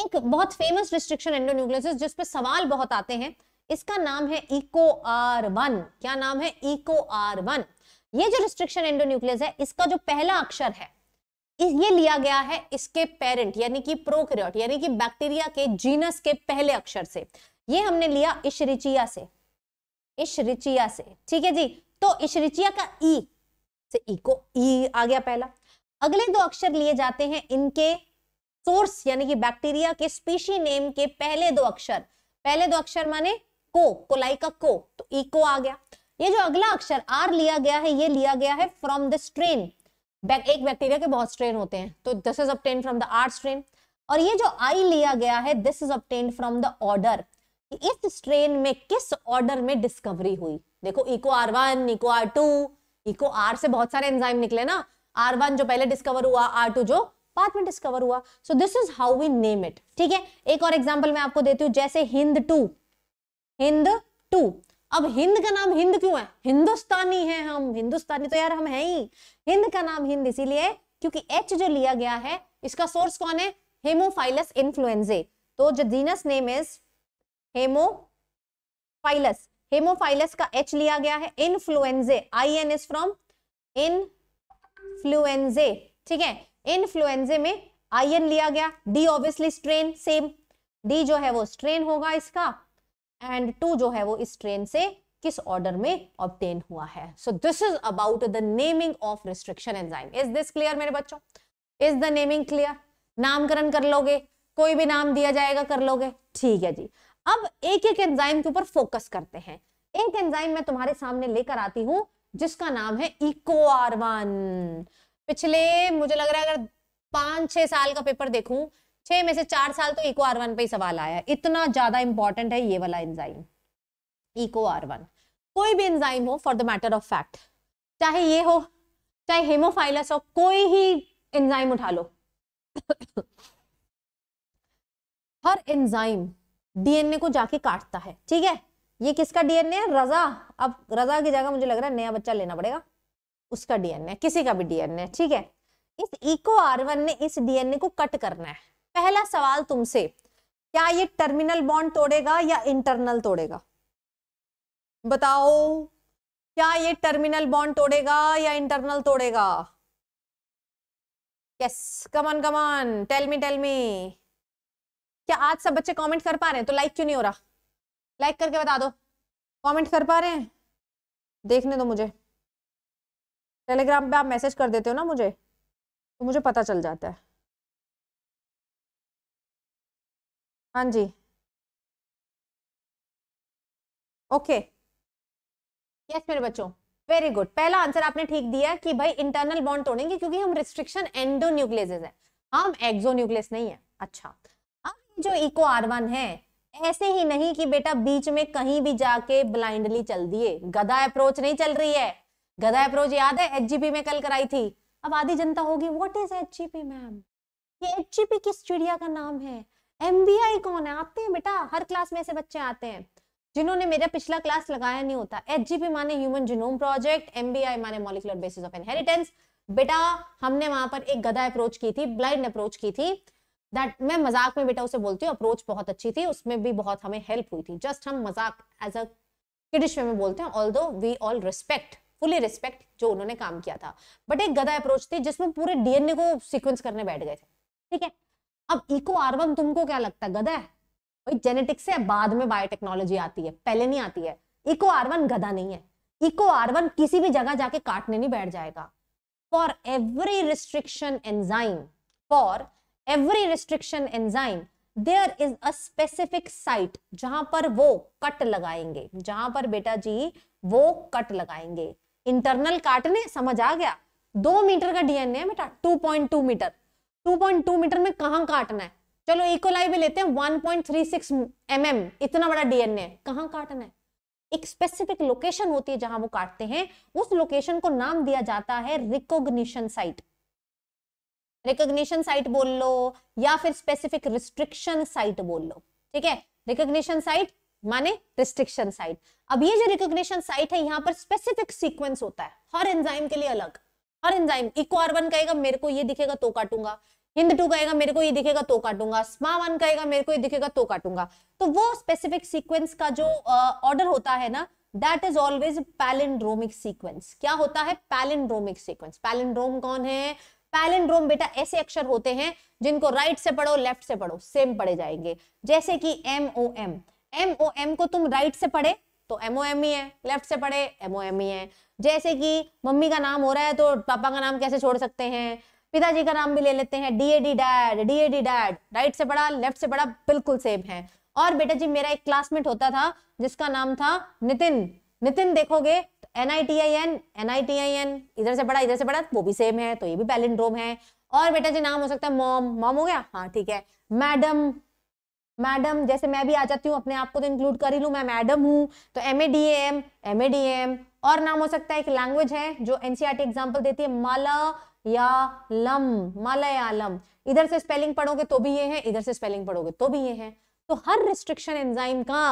एक बहुत फेमस रिस्ट्रिक्शन एंडोन्यूक्लियस जिस पे सवाल बहुत आते हैं इसका नाम है इको आर वन क्या नाम है इको आर वन ये जो रिस्ट्रिक्शन एंडोन्यूक्लियस है इसका जो पहला अक्षर है ये लिया गया है इसके पेरेंट यानी कि प्रोक्रियोट यानी कि बैक्टीरिया के जीनस के पहले अक्षर से ये हमने लिया इशरिचिया से इशरिचिया से ठीक है जी तो इशरिचिया का ई से ई को ई आ गया पहला अगले दो अक्षर लिए जाते हैं इनके सोर्स यानी कि बैक्टीरिया के स्पीशी नेम के पहले दो अक्षर पहले दो अक्षर माने को कोलाई का को तो इको आ गया ये जो अगला अक्षर आर लिया गया है ये लिया गया है फ्रॉम द स्ट्रेन एक बैक्टीरिया के बहुत स्ट्रेन होते हैं तो this is obtain from the R strain और ये जो आई लिया गया है this is obtain from the order इस स्ट्रेन में किस ऑर्डर में डिस्कवरी हुई देखो Eco R one Eco R two Eco R से बहुत सारे एंजाइम निकले ना आर वन जो पहले डिस्कवर हुआ आर टू जो बाद में डिस्कवर हुआ so this is how we name it ठीक है एक और एग्जाम्पल मैं आपको देती हूँ जैसे हिंद टू हिंद टू अब हिंद का नाम हिंद क्यों है हिंदुस्तानी है हम हिंदुस्तानी तो यार हम है ही हिंद का नाम हिंद इसीलिए क्योंकि एच जो लिया गया है इसका सोर्स कौन है हेमोफाइलस इन्फ्लुएंजे तो जो genus name is haemophilus haemophilus का एच लिया गया है influenzae I N is from influenzae ठीक है इनफ्लुएंजे में आई एन लिया गया D obviously strain same D जो है वो स्ट्रेन होगा इसका एंड टू जो है वो इस ट्रेन से किस ऑर्डर में ऑब्टेन हुआ है so this is about the naming of restriction enzyme is this clear मेरे बच्चों इज द नेमिंग क्लियर नामकरण कर लोगे कोई भी नाम दिया जाएगा कर लोगे ठीक है जी अब एक एक एंजाइम के ऊपर फोकस करते हैं एक एंजाइम मैं तुम्हारे सामने लेकर आती हूं जिसका नाम है इको आर वन पिछले मुझे लग रहा है अगर पांच छह साल का पेपर देखूं छह में से चार साल तो इको आर वन पे ही सवाल आया इतना ज्यादा इंपॉर्टेंट है ये वाला एंजाइम इको आर वन कोई भी एंजाइम हो for the matter of fact चाहे ये हो चाहे हेमोफाइलस हो कोई ही एंजाइम उठा लो हर एंजाइम डीएनए को जाके काटता है ठीक है ये किसका डीएनए है रजा अब रजा की जगह मुझे लग रहा है नया बच्चा लेना पड़ेगा उसका डीएनए किसी का भी डीएनए ठीक है इस इको आरवन ने इस डीएनए को कट करना है पहला सवाल तुमसे क्या ये टर्मिनल बॉन्ड तोड़ेगा या इंटरनल तोड़ेगा बताओ क्या ये टर्मिनल बॉन्ड तोड़ेगा या इंटरनल तोड़ेगा yes come on come on tell me tell me क्या आज सब बच्चे कमेंट कर पा रहे हैं तो लाइक क्यों नहीं हो रहा लाइक करके बता दो कमेंट कर पा रहे हैं देखने दो मुझे टेलीग्राम पे आप मैसेज कर देते हो ना मुझे तो मुझे पता चल जाता है हाँ जी ओके यस मेरे बच्चों वेरी गुड पहला आंसर आपने ठीक दिया कि भाई इंटरनल बॉन्ड तोड़ेंगे क्योंकि हम रिस्ट्रिक्शन एंडो न्यूक्लियस है हम न्यूक्लियस नहीं है अच्छा जो इको आर वन है ऐसे ही नहीं कि बेटा बीच में कहीं भी जाके ब्लाइंडली चल दिए गधा अप्रोच नहीं चल रही है गधा अप्रोच याद है एचजीपी में कल कराई थी अब आधी जनता होगी व्हाट इज एचजीपी मैम ये एचजीपी किस चिड़िया का नाम है एमबीआई कौन है आते हैं बेटा हर क्लास में ऐसे बच्चे आते हैं जिन्होंने मेरा पिछला क्लास लगाया नहीं होता एचजीपी माने ह्यूमन जिनोम प्रोजेक्ट एमबीआई माने मॉलिकुलर बेसिस ऑफ इनहेरिटेंस बेटा हमने वहां पर एक गधा अप्रोच की थी ब्लाइंड अप्रोच की थी दैट मैं मजाक में बेटा उसे बोलती हूँ अप्रोच बहुत अच्छी थी उसमें भी बहुत हमें हेल्प हुई थी जस्ट हम मजाक एज अ किडिश में बोलते हैं although we all respect fully respect जो उन्होंने काम किया था बट एक गदा अप्रोच थी जिसमें पूरे डीएनए को सिक्वेंस करने बैठ गए थे ठीक है अब इको आर्बम तुमको क्या लगता है गदा है भाई जेनेटिक्स से बाद में बायोटेक्नोलॉजी आती है पहले नहीं आती है इको आर्वन गदा नहीं है इको आर्वन किसी भी जगह जाके काटने नहीं बैठ जाएगा for every restriction enzyme for every restriction enzyme there is a specific site जहां पर वो कट लगाएंगे जहां पर बेटा जी वो कट लगाएंगे इंटरनल काटने समझ आ गया दो मीटर का डीएनए है बेटा 2.2 मीटर 2.2 मीटर में कहा काटना है चलो इकोलाई भी लेते हैं 1.36 mm इतना बड़ा डीएनए कहा काटना है एक स्पेसिफिक लोकेशन होती है जहां वो काटते हैं उस लोकेशन को नाम दिया जाता है रिकॉग्निशन साइट रिकोग्निशन साइट बोल लो या फिर स्पेसिफिक रिस्ट्रिक्शन साइट बोल लो ठीक है रिकोग्निशन साइट माने रिस्ट्रिक्शन साइट अब ये जो रिकग्निशन साइट है यहाँ पर स्पेसिफिक सीक्वेंस होता है हर एंजाइम के लिए अलग हर एंजाइम इको आर वन कहेगा मेरे को ये दिखेगा तो काटूंगा हिंद टू कहेगा मेरे को ये दिखेगा तो काटूंगा स्मा वन कहेगा मेरे को ये दिखेगा तो काटूंगा तो वो स्पेसिफिक सीक्वेंस का जो ऑर्डर uh, होता है ना that is always palindromic sequence क्या होता है पैलिंड्रोमिक सीक्वेंस पैलिंड्रोम कौन है पैलिंड्रोम बेटा ऐसे अक्षर होते हैं जिनको राइट से पढ़ो लेफ्ट से पढ़ो सेम पढ़े जाएंगे जैसे कि M O M M O M को तुम राइट से पढ़े तो एम ओ एम ही है लेफ्ट से पढ़े एम ओ एम ही है जैसे कि मम्मी का नाम हो रहा है तो पापा का नाम कैसे छोड़ सकते हैं पिताजी का नाम भी ले लेते हैं D A D dad D A D dad right से पढ़ा लेफ्ट से पढ़ा बिल्कुल सेम है और बेटा जी मेरा एक क्लासमेट होता था जिसका नाम था नितिन नितिन देखोगे N I T I N N I T I N इधर से पढ़ा इधर से पढ़ा वो भी सेम है तो ये भी पैलिंड्रोम है और बेटा जी नाम हो सकता है मॉम मॉम हो गया हाँ ठीक है मैडम मैडम जैसे मैं भी आ जाती हूँ अपने आप को तो इंक्लूड कर ही लू मैं मैडम हूँ तो M A D M M A D M और नाम हो सकता है एक लैंग्वेज है जो एनसीआरटी एग्जाम्पल e देती है मलयालम मलयालम इधर से स्पेलिंग पढ़ोगे तो भी ये है इधर से स्पेलिंग पढ़ोगे तो भी ये है तो हर रिस्ट्रिक्शन एंजाइम का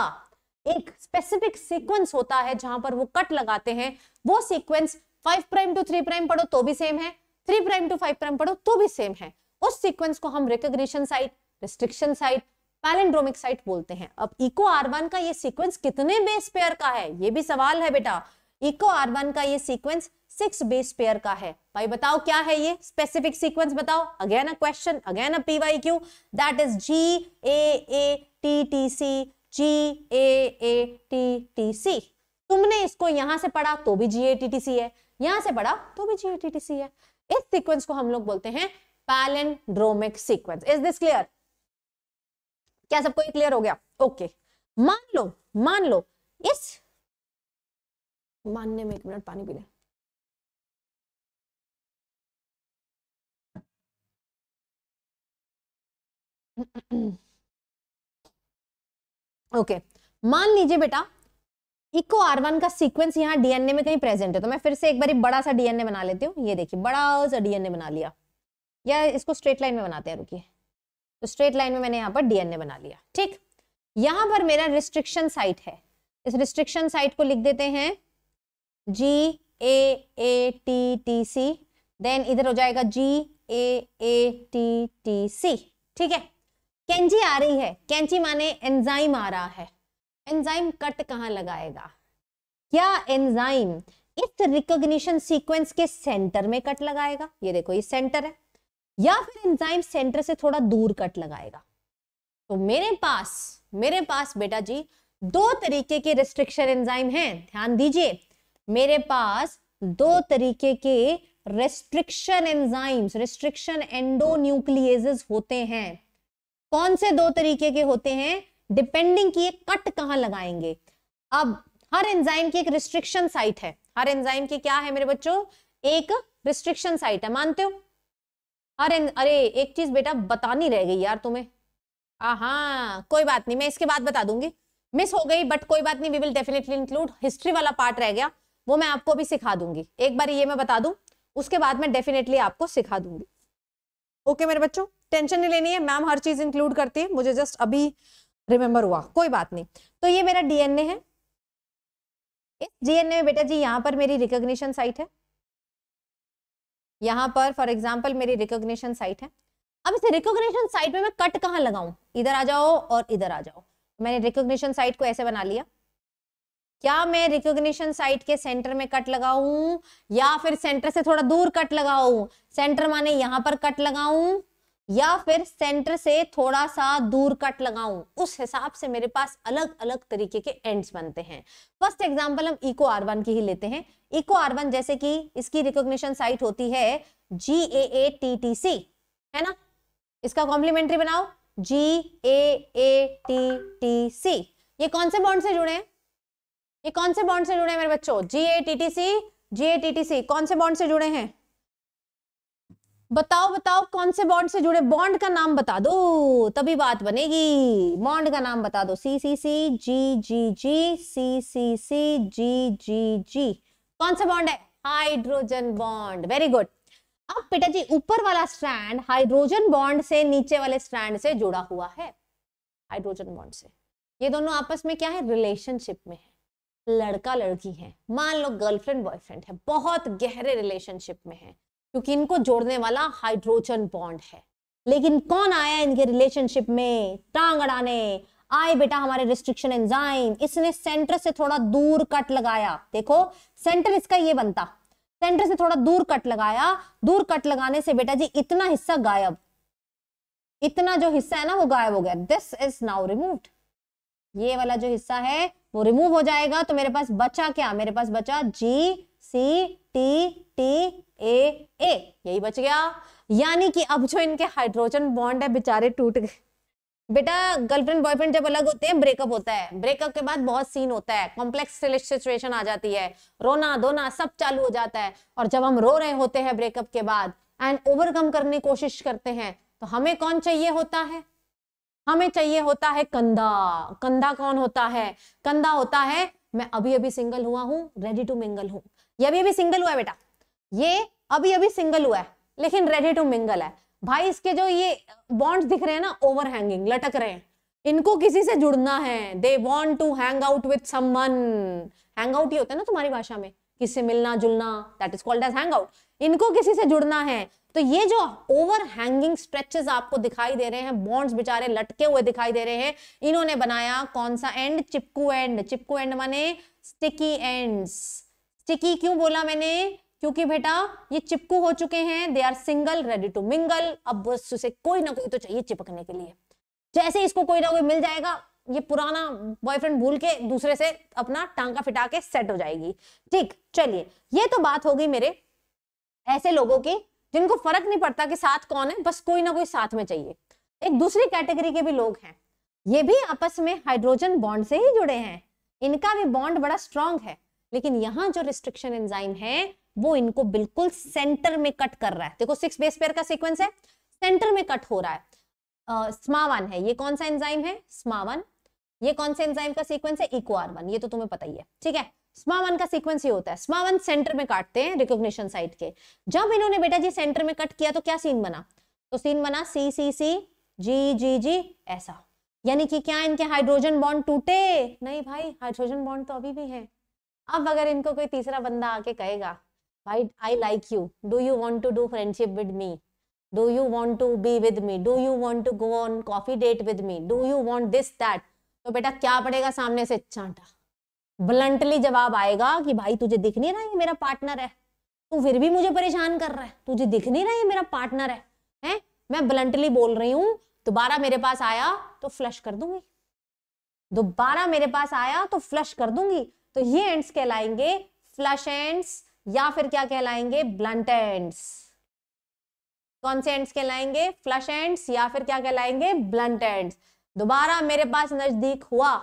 एक स्पेसिफिक सीक्वेंस होता है जहां पर वो कट लगाते हैं वो sequence five prime to three prime पढ़ो तो भी सेम है three prime to five prime पढ़ो तो भी सेम है उस सीक्वेंस को हम recognition site restriction site palindromic site बोलते हैं अब इको आर वन का ये सीक्वेंस कितने बेस पेयर का है ये भी सवाल है बेटा इको आर वन का ये सीक्वेंस सिक्स बेस पेयर का है भाई बताओ क्या है ये स्पेसिफिक सीक्वेंस बताओ again a question again a PYQ that is G A A T T C ji A A T T सी तुमने इसको यहां से पढ़ा तो भी जी ए टी टी सी है यहां से पढ़ा तो भी जी ए टी टी सी है इस सीक्वेंस को हम लोग बोलते हैं palindromic sequence is this clear क्या सबको क्लियर हो गया ओके okay. मान लो मान लो इस मानने में एक मिनट पानी पी लें Mm-mm. ओके मान लीजिए बेटा इको आर वन का सीक्वेंस यहाँ डीएनए में कहीं प्रेजेंट है तो मैं फिर से एक बार बड़ा सा डीएनए बना लेती हूँ ये देखिए बड़ा सा डीएनए बना लिया या इसको स्ट्रेट लाइन में बनाते हैं रुकिए तो स्ट्रेट लाइन में मैंने यहाँ पर डीएनए बना लिया ठीक यहां पर मेरा रिस्ट्रिक्शन साइट है इस रिस्ट्रिक्शन साइट को लिख देते हैं G A A T T C then इधर हो जाएगा जी A A T T C ठीक है कैंची आ रही है कैंची माने एंजाइम आ रहा है एंजाइम कट कहा लगाएगा क्या एंजाइम इस रिकॉग्निशन सीक्वेंस के सेंटर में कट लगाएगा ये देखो ये सेंटर है या फिर एंजाइम सेंटर से थोड़ा दूर कट लगाएगा तो मेरे पास मेरे पास बेटा जी दो तरीके के रेस्ट्रिक्शन एंजाइम हैं ध्यान दीजिए मेरे पास दो तरीके के रेस्ट्रिक्शन एंजाइम्स रेस्ट्रिक्शन एंडोन्यूक्लिएजेस होते हैं कौन से दो तरीके के होते हैं डिपेंडिंग की कट कहां लगाएंगे अब हर एंजाइम की एक रिस्ट्रिक्शन साइट है हर एंजाइम की क्या है मेरे बच्चों एक रिस्ट्रिक्शन साइट है मानते हो हर अरे एक चीज बेटा बतानी रह गई यार तुम्हें हाँ कोई बात नहीं मैं इसके बाद बता दूंगी मिस हो गई बट कोई बात नहीं we will definitely include history वाला पार्ट रह गया वो मैं आपको भी सिखा दूंगी एक बार ये मैं बता दूं उसके बाद मैं डेफिनेटली आपको सिखा दूंगी ओके मेरे बच्चों टेंशन नहीं लेनी है मैम हर चीज इंक्लूड करती है मुझे जस्ट अभी रिमेम्बर हुआ कोई बात नहीं तो ये मेरा डीएनए है डीएनए में बेटा जी यहाँ पर मेरी रिकॉग्निशन साइट है यहाँ पर फॉर एग्जाम्पल मेरी रिकॉग्निशन साइट है अब इसे रिकॉग्निशन साइट में मैं कट कहाँ लगाऊ इधर आ जाओ और इधर आ जाओ मैंने रिकॉग्निशन साइट को ऐसे बना लिया क्या मैं रिकॉग्निशन साइट के सेंटर में कट लगाऊं या फिर सेंटर से थोड़ा दूर कट लगाऊं सेंटर माने यहां पर कट लगाऊं या फिर सेंटर से थोड़ा सा दूर कट लगाऊं उस हिसाब से मेरे पास अलग अलग तरीके के एंड्स बनते हैं फर्स्ट एग्जांपल हम इको आर वन की ही लेते हैं इको आर वन जैसे कि इसकी रिकॉग्निशन साइट होती है जी A A T T C है ना इसका कॉम्प्लीमेंट्री बनाओ जी A A T T C ये कौन से बॉन्ड से जुड़े हैं ये कौन से बॉन्ड से जुड़े हैं मेरे बच्चों जी ए टी टी सी जी ए टी टी सी कौन से बॉन्ड से जुड़े हैं बताओ बताओ कौन से बॉन्ड से जुड़े बॉन्ड का नाम बता दो तभी बात बनेगी बॉन्ड का नाम बता दो सी सी सी जी जी जी सी सी सी जी जी जी कौन सा बॉन्ड है हाइड्रोजन बॉन्ड वेरी गुड अब जी ऊपर वाला स्ट्रैंड हाइड्रोजन बॉन्ड से नीचे वाले स्ट्रैंड से जुड़ा हुआ है हाइड्रोजन बॉन्ड से ये दोनों आपस में क्या है रिलेशनशिप में है लड़का लड़की है मान लो गर्लफ्रेंड बॉयफ्रेंड है बहुत गहरे रिलेशनशिप में है क्योंकि इनको जोड़ने वाला हाइड्रोजन बॉन्ड है लेकिन कौन आया इनके रिलेशनशिप में टांग अड़ाने आए बेटा हमारे रिस्ट्रिक्शन एंजाइम इसने सेंटर से थोड़ा दूर कट लगाया देखो सेंटर इसका ये बनता सेंटर से थोड़ा दूर कट लगाया दूर कट लगाने से बेटा जी इतना हिस्सा गायब इतना जो हिस्सा है ना वो गायब हो गया दिस इज नाउ रिमूव्ड ये वाला जो हिस्सा है वो रिमूव हो जाएगा तो मेरे पास बचा क्या मेरे पास बचा जी सी टी टी ए ए यही बच गया यानी कि अब जो इनके हाइड्रोजन बॉन्ड है बेचारे टूट गए बेटा गर्लफ्रेंड बॉयफ्रेंड जब अलग होते हैं ब्रेकअप होता है ब्रेकअप के बाद बहुत सीन होता है कॉम्प्लेक्स सिचुएशन आ जाती है रोना धोना सब चालू हो जाता है और जब हम रो रहे होते हैं ब्रेकअप के बाद एंड ओवरकम करने की कोशिश करते हैं तो हमें कौन चाहिए होता है हमें चाहिए होता है कंधा कंधा कौन होता है कंधा होता है मैं अभी अभी सिंगल हुआ हूँ रेडी टू मिंगल हूँ ये अभी अभी सिंगल हुआ है बेटा ये अभी अभी सिंगल हुआ है लेकिन रेडी टू मिंगल है भाई इसके जो ये बॉन्ड्स दिख रहे हैं ना ओवर हैंगिंग लटक रहे हैं इनको किसी से जुड़ना है they want to hang out with someone hang out ही होता है ना तुम्हारी भाषा में किससे मिलना जुलना that is called as hang out इनको किसी से जुड़ना है तो ये जो ओवर हैंगिंग स्ट्रेचेस आपको दिखाई दे रहे हैं बॉन्ड्स बेचारे लटके हुए दिखाई दे रहे हैं इन्होंने बनाया कौन सा एंड चिपकू एंड चिपकू एंड माने स्टिकी एंड्स स्टिकी क्यों बोला मैंने क्योंकि बेटा ये चिपकू हो चुके हैं they are single ready to mingle अब बस उसे कोई ना कोई तो चाहिए चिपकने के लिए जैसे इसको कोई ना कोई मिल जाएगा ये पुराना बॉयफ्रेंड भूल के दूसरे से अपना टांका फिटा के सेट हो जाएगी ठीक चलिए ये तो बात होगी मेरे ऐसे लोगों की जिनको फर्क नहीं पड़ता कि साथ कौन है बस कोई ना कोई साथ में चाहिए एक दूसरी कैटेगरी के भी लोग हैं ये भी आपस में हाइड्रोजन बॉन्ड से ही जुड़े हैं इनका भी बॉन्ड बड़ा स्ट्रांग है लेकिन यहाँ जो रिस्ट्रिक्शन एंजाइम है वो इनको बिल्कुल सेंटर में कट कर रहा है देखो सिक्स बेस पेयर का सीक्वेंस है सेंटर में कट हो रहा है स्मावन uh, है ये कौन सा एंजाइम है स्मावन ये कौन सा एंजाइम का सीक्वेंस है इक्वार वन ये तो तुम्हें पता ही है ठीक है स्मावन का सीक्वेंस ही होता है स्मावन सेंटर में काटते हैं रिकॉग्निशन साइट के जब इन्होंने बेटा जी सेंटर में कट किया तो क्या सीन बना तो सीन बना सी सी सी जी जी जी ऐसा यानी कि क्या इनके हाइड्रोजन बॉन्ड टूटे नहीं भाई हाइड्रोजन बॉन्ड तो अभी भी है अब अगर इनको कोई तीसरा बंदा आके कहेगा भाई I like you do you want to do friendship with me do you want to be with me do you want to go on coffee date with me do you want this that तो बेटा क्या पड़ेगा सामने से चांटा bluntly जवाब आएगा कि भाई तुझे दिख नहीं रहा ये मेरा पार्टनर है तू फिर भी मुझे परेशान कर रहा है तुझे दिख नहीं रहा ये मेरा पार्टनर है हैं मैं ब्लंटली बोल रही हूँ दोबारा मेरे पास आया तो फ्लश कर दूंगी दोबारा मेरे पास आया तो फ्लश कर दूंगी तो ये एंड्स कहलाएंगे फ्लश एंड्स या फिर क्या कहलाएंगे ब्लंट एंड्स कौन से एंड्स कहलाएंगे फ्लश एंड्स या फिर क्या कहलाएंगे ब्लंट एंड्स दोबारा मेरे पास नजदीक हुआ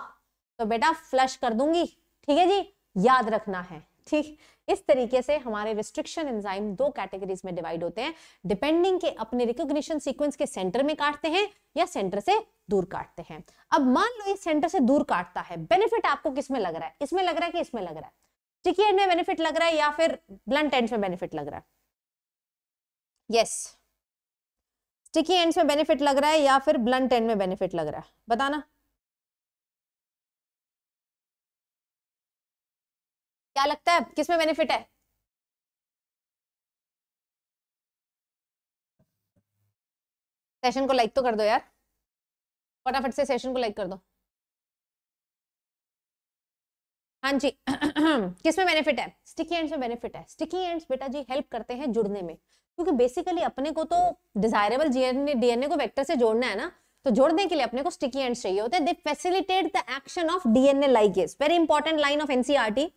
तो बेटा फ्लश कर दूंगी ठीक है जी याद रखना है ठीक इस तरीके से हमारे रिस्ट्रिक्शन एंजाइम दो कैटेगरीज में डिवाइड होते हैं डिपेंडिंग के अपने रिकॉग्निशन सीक्वेंस के सेंटर में काटते हैं या सेंटर से दूर काटते हैं अब मान लो ये सेंटर से दूर काटता है बेनिफिट आपको किसमें लग रहा है इसमें लग रहा है कि इसमें लग रहा है स्टिकी एंड में बेनिफिट लग रहा है या फिर ब्लंट एंड में बेनिफिट लग रहा है यस स्टिकी एंड में बेनिफिट लग रहा है या फिर ब्लंट एंड में बेनिफिट लग रहा है बताना क्या लगता है किसमें बेनिफिट है सेशन को लाइक तो कर दो यार फटाफट से सेशन को लाइक कर दो हाँ जी किसमें बेनिफिट है स्टिकी एंड्स में बेनिफिट है स्टिकी एंड्स बेटा जी हेल्प करते हैं जुड़ने में क्योंकि बेसिकली अपने को तो डिजायरेबल डीएनए को वेक्टर से जोड़ना है ना तो जोड़ने के लिए अपने को स्टिकी एंड्स चाहिए होते हैं they facilitate the action of DNA ligase very important line of NCERT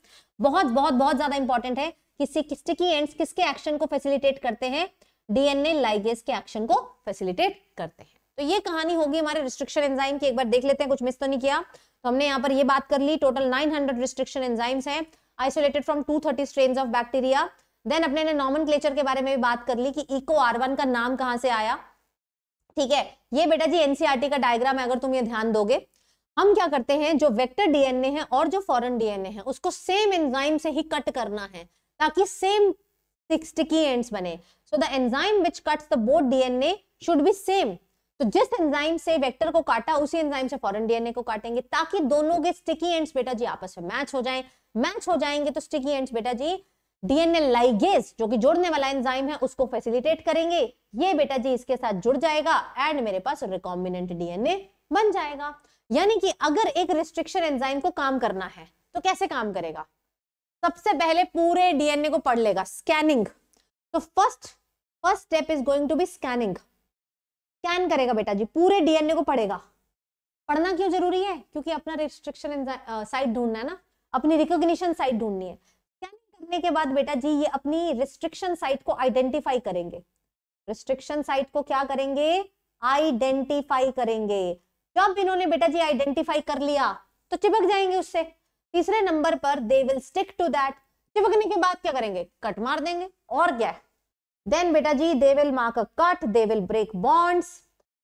बहुत बहुत बहुत ज्यादा इंपॉर्टेंट है कि स्टिकी एंड्स किसके एक्शन को फैसिलिटेट करते हैं डीएनए लाइगेज के एक्शन को फैसिलिटेट करते हैं तो ये कहानी होगी हमारे रिस्ट्रिक्शन एंजाइम की एक बार देख लेते हैं कुछ मिस तो नहीं किया तो हमने यहाँ पर ये बात कर ली टोटल 900 रिस्ट्रिक्शन एंजाइम्स हैं isolated from 230 strain of bacteria then अपने नॉमन क्लेचर के बारे में भी बात कर ली कि इको आर वन का नाम कहाँ से आया ठीक है ये बेटा जी एनसीआरटी e का डायग्राम है अगर तुम ये ध्यान दोगे हम क्या करते हैं जो वेक्टर डीएनए है और जो फॉरेन डीएनए है उसको सेम एंजाइम से ही कट करना है ताकि सेम स्टिकी एंड्स बने so the enzyme which cuts the both DNA should be same तो जिस एंजाइम से वेक्टर को काटा उसी एंजाइम से फॉरन डीएनए को काटेंगे ताकि दोनों के स्टिकी एंड्स बेटा जी आपस में मैच हो जाए मैच हो जाएंगे तो स्टिकी एंड्स बेटा जी डीएनए लाइगेज जो कि जोड़ने वाला एंजाइम है उसको फैसिलिटेट करेंगे ये बेटा जी इसके साथ जुड़ जाएगा एंड मेरे पास रिकॉम्बिनेंट डीएनए बन जाएगा यानी कि अगर एक रिस्ट्रिक्शन एंजाइम को काम करना है तो कैसे काम करेगा सबसे पहले पूरे डीएनए को पढ़ लेगा स्कैनिंग तो first first step is going to be scanning scan करेगा बेटा जी पूरे डीएनए को पढ़ेगा पढ़ना क्यों जरूरी है क्योंकि अपना रिस्ट्रिक्शन साइट uh, ढूंढना है ना अपनी रिकोगशन साइट ढूंढनी है स्कैनिंग करने के बाद बेटा जी ये अपनी रिस्ट्रिक्शन साइट को आइडेंटिफाई करेंगे रिस्ट्रिक्शन साइट को क्या करेंगे आइडेंटिफाई करेंगे जब इन्होंने बेटा जी आइडेंटिफाई कर लिया तो चिपक जाएंगे उससे तीसरे नंबर पर they will stick to that चिपकने के बाद क्या करेंगे कट मार देंगे और क्या है देन बेटा जी they will mark a cut they will break bonds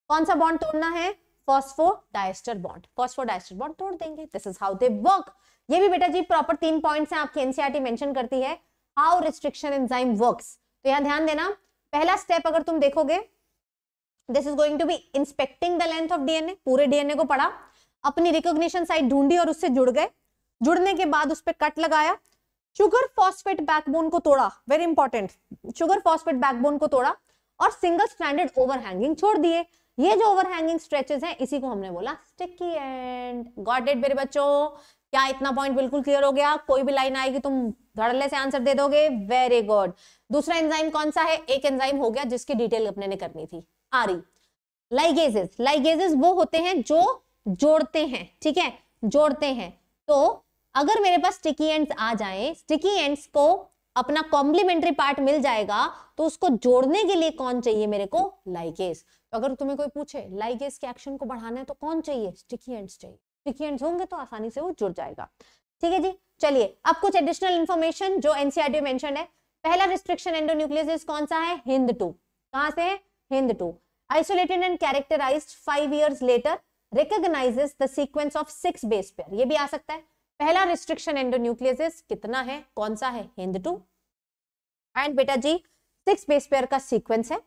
कौन सा बॉन्ड तोड़ना है फॉस्फोडाइस्टर बॉन्ड फॉस्फोडाइस्टर बॉन्ड तोड़ देंगे this is how they work ये भी बेटा जी प्रॉपर तीन पॉइंट्स हैं आपकी एनसीईआरटी मेंशन e करती है हाउ रिस्ट्रिक्शन एंजाइम वर्क्स तो यहां ध्यान देना पहला स्टेप अगर तुम देखोगे this is going to be inspecting the length of DNA पूरे डीएनए को पढ़ा अपनी रिकॉग्निशन साइट ढूंढी और उससे जुड़ गए जुड़ने के बाद उस पर कट लगाया शुगर फॉस्फेट बैकबोन को तोड़ा very important sugar phosphate backbone को तोड़ा और सिंगल स्ट्रैंडेड ओवरहैंगिंग छोड़ दिए ये जो ओवरहैंगिंग स्ट्रेचेस हैं इसी को हमने बोला स्टिकी एंड गॉट इट मेरे बच्चों क्या इतना पॉइंट बिल्कुल क्लियर हो गया कोई भी लाइन आएगी तुम धड़ल्ले से आंसर दे दोगे वेरी गुड दूसरा एंजाइम कौन सा है एक एंजाइम हो गया जिसकी डिटेल अपने ने करनी थी आरी लाइगेजेस लाइगेजेस वो होते हैं जो जोड़ते हैं ठीक है जोड़ते हैं तो अगर मेरे पास स्टिकी एंड्स आ जाए स्टिकी एंड्स को अपना कॉम्प्लीमेंट्री पार्ट मिल जाएगा तो उसको जोड़ने के लिए कौन चाहिए मेरे को लाइगेस तो अगर तुम्हें कोई पूछे लाइगेस के एक्शन को बढ़ाना है तो कौन चाहिए स्टिकी एंड्स चाहिए स्टिकी एंड्स होंगे तो आसानी से वो जुड़ जाएगा ठीक है जी चलिए अब कुछ एडिशनल इन्फॉर्मेशन जो एनसीआर e में है पहला रिस्ट्रिक्शन एंडोन्यूक्लियस कौन सा है हिंद टू कहां से है Hind two isolated and characterized five years later recognizes the sequence of six base pair ये भी आ सकता है पहला रिस्ट्रिक्शन एंडोन्यूक्लियस कितना है कौन सा है हिंद टू एंड बेटा जी सिक्स बेस पेयर का सीक्वेंस है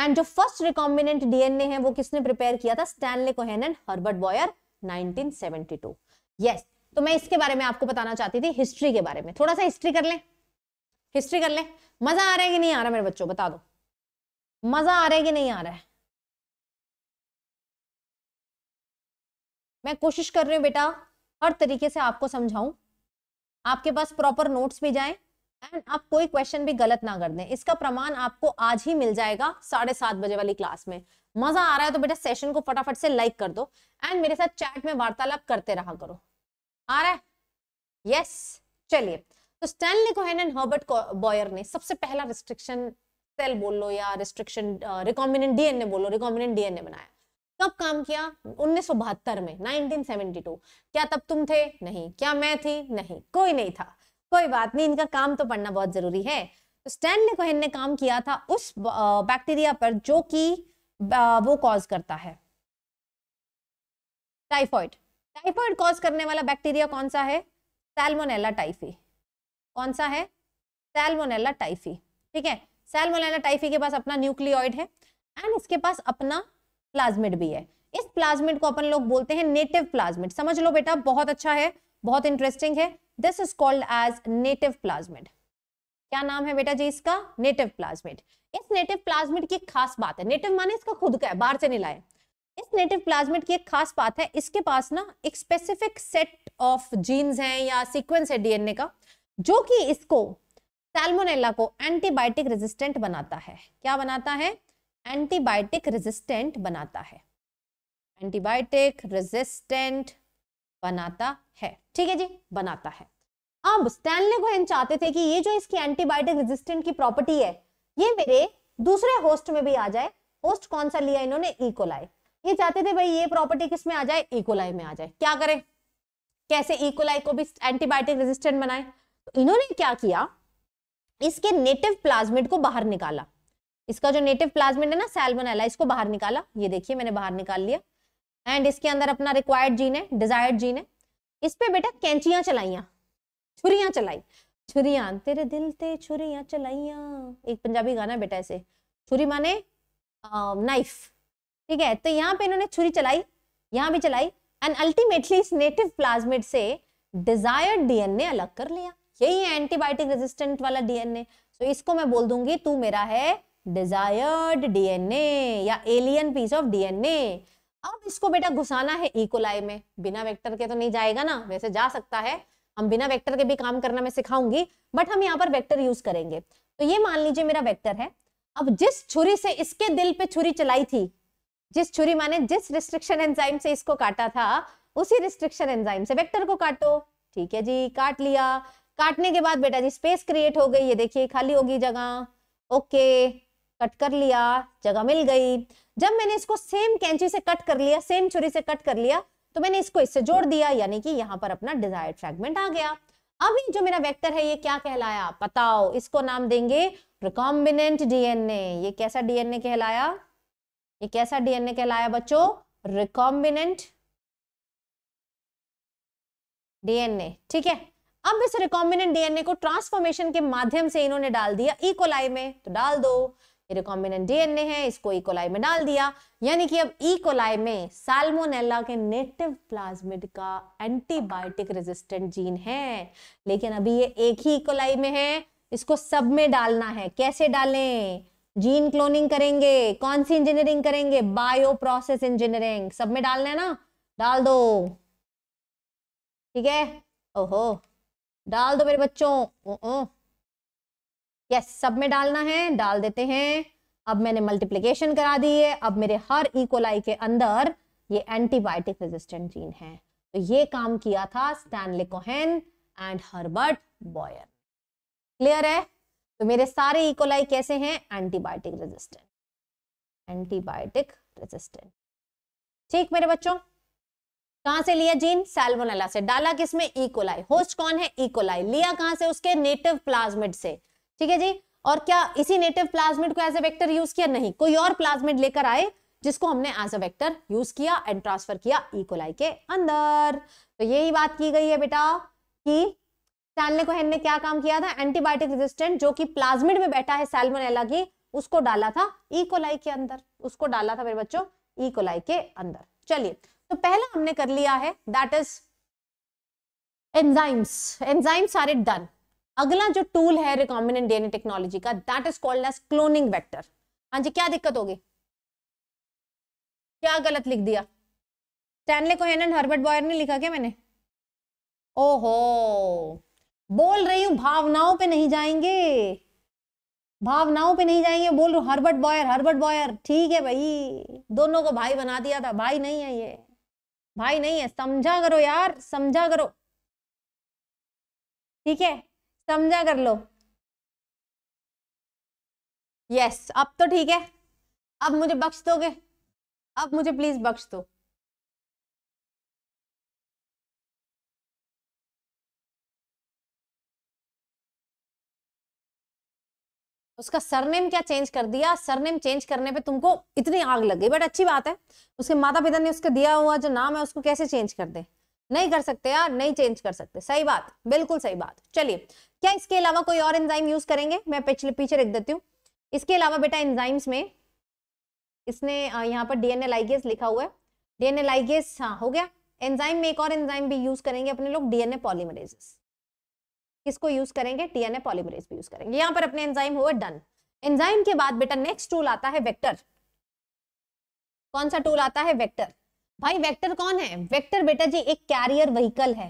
एंड जो फर्स्ट रिकॉम्बिनेंट डीएनए है वो किसने प्रिपेयर किया था Stanley Cohen and Herbert Boyer 1972 yes तो मैं इसके बारे में आपको बताना चाहती थी हिस्ट्री के बारे में थोड़ा सा हिस्ट्री कर लें हिस्ट्री कर लें मजा आ रहा है कि नहीं आ रहा मेरे बच्चों बता दो मजा आ रहा है कि नहीं आ रहा है मैं कोशिश कर रही हूँ बेटा हर तरीके से आपको समझाऊं आपके पास प्रॉपर नोट्स भी जाए एंड आप कोई क्वेश्चन भी गलत ना कर दें इसका प्रमाण आपको आज ही मिल जाएगा साढ़े सात बजे वाली क्लास में मजा आ रहा है तो बेटा सेशन को फटाफट से लाइक कर दो एंड मेरे साथ चैट में वार्तालाप करते रहा करो आ रहा है यस चलिए तो Stanley Cohen and Herbert Boyer ने सबसे पहला रिस्ट्रिक्शन सेल बोल लो या रिस्ट्रिक्शन रिकॉम्बिनेंट डीएनए बोलो रिकॉम्बिनेंट डीएनए बनाया कब काम किया उन्नीस में 1972 क्या तब तुम थे नहीं क्या मैं थी नहीं कोई नहीं था कोई बात नहीं इनका काम तो पढ़ना बहुत जरूरी है तो स्टैनले कोहेन ने काम किया था उस बैक्टीरिया पर जो कि वो कॉज करता है टाइफॉइड टाइफॉइड कॉज करने वाला बैक्टीरिया कौन सा है सैलमोनेला टाइफी कौन सा है सैलमोनेला टाइफी ठीक है सैलमोनेला टाइफी के पास अपना न्यूक्लियोइड है एंड इसके पास अपना प्लाज्मिड भी है इस प्लाज्मिड को अपन लोग बोलते हैं नेटिव प्लाज्मिड समझ लो बेटा बहुत अच्छा है बहुत इंटरेस्टिंग है this is called as native plasmid क्या नाम है बेटा जी इसका नेटिव प्लाज्मिड इस नेटिव प्लाज्मिड की खास बात है नेटिव माने इसका खुद का है बाहर से नहीं लाए इस नेटिव प्लाज्मिड की एक खास बात है इसके पास ना एक स्पेसिफिक सेट ऑफ जीन्स हैं या सीक्वेंस है डीएनए का जो कि इसको सैलमोनेला को एंटीबायोटिक रेजिस्टेंट बनाता है क्या बनाता है एंटीबायोटिक रेजिस्टेंट बनाता है एंटीबायोटिक रेजिस्टेंट बनाता है ठीक है जी बनाता है अब स्टैनले गोहेन चाहते थे कि ये जो इसकी एंटीबायोटिक रेजिस्टेंट की प्रॉपर्टी है ये मेरे दूसरे होस्ट में भी आ जाए होस्ट कौन सा लिया इन्होंने इकोलाई e. ये चाहते थे भाई ये प्रॉपर्टी किसमें आ जाए इकोलाई e. में आ जाए क्या करें कैसे इकोलाई e. को भी एंटीबायोटिक रेजिस्टेंट बनाए तो इन्होंने क्या किया इसके नेटिव प्लाज्मिड को बाहर निकाला इसका जो नेटिव प्लाज्मिड है ना सैल्मोनेला इसको बाहर निकाला ये देखिए मैंने बाहर निकाल लिया एंड इसके अंदर अपना रिक्वायर्ड जीन है डिजायर्ड जीन है इस पे बेटा कैंचियां चलाइया छुरियां चलाई छुरियां तेरे दिल ते छुरियां चलाइया एक पंजाबी गाना बेटा ऐसे छुरी माने नाइफ ठीक है तो यहाँ पे इन्होंने छुरी चलाई यहाँ भी चलाई एंड अल्टीमेटली इस नेटिव प्लाज्मिड से डिजायर्ड डीएनए अलग कर लिया यही है एंटीबायोटिक रेजिस्टेंट वाला डीएनए तो इसको मैं बोल दूंगी तू मेरा है डिजायर्ड डीएनए या एलियन पीस ऑफ डीएनए अब इसको बेटा घुसाना है इकोलाई e. में बिना वेक्टर के तो नहीं जाएगा ना वैसे जा सकता है हम बिना वेक्टर के भी काम करना मैं सिखाऊंगी बट हम यहाँ पर वेक्टर यूज करेंगे तो ये मान लीजिए मेरा वेक्टर है अब जिस छुरी से इसके दिल पे छुरी चलाई थी जिस छुरी माने जिस रिस्ट्रिक्शन एंजाइम से इसको काटा था उसी रिस्ट्रिक्शन एंजाइम से वेक्टर को काटो ठीक है जी काट लिया काटने के बाद बेटा जी स्पेस क्रिएट हो गई ये देखिए खाली होगी जगह ओके कट कर लिया जगह मिल गई जब मैंने इसको सेम कैंची से कट कर लिया सेम छुरी से कट कर लिया तो मैंने इसको इससे जोड़ दिया यानी कि यहाँ पर अपना डिजायर फ्रेगमेंट आ गया अब ये जो मेरा वेक्टर है ये क्या कहलाया बताओ इसको नाम देंगे रिकॉम्बिनेंट डीएनए ये कैसा डीएनए कहलाया ये कैसा डीएनए कहलाया बच्चों रिकॉम्बिनेंट डीएनए ठीक है अब इस रिकॉम्बिनेंट डीएनए को ट्रांसफॉर्मेशन के माध्यम से इन्होंने डाल दिया इकोलाई e में तो डाल दो रिकॉम्बिनेंट डीएनए है इसको इकोलाई e. में डाल दिया यानी कि अब इकोलाई e. में साल्मोनेला के नेटिव प्लाज्मिड का एंटीबायोटिक रेजिस्टेंट जीन है लेकिन अभी ये एक ही इकोलाई e. में है इसको सब में डालना है कैसे डालें जीन क्लोनिंग करेंगे कौन सी इंजीनियरिंग करेंगे बायो प्रोसेस इंजीनियरिंग सब में डालना है ना डाल दो ठीक है ओहो डाल दो मेरे बच्चों ओ, ओ, यस सब में डालना है डाल देते हैं अब मैंने मल्टीप्लीकेशन करा दी है अब मेरे हर इकोलाई e के अंदर ये एंटीबायोटिक रेजिस्टेंट जीन है तो ये काम किया था Stanley Cohen and Herbert Boyer clear है तो मेरे सारे इकोलाई e कैसे हैं एंटीबायोटिक रेजिस्टेंट एंटीबायोटिक रेजिस्टेंट ठीक मेरे बच्चों कहां से लिया जीन सैल्मोनेला से डाला किसमें इकोलाई e होस्ट कौन है इकोलाई लिया कहां से उसके नेटिव प्लाज्मिड से ठीक है जी और क्या इसी नेटिव प्लाज्मिड को एज ए वेक्टर यूज किया नहीं कोई और प्लाज्मिड लेकर आए जिसको हमने एज अ वेक्टर यूज किया एंड ट्रांसफर किया इकोलाई e. के अंदर तो यही बात की गई है बेटा कि स्टैनले कोहेन ने क्या काम किया था एंटीबायोटिक रेजिस्टेंट जो कि प्लाज्मिड में बैठा है सैल्मोनेला की उसको डाला था इकोलाई e. के अंदर उसको डाला था मेरे बच्चों इकोलाई e. के अंदर चलिए तो पहला हमने कर लिया है that is enzymes enzymes are it done अगला जो टूल है रिकॉम्बिनेंट डीएनए टेक्नोलॉजी का that is called as cloning vector हाँ जी क्या दिक्कत होगी क्या गलत लिख दिया स्टैनले को हेनन हर्बर्ट बॉयर ने लिखा क्या मैंने ओहो बोल रही हूं भावनाओं पे नहीं जाएंगे भावनाओं पे नहीं जाएंगे बोल रू हर्बर्ट बॉयर हर्बर्ट बॉयर ठीक है भाई दोनों को भाई बना दिया था भाई नहीं है ये भाई नहीं है समझा करो यार समझा करो ठीक है समझा कर लो यस yes, अब तो ठीक है अब मुझे बख्श दोगे अब मुझे प्लीज बख्श दो उसका सरनेम क्या चेंज कर दिया सरनेम चेंज करने पे तुमको इतनी आग लग गई बट अच्छी बात है उसके माता पिता ने उसका दिया हुआ जो नाम है उसको कैसे चेंज कर दे नहीं कर सकते यार नहीं चेंज कर सकते सही बात बिल्कुल सही बात चलिए क्या इसके अलावा कोई और एंजाइम यूज करेंगे मैं पिछले पीछे रख देती हूँ इसके अलावा बेटा एंजाइम्स में इसने यहाँ पर डीएनए लाइगेस लिखा हुआ है डीएनए लाइगेस हाँ हो गया एंजाइम में एक और एंजाइम भी यूज करेंगे अपने लोग डीएनए पॉलीमरेजेस किसको यूज करेंगे डीएनए पॉलीमरेज भी यूज करेंगे यहाँ पर अपने एंजाइम हुआ डन एंजाइम के बाद बेटा नेक्स्ट टूल आता है वेक्टर कौन सा टूल आता है वेक्टर भाई वेक्टर कौन है वेक्टर बेटा जी एक कैरियर व्हीकल है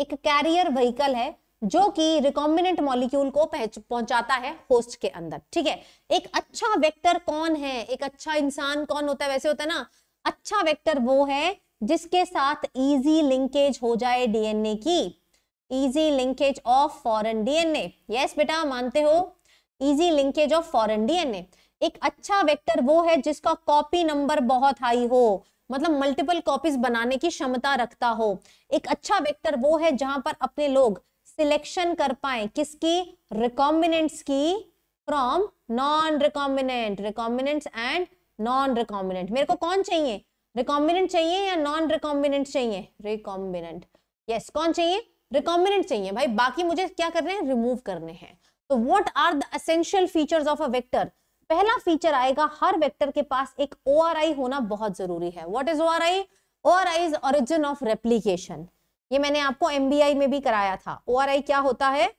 एक कैरियर व्हीकल है जो कि रिकॉम्बिनेंट मॉलिक्यूल को पहुंचाता है होस्ट के अंदर ठीक है एक अच्छा वेक्टर कौन है एक अच्छा इंसान कौन होता है वैसे होता है ना अच्छा वेक्टर वो है जिसके साथ इजी लिंकेज हो जाए डीएनए की easy linkage of foreign DNA yes बेटा मानते हो easy linkage of foreign DNA एक अच्छा वेक्टर वो है जिसका कॉपी नंबर बहुत हाई हो मतलब मल्टीपल कॉपीज बनाने की क्षमता रखता हो एक अच्छा वेक्टर वो है जहां पर अपने लोग सिलेक्शन कर पाए किसकी रिकॉम्बिनेंट्स की from non recombinant recombinants and non recombinant मेरे को कौन चाहिए रिकॉम्बिनेंट चाहिए या नॉन रिकॉम्बिनेंट चाहिए रिकॉम्बिनेंट यस yes, कौन चाहिए रिकॉम्बिनेंट चाहिए भाई बाकी मुझे क्या करने हैं रिमूव करने हैं तो what are the essential features of a vector पहला फीचर आएगा हर वेक्टर के पास एक ओ होना बहुत जरूरी है what is O R I O R I is origin of replication ये मैंने आपको एम में भी कराया था ओ क्या होता है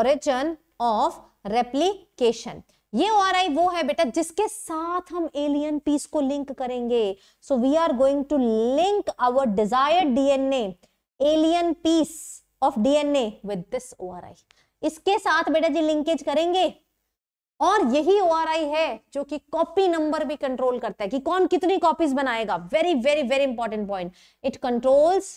ऑरिजन ऑफ रेप्लीकेशन ये ओ वो है बेटा जिसके साथ हम एलियन पीस को लिंक करेंगे so we are going to link our desired DNA alien piece of DNA with this O इसके साथ बेटा जी लिंकेज करेंगे और यही ओ है जो कि कॉपी नंबर भी कंट्रोल करता है कि कौन कितनी कॉपीज बनाएगा very very very important point it controls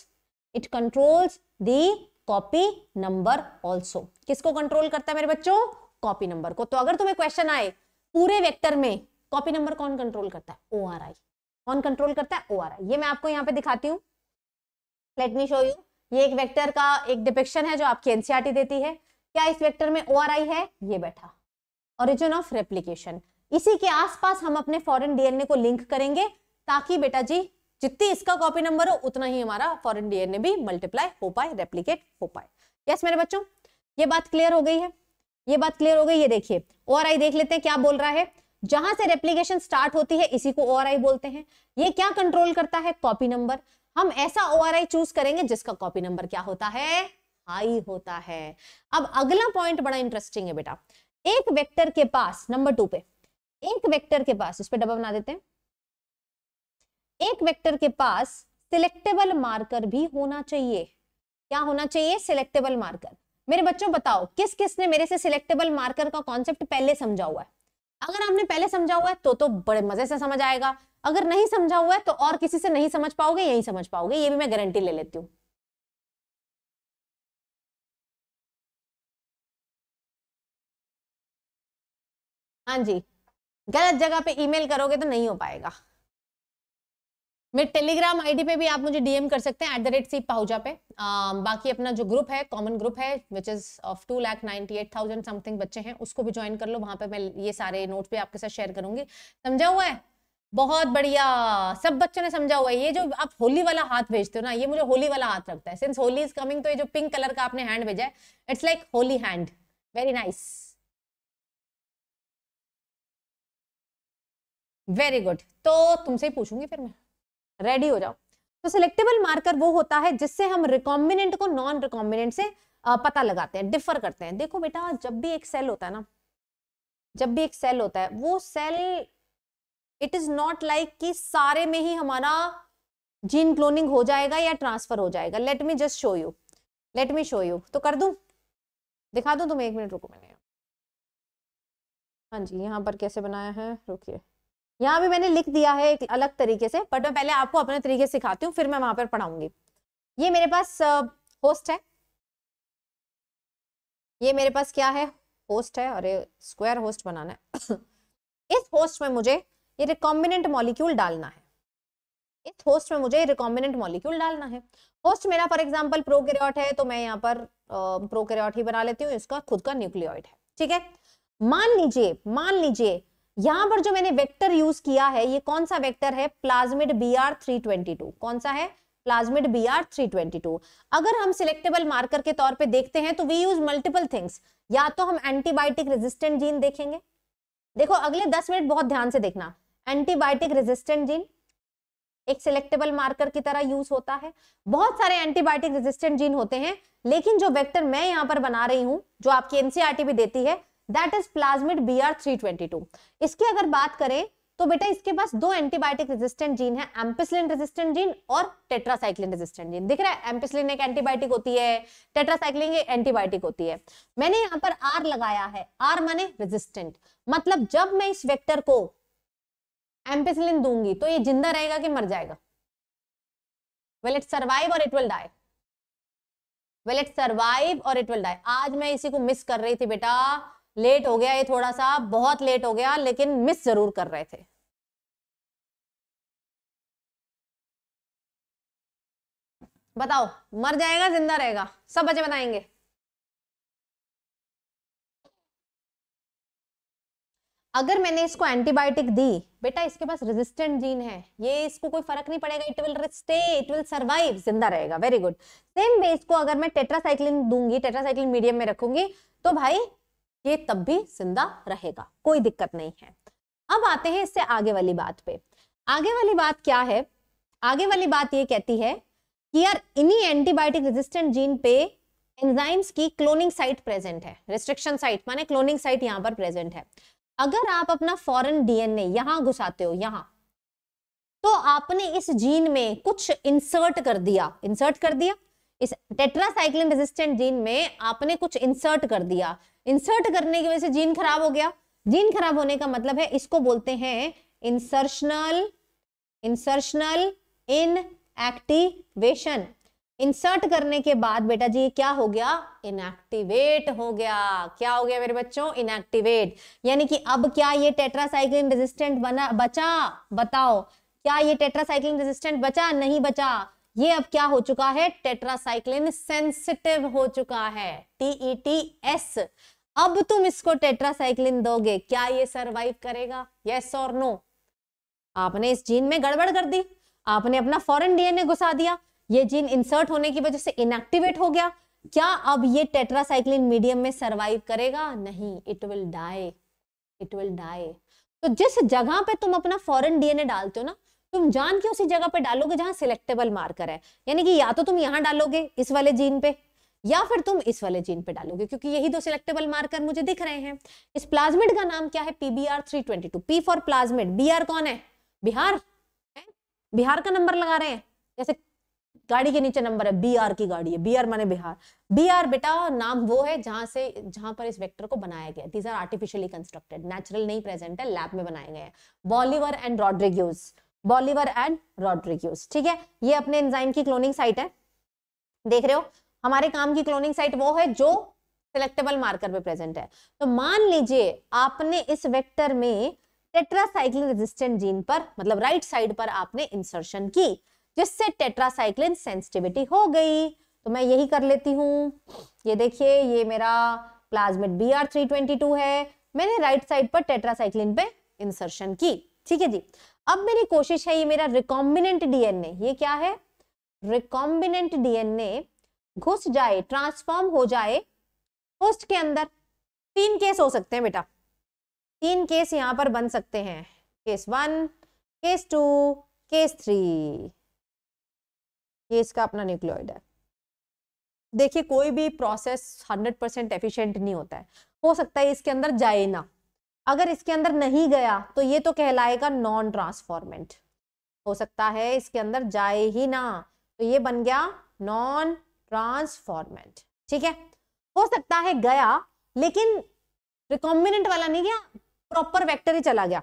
it controls the copy number also किसको कंट्रोल करता है मेरे बच्चों कॉपी नंबर को तो अगर तुम्हें क्वेश्चन आए पूरे वेक्टर में कॉपी नंबर कौन कंट्रोल करता है ओ कौन कंट्रोल करता है ओ ये मैं आपको यहाँ पे दिखाती हूँ लेट मी शो यू ये एक वेक्टर का एक डिपिक्शन है जो आपकी एनसीआरटी e देती है क्या इस वेक्टर में ओ है ये बैठा ओरिजिन ऑफ रेप्लीकेशन इसी के आसपास हम अपने फॉरेन डीएनए को लिंक करेंगे ताकि बेटा जी जितनी इसका कॉपी नंबर हो उतना ही हमारा फॉरेन डीएनए भी मल्टीप्लाई हो पाए रेप्लीकेट हो पाए यस मेरे बच्चों ये बात क्लियर हो गई है ये बात क्लियर हो गई ये देखिए और आई देख लेते हैं क्या बोल रहा है जहां से रेप्लीकेशन स्टार्ट होती है इसी को ओ बोलते हैं ये क्या कंट्रोल करता है कॉपी नंबर हम ऐसा ओ चूज करेंगे जिसका कॉपी नंबर क्या होता है हाई होता है अब अगला पॉइंट बड़ा इंटरेस्टिंग है बेटा एक वेक्टर के पास नंबर टू पे एक वेक्टर के पास इस पर डबल बना देते हैं एक वेक्टर के पास सिलेक्टेबल मार्कर भी होना चाहिए क्या होना चाहिए सिलेक्टेबल मार्कर मेरे बच्चों बताओ किस किस ने मेरे से सिलेक्टेबल मार्कर का कॉन्सेप्ट पहले समझा हुआ है अगर आपने पहले समझा हुआ है तो तो बड़े मजे से समझ आएगा अगर नहीं समझा हुआ है तो और किसी से नहीं समझ पाओगे यही समझ पाओगे ये भी मैं गारंटी ले लेती हूँ हाँ जी गलत जगह पे ईमेल करोगे तो नहीं हो पाएगा मेरे टेलीग्राम आईडी पे भी आप मुझे डीएम कर सकते हैं at the rate C Pahuja पे आ, बाकी अपना जो ग्रुप है कॉमन ग्रुप है which is of two lakh ninety eight thousand something बच्चे हैं उसको भी ज्वाइन कर लो वहां पे मैं ये सारे नोट भी आपके साथ शेयर करूंगी समझा हुआ है बहुत बढ़िया सब बच्चों ने समझा हुआ है ये जो आप होली वाला हाथ भेजते हो ना ये मुझे होली वाला हाथ रखता है सिंस होली इज कमिंग तो ये जो पिंक कलर का आपने हैंड भेजा है it's like holy hand very nice very good तो तुमसे ही पूछूंगी फिर मैं रेडी हो जाओ तो सिलेक्टेबल मार्कर वो होता है जिससे हम रिकॉम्बिनेंट को नॉन रिकॉम्बिनेंट से पता लगाते हैं डिफर करते हैं देखो बेटा जब भी एक सेल होता है ना जब भी एक सेल होता है वो cell it is not like कि सारे में ही हमारा जीन क्लोनिंग हो जाएगा या ट्रांसफर हो जाएगा let me just show you let me show you तो कर दू दिखा दू तुम्हें एक मिनट रुको मैंने हाँ जी यहाँ पर कैसे बनाया है रुकिए यहाँ भी मैंने लिख दिया है एक अलग तरीके से बट मैं पहले आपको अपने तरीके से सिखाती हूँ फिर मैं वहां पर पढ़ाऊंगी ये मेरे पास होस्ट है ये मेरे पास क्या है होस्ट है अरे स्क्वायर होस्ट बनाना है इस होस्ट में मुझे ये रिकॉम्बिनेंट मॉलिक्यूल डालना है इस होस्ट में मुझे रिकॉम्बिनेंट मॉलिक्यूल डालना है होस्ट मेरा फॉर एग्जांपल प्रोकैरियोट है तो मैं यहाँ पर प्रोकैरियोट ही बना लेती हूँ इसका खुद का न्यूक्लियोइड है ठीक है मान लीजिए मान लीजिए यहां पर जो मैंने वेक्टर यूज किया है ये कौन सा वेक्टर है plasmid B R three twenty two कौन सा है plasmid B R three twenty two अगर हम सिलेक्टेबल मार्कर के तौर पे देखते हैं तो वी यूज मल्टीपल थिंग्स या तो हम एंटीबायोटिक रेजिस्टेंट जीन देखेंगे देखो अगले दस मिनट बहुत ध्यान से देखना एंटीबायोटिक रेजिस्टेंट जीन एक सिलेक्टेबल मार्कर की तरह यूज होता है बहुत सारे एंटीबायोटिक रेजिस्टेंट जीन होते हैं लेकिन जो वेक्टर मैं यहाँ पर बना रही हूँ जो आपकी एनसीआरटी e भी देती है that is plasmid B R three twenty two इसकी अगर बात करें तो बेटा इसके पास दो एंटीबायोटिक रेजिस्टेंट जीन है एम्पिसलिन रेजिस्टेंट जीन और टेट्रासाइक्लिन रेजिस्टेंट जीन दिख रहा है एम्पिसलिन एक एंटीबायोटिक होती है टेट्रासाइक्लिन एक एंटीबायोटिक होती है मैंने यहां पर आर लगाया है आर माने रेजिस्टेंट मतलब जब मैं इस वेक्टर को एम्पिसलिन दूंगी तो ये जिंदा रहेगा कि मर जाएगा विल इट सर्वाइव और it will die will it survive और इट विल डाई आज मैं इसी को मिस कर रही थी बेटा लेट हो गया ये थोड़ा सा बहुत लेट हो गया लेकिन मिस जरूर कर रहे थे बताओ मर जाएगा जिंदा रहेगा सब बच्चे बताएंगे अगर मैंने इसको एंटीबायोटिक दी बेटा इसके पास रेजिस्टेंट जीन है ये इसको कोई फर्क नहीं पड़ेगा it will stay it will survive जिंदा रहेगा वेरी गुड सेम वे इसको अगर मैं टेट्रासाइक्लिन दूंगी टेट्रासाइक्लिन मीडियम में रखूंगी तो भाई ये तब भी जिंदा रहेगा कोई दिक्कत नहीं है अब आते हैं इससे आगे वाली बात पे आगे वाली बात क्या है आगे वाली बात ये कहती है कि यार इन्हीं एंटीबायोटिक रेजिस्टेंट जीन पे एंजाइम्स की क्लोनिंग साइट प्रेजेंट है रिस्ट्रिक्शन साइट माने क्लोनिंग साइट यहाँ पर प्रेजेंट है अगर आप अपना फॉरेन डीएनए यहाँ घुसाते हो यहाँ तो आपने इस जीन में कुछ इंसर्ट कर दिया इंसर्ट कर दिया इस टेट्रासाइक्लिन रेजिस्टेंट जीन में आपने कुछ इंसर्ट कर दिया इंसर्ट करने की वजह से जीन खराब हो गया जीन खराब होने का मतलब है इसको बोलते हैं insertional insertional inactivation insert करने के बाद बेटा जी क्या हो गया इनएक्टिवेट हो गया क्या हो गया मेरे बच्चों इनएक्टिवेट यानी कि अब क्या ये टेट्रासाइक्लिन रेजिस्टेंट बना बचा बताओ क्या ये टेट्रासाइक्लिन रेजिस्टेंट बचा नहीं बचा ये अब क्या हो चुका है टेट्रासाइक्लिन सेंसिटिव हो चुका है टीईटी एस e अब तुम इसको टेट्रासाइक्लिन दोगे क्या ये सरवाइव करेगा यस और नो आपने इस जीन में गड़बड़ कर दी आपने अपना फॉरेन डीएनए घुसा दिया ये जीन इंसर्ट होने की वजह से इनएक्टिवेट हो गया क्या अब ये टेट्रासाइक्लिन मीडियम में सरवाइव करेगा नहीं it will die it will die तो जिस जगह पे तुम अपना फॉरेन डीएनए डालते हो ना तुम जान के उसी जगह पे डालोगे जहां सिलेक्टेबल मार्कर है यानी कि या तो तुम यहां डालोगे इस वाले जीन पे या फिर तुम इस वाले जीन पे डालोगे क्योंकि यही दो सिलेक्टेबल मार्कर मुझे दिख रहे हैं इस प्लाज्मिड का नाम क्या है pBR three twenty two P for plasmid BR कौन है बिहार है बिहार का नंबर लगा रहे हैं जैसे गाड़ी के नीचे नंबर है बी आर की गाड़ी है बी आर माने बिहार बी आर बेटा नाम वो है जहां से जहां पर इस वेक्टर को बनाया गया these are artificially constructed natural नहीं प्रेजेंट है लैब में बनाए गए Bolivar and Rodriguez Bolivar and Rodriguez ठीक है ये अपने एंजाइम की क्लोनिंग साइट है देख रहे हो हमारे काम की क्लोनिंग साइट वो है जो सिलेक्टेबल मार्कर पे प्रेजेंट है तो मान लीजिए आपने इस वेक्टर में टेट्रासाइक्लिन रेजिस्टेंट जीन पर मतलब राइट साइड पर आपने इंसर्शन की जिससे टेट्रासाइक्लिन सेंसिटिविटी हो गई तो मैं यही कर लेती हूँ ये देखिए ये मेरा plasmid B R three twenty two है मैंने राइट साइड पर टेट्रासाइक्लिन पे इंसर्शन की ठीक है जी अब मेरी कोशिश है ये मेरा रिकॉम्बिनेंट डीएनए ये क्या है रिकॉम्बिनेंट डीएनए घुस जाए ट्रांसफॉर्म हो जाए होस्ट के अंदर तीन केस हो सकते हैं बेटा तीन केस यहाँ पर बन सकते हैं case one case two case three case का अपना न्यूक्लियोइड है देखिए कोई भी प्रोसेस हंड्रेड परसेंट एफिशियंट नहीं होता है हो सकता है इसके अंदर जाए ना अगर इसके अंदर नहीं गया तो ये तो कहलाएगा नॉन ट्रांसफॉर्मेंट हो सकता है इसके अंदर जाए ही ना तो ये बन गया नॉन ट्रांसफॉर्मेंट ठीक है हो सकता है गया लेकिन रिकॉम्बिनेंट वाला नहीं गया प्रॉपर वेक्टर ही चला गया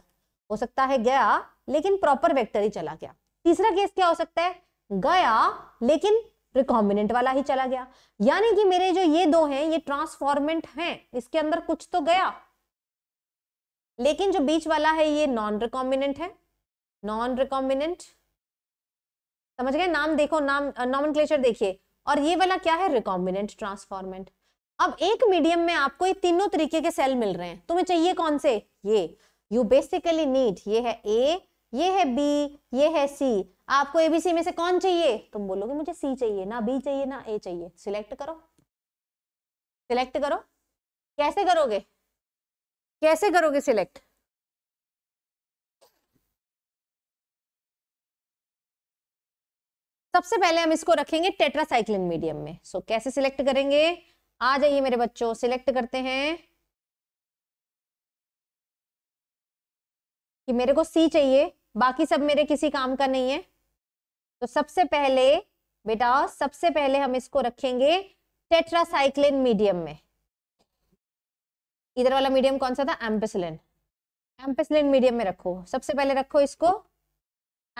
हो सकता है गया लेकिन प्रॉपर वेक्टर ही चला गया तीसरा केस क्या हो सकता है गया लेकिन रिकॉम्बिनेंट वाला ही चला गया यानी कि मेरे जो ये दो हैं ये ट्रांसफॉर्मेंट हैं इसके अंदर कुछ तो गया लेकिन जो बीच वाला है ये नॉन रिकॉम्बिनेंट है नॉन रिकॉम्बिनेंट समझ गए नाम देखो नाम नॉमन देखिए और ये वाला क्या है रिकॉम्बिनेंट ट्रांसफॉर्मेंट अब एक मीडियम में आपको ये तीनों तरीके के सेल मिल रहे हैं तुम्हें चाहिए कौन से ये यू बेसिकली नीड ये है ए ये है बी ये है सी आपको एबीसी में से कौन चाहिए तुम बोलोगे मुझे सी चाहिए ना बी चाहिए ना ए चाहिए सिलेक्ट करो सिलेक्ट करो कैसे करोगे कैसे करोगे सिलेक्ट सबसे पहले हम इसको रखेंगे टेट्रासाइक्लिन मीडियम में सो so, कैसे सिलेक्ट करेंगे आ जाइए मेरे बच्चों सिलेक्ट करते हैं कि मेरे को सी चाहिए बाकी सब मेरे किसी काम का नहीं है तो सबसे पहले बेटा सबसे पहले हम इसको रखेंगे टेट्रासाइक्लिन मीडियम में इधर वाला मीडियम कौन सा था एम्पेसिलिन एम्पेसिलिन मीडियम में रखो सबसे पहले रखो इसको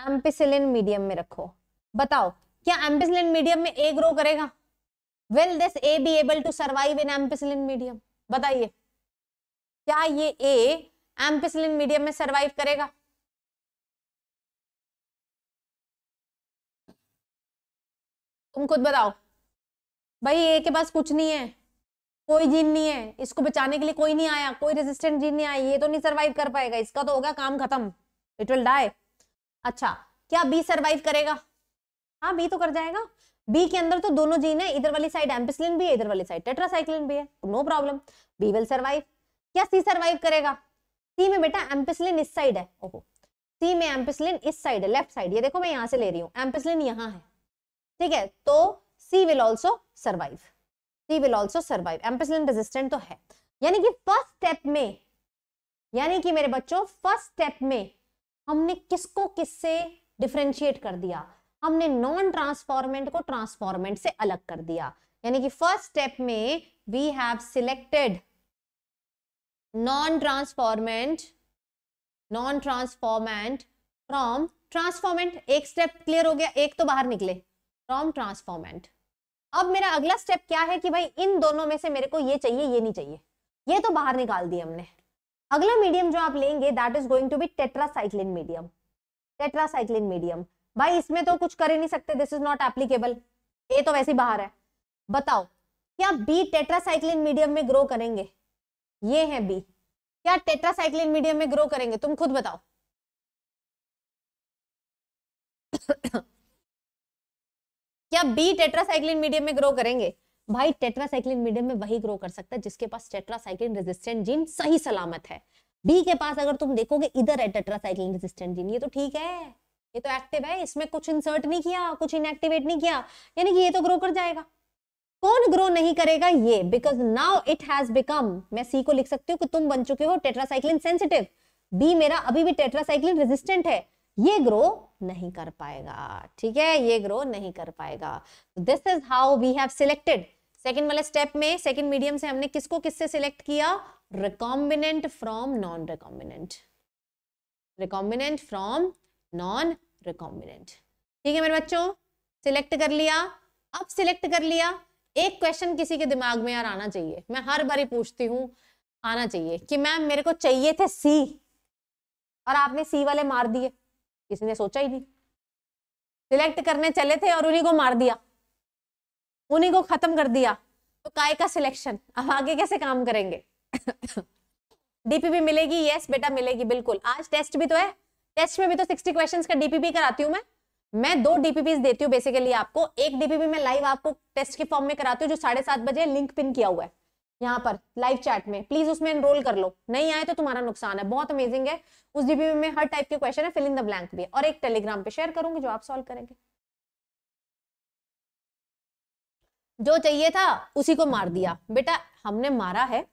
एम्पेसिलिन मीडियम में रखो बताओ क्या एम्पिसिलिन मीडियम में ए ग्रो करेगा will this A be able to survive in ampicillin medium बताइए क्या ये ए एम्पिसिलिन मीडियम में सर्वाइव करेगा तुम खुद बताओ भाई ए के पास कुछ नहीं है कोई जीन नहीं है इसको बचाने के लिए कोई नहीं आया कोई रेजिस्टेंट जीन नहीं आया ये तो नहीं सरवाइव कर पाएगा इसका तो होगा काम खत्म इट विल डाई अच्छा क्या बी सरवाइव करेगा हाँ बी तो कर जाएगा बी के अंदर तो दोनों जीन है इधर वाली साइड एम्पिसलिन भी है इधर वाली साइड टेट्रासाइक्लिन भी है no problem B will survive क्या सी सर्वाइव करेगा सी में बेटा एम्पिसलिन इस साइड है ओहो सी में एम्पिसलिन इस साइड है लेफ्ट साइड ये देखो मैं यहाँ से ले रही हूँ एम्पिसलिन यहाँ है ठीक है तो C will also survive C will also survive ampicillin resistant तो है यानी कि फर्स्ट स्टेप में यानी कि मेरे बच्चों फर्स्ट स्टेप में हमने किसको किससे डिफ्रेंशिएट कर दिया हमने नॉन ट्रांसफॉर्मेंट को ट्रांसफॉर्मेंट से अलग कर दिया यानी कि फर्स्ट स्टेप में we have selected non transformant non transformant from transformant एक स्टेप क्लियर हो गया एक तो बाहर निकले फ्रॉम ट्रांसफॉर्मेंट अब मेरा अगला स्टेप क्या है कि भाई इन दोनों में से मेरे को ये चाहिए ये नहीं चाहिए ये तो बाहर निकाल दिए हमने अगला मीडियम जो आप लेंगे that is going to be tetracycline medium tetracycline medium भाई इसमें तो कुछ कर ही नहीं सकते this is not applicable A तो वैसे बाहर है बताओ क्या बी टेट्रासाइक्लिन मीडियम में ग्रो करेंगे ये है बी क्या टेट्रासाइक्लिन मीडियम में ग्रो करेंगे तुम खुद बताओ क्या बी टेट्रासाइक्लिन मीडियम में ग्रो करेंगे भाई टेट्रासाइक्लिन मीडियम में वही ग्रो कर सकता है जिसके पास टेट्रासाइक्लिन रेजिस्टेंट जीन सही सलामत है बी के पास अगर तुम देखोगे इधर है टेट्रासाइक्लिन रेजिस्टेंट जीन ये तो ठीक है ये तो एक्टिव है इसमें कुछ इंसर्ट नहीं किया कुछ इनएक्टिवेट नहीं किया यानी कि ये तो ग्रो कर जाएगा कौन ग्रो नहीं करेगा ये because now it has become मैं सी को लिख सकती हूँ कि तुम बन चुके हो टेट्रासाइक्लिन सेंसिटिव बी मेरा अभी भी टेट्रासाइक्लिन रेजिस्टेंट है ये ग्रो नहीं कर पाएगा ठीक है ये ग्रो नहीं कर पाएगा this is how we have selected second वाले स्टेप में सेकेंड मीडियम से हमने किसको किससे सिलेक्ट किया recombinant from non recombinant recombinant from non recombinant ठीक है मेरे बच्चों सिलेक्ट कर लिया अब सिलेक्ट कर लिया एक क्वेश्चन किसी के दिमाग में यार आना चाहिए मैं हर बारी पूछती हूँ आना चाहिए कि मैम मेरे को चाहिए थे सी और आपने सी वाले मार दिए किसी ने सोचा ही नहीं सिलेक्ट करने चले थे और उन्हीं को मार दिया उन्हीं को खत्म कर दिया तो काय का सिलेक्शन अब आगे कैसे काम करेंगे डीपी भी मिलेगी यस बेटा मिलेगी बिल्कुल आज टेस्ट भी तो है टेस्ट में भी तो सिक्सटी क्वेश्चन का डीपीपी कराती हूँ मैं मैं दो डीपीपी देती हूँ बेसिकली आपको एक डीपीपी मैं लाइव आपको टेस्ट के फॉर्म में कराती हूँ जो साढ़े सात बजे लिंक पिन किया हुआ है यहाँ पर लाइव चैट में प्लीज उसमें एनरोल कर लो नहीं आए तो तुम्हारा नुकसान है बहुत अमेजिंग है उस डीपीपी में हर टाइप के क्वेश्चन है फिल इन द ब्लैंक भी और एक टेलीग्राम पे शेयर करूंगी जो आप सॉल्व करेंगे जो चाहिए था उसी को मार दिया बेटा हमने मारा है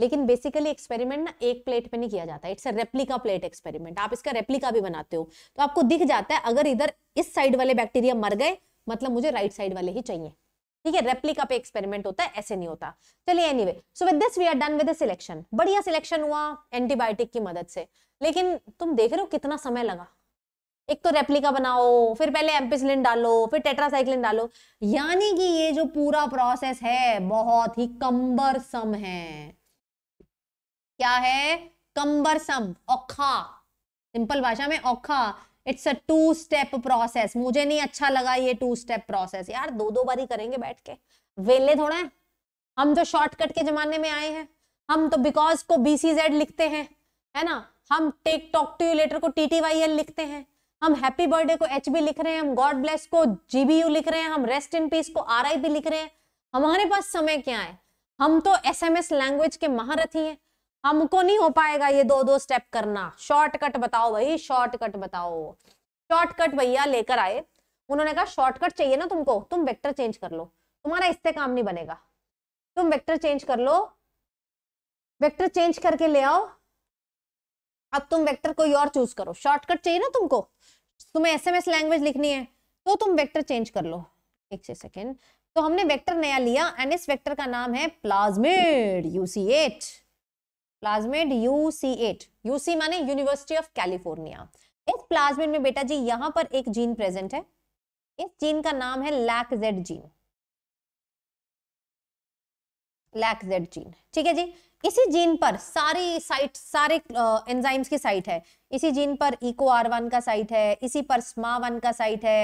लेकिन बेसिकली एक्सपेरिमेंट ना एक प्लेट पे नहीं किया जाता it's a replica plate experiment आप इसका रेप्लिका भी बनाते हो तो आपको दिख जाता है अगर इधर इस साइड वाले बैक्टीरिया मर गए मतलब मुझे राइट साइड वाले ही चाहिए ठीक है रेप्लिका पे एक्सपेरिमेंट होता है ऐसे नहीं होता चलिए वे so with this we are done with selection बढ़िया सिलेक्शन हुआ एंटीबायोटिक की मदद से लेकिन तुम देख रहे हो कितना समय लगा एक तो रेप्लिका बनाओ फिर पहले एम्पिसलिन डालो फिर टेट्रासाइक्लिन डालो यानी कि ये जो पूरा प्रोसेस है बहुत ही कम्बरसम है क्या है कंबरसम औखा सिंपल भाषा में औखा it's a two step process मुझे नहीं अच्छा लगा ये टू स्टेप प्रोसेस यार दो दो बारी करेंगे बैठ के वेले थोड़ा है हम जो शॉर्टकट के जमाने में आए हैं हम तो बिकॉज को बीसीजेड लिखते हैं है ना हम take talk to you later को एल लिखते हैं हम हैप्पी बर्थडे को एच बी लिख रहे हैं हम गॉड ब्लेस को जीबीयू लिख रहे हैं हम रेस्ट इन पीस को आर आई बी लिख रहे हैं हमारे पास समय क्या है हम तो एस लैंग्वेज के महारथी हैं हमको नहीं हो पाएगा ये दो दो स्टेप करना शॉर्टकट बताओ भाई शॉर्टकट बताओ शॉर्टकट भैया लेकर आए उन्होंने कहा शॉर्टकट चाहिए ना तुमको तुम वेक्टर चेंज कर लो तुम्हारा इससे काम नहीं बनेगा तुम वेक्टर चेंज कर लो वेक्टर चेंज करके ले आओ अब तुम वेक्टर कोई और चूज करो शॉर्टकट चाहिए ना तुमको तुम्हें एसएमएस लैंग्वेज लिखनी है तो तुम वेक्टर चेंज कर लो एक से सेकेंड तो हमने वेक्टर नया लिया एंड इस वेक्टर का नाम है plasmid UCH plasmid UC eight UC माने यूनिवर्सिटी ऑफ कैलिफोर्निया इस प्लाज्मेड में बेटा जी यहां पर एक जीन प्रेजेंट है इस जीन का नाम है lac Z gene lac Z gene ठीक है जी इसी जीन पर सारी साइट सारे एंजाइम्स की साइट है इसी जीन पर इको आर वन का साइट है इसी पर स्मा वन का साइट है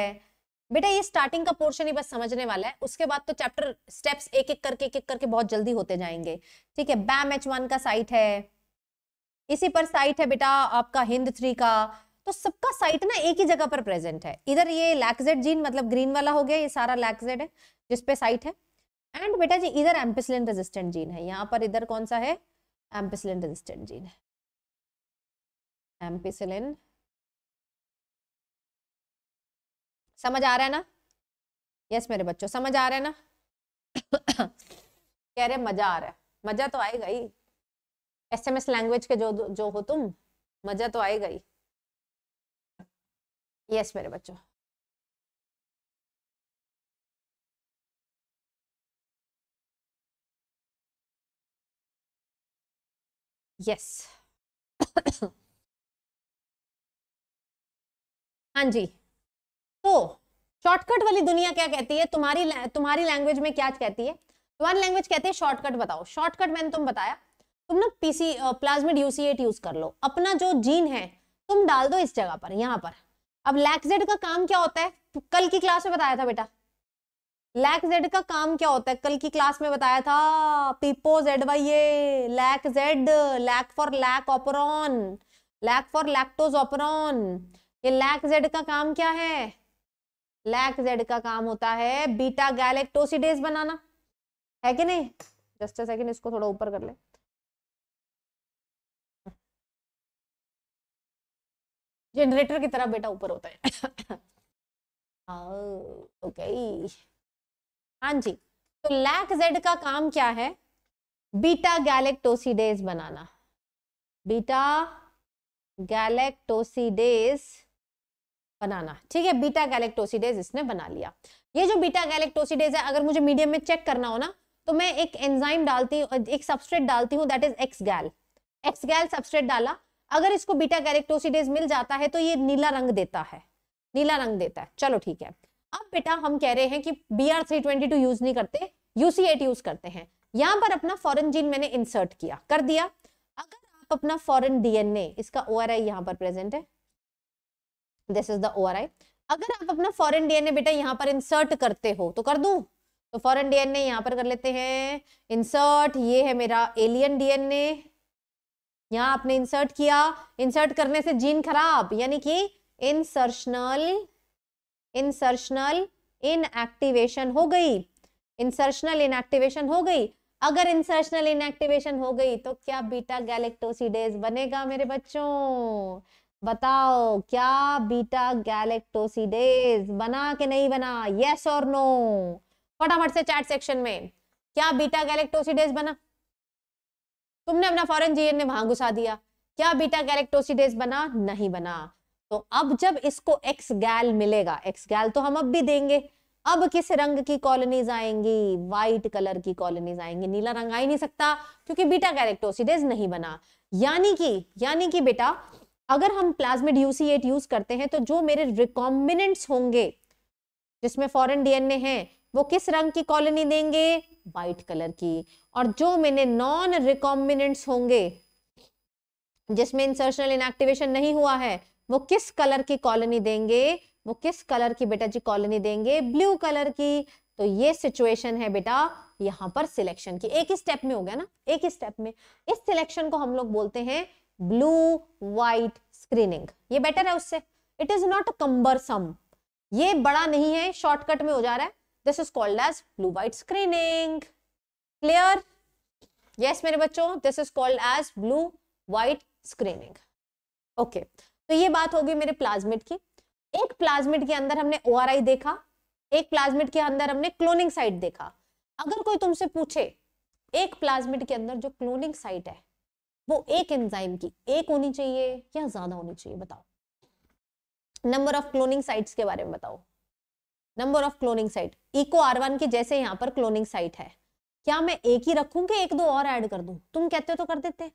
बेटा ये स्टार्टिंग का पोर्शन ही बस समझने वाला है उसके बाद तो चैप्टर स्टेप्स एक एक करके एक एक करके बहुत जल्दी होते जाएंगे ठीक है बैम एच वन का साइट है इसी पर साइट है बेटा आपका हिंद थ्री का तो सबका साइट ना एक ही जगह पर प्रेजेंट है इधर ये लैक्जेड जीन मतलब ग्रीन वाला हो गया ये सारा लैक्जेड है जिसपे साइट है एंड बेटा जी इधर एम्पिसलिन रेजिस्टेंट जीन है यहाँ पर इधर कौन सा है एम्पिसलिन रेजिस्टेंट जीन है एम्पिसलिन समझ आ रहा है ना यस मेरे बच्चों समझ आ रहा है ना कह रहे मजा आ रहा है मजा तो आएगा ही एस एम एस लैंग्वेज के जो जो हो तुम मजा तो आएगा ही यस मेरे बच्चों यस हाँ जी तो शॉर्टकट वाली दुनिया क्या कहती है तुम्हारी तुम्हारी लैंग्वेज में क्या कहती है तुम्हारी लैंग्वेज कहती है शॉर्टकट बताओ शॉर्टकट मैंने तुम बताया तुम ना पीसी प्लाज्मिड यूसीएट यूज कर लो अपना जो जीन है तुम डाल दो इस जगह पर यहाँ पर अब लैक्जेड का काम क्या होता है कल की क्लास में बताया था बेटा लैक जेड का काम क्या होता है कल की क्लास में बताया था P O Z Y A lac Z lac for lac operon lac for lactose operon ये लैक जेड का काम क्या है लैक जेड का काम होता है बीटा गैलेक्टोसिडेज बनाना है कि नहीं जस्ट सेकंड इसको थोड़ा ऊपर कर ले जनरेटर की तरह बेटा ऊपर होता है ओके हाँ जी तो लैक जेड का काम क्या है बीटा गैलेक्टोसिडेज बनाना बीटा गैलेक्टोसिडेज बनाना ठीक है बीटा गैलेक्टोसिडेज इसने बना लिया ये जो बीटा गैलेक्टोसिडेज है अगर मुझे मीडियम में चेक करना हो ना तो मैं एक एंजाइम डालती हूँ एक सबस्ट्रेट डालती हूँ that is X gal X gal substrate डाला अगर इसको बीटा गैलेक्टोसिडेज मिल जाता है तो ये नीला रंग देता है नीला रंग देता है चलो ठीक है अब बेटा हम कह रहे हैं कि B R three twenty two use नहीं करते यूसीएट यूज करते हैं यहाँ पर अपना फॉरन जीन मैंने इंसर्ट किया कर दिया अगर आप अपना फॉरन डीएनए इसका ओ आर आई यहाँ पर प्रेजेंट है दिस इज द ओ अगर आप अपना फॉरेन डीएनए बेटा यहाँ पर इंसर्ट करते हो तो कर दू तो फॉरेन डीएनए यहाँ पर कर लेते हैं इंसर्ट ये है मेरा एलियन डीएनए यहाँ आपने इंसर्ट किया इंसर्ट करने से जीन खराब यानी कि इंसर्शनल इंसर्शनल इनएक्टिवेशन हो गई इंसर्शनल इनएक्टिवेशन हो गई अगर इंसर्शनल इनएक्टिवेशन हो गई तो क्या बीटा गैलेक्टोसिडेज बनेगा मेरे बच्चों बताओ क्या बीटा गैलेक्टोसिडेज बना के नहीं बना यस और नो फटाफट से चैट सेक्शन में क्या बीटा गैलेक्टोसिडेज बना तुमने अपना फॉरेन जीएन ने वहां घुसा दिया क्या बीटा गैलेक्टोसिडेज बना नहीं बना तो अब जब इसको एक्स गैल मिलेगा एक्स गैल तो हम अब भी देंगे अब किस रंग की कॉलोनीज आएंगी व्हाइट कलर की कॉलोनीज आएंगी नीला रंग आ ही नहीं सकता क्योंकि बीटा गैलेक्टोसिडेज नहीं बना यानी कि यानी कि बेटा अगर हम प्लाज्मिड एट यूज करते हैं तो जो मेरे रिकॉम्बिनेंट्स होंगे जिसमें फॉरेन डीएनए हैं वो किस रंग की कॉलोनी देंगे वाइट कलर की और जो मेरे नॉन रिकॉम्बिनेंट्स होंगे जिसमें इंसर्शनल इनएक्टिवेशन नहीं हुआ है वो किस कलर की कॉलोनी देंगे वो किस कलर की बेटा जी कॉलोनी देंगे ब्लू कलर की तो ये सिचुएशन है बेटा यहाँ पर सिलेक्शन की एक ही स्टेप में हो गया ना एक ही स्टेप में इस सिलेक्शन को हम लोग बोलते हैं ब्लू व्हाइट स्क्रीनिंग ये बेटर है उससे इट इज नॉट सम ये बड़ा नहीं है शॉर्टकट में हो जा रहा है this is called as blue white screening clear yes मेरे बच्चों this is called as blue white screening okay तो ये बात होगी मेरे प्लाज्मिड की एक प्लाज्मिड के अंदर हमने ओ देखा एक प्लाज्मिड के अंदर हमने क्लोनिंग साइट देखा अगर कोई तुमसे पूछे एक प्लाज्मिड के अंदर जो क्लोनिंग साइट है वो एक एंजाइम की एक होनी चाहिए या ज्यादा होनी चाहिए बताओ नंबर ऑफ क्लोनिंग साइट्स के बारे में बताओ number of cloning site Eco R one की जैसे यहाँ पर क्लोनिंग साइट है क्या मैं एक ही रखूं कि एक दो और ऐड कर दूं तुम कहते हो तो कर देते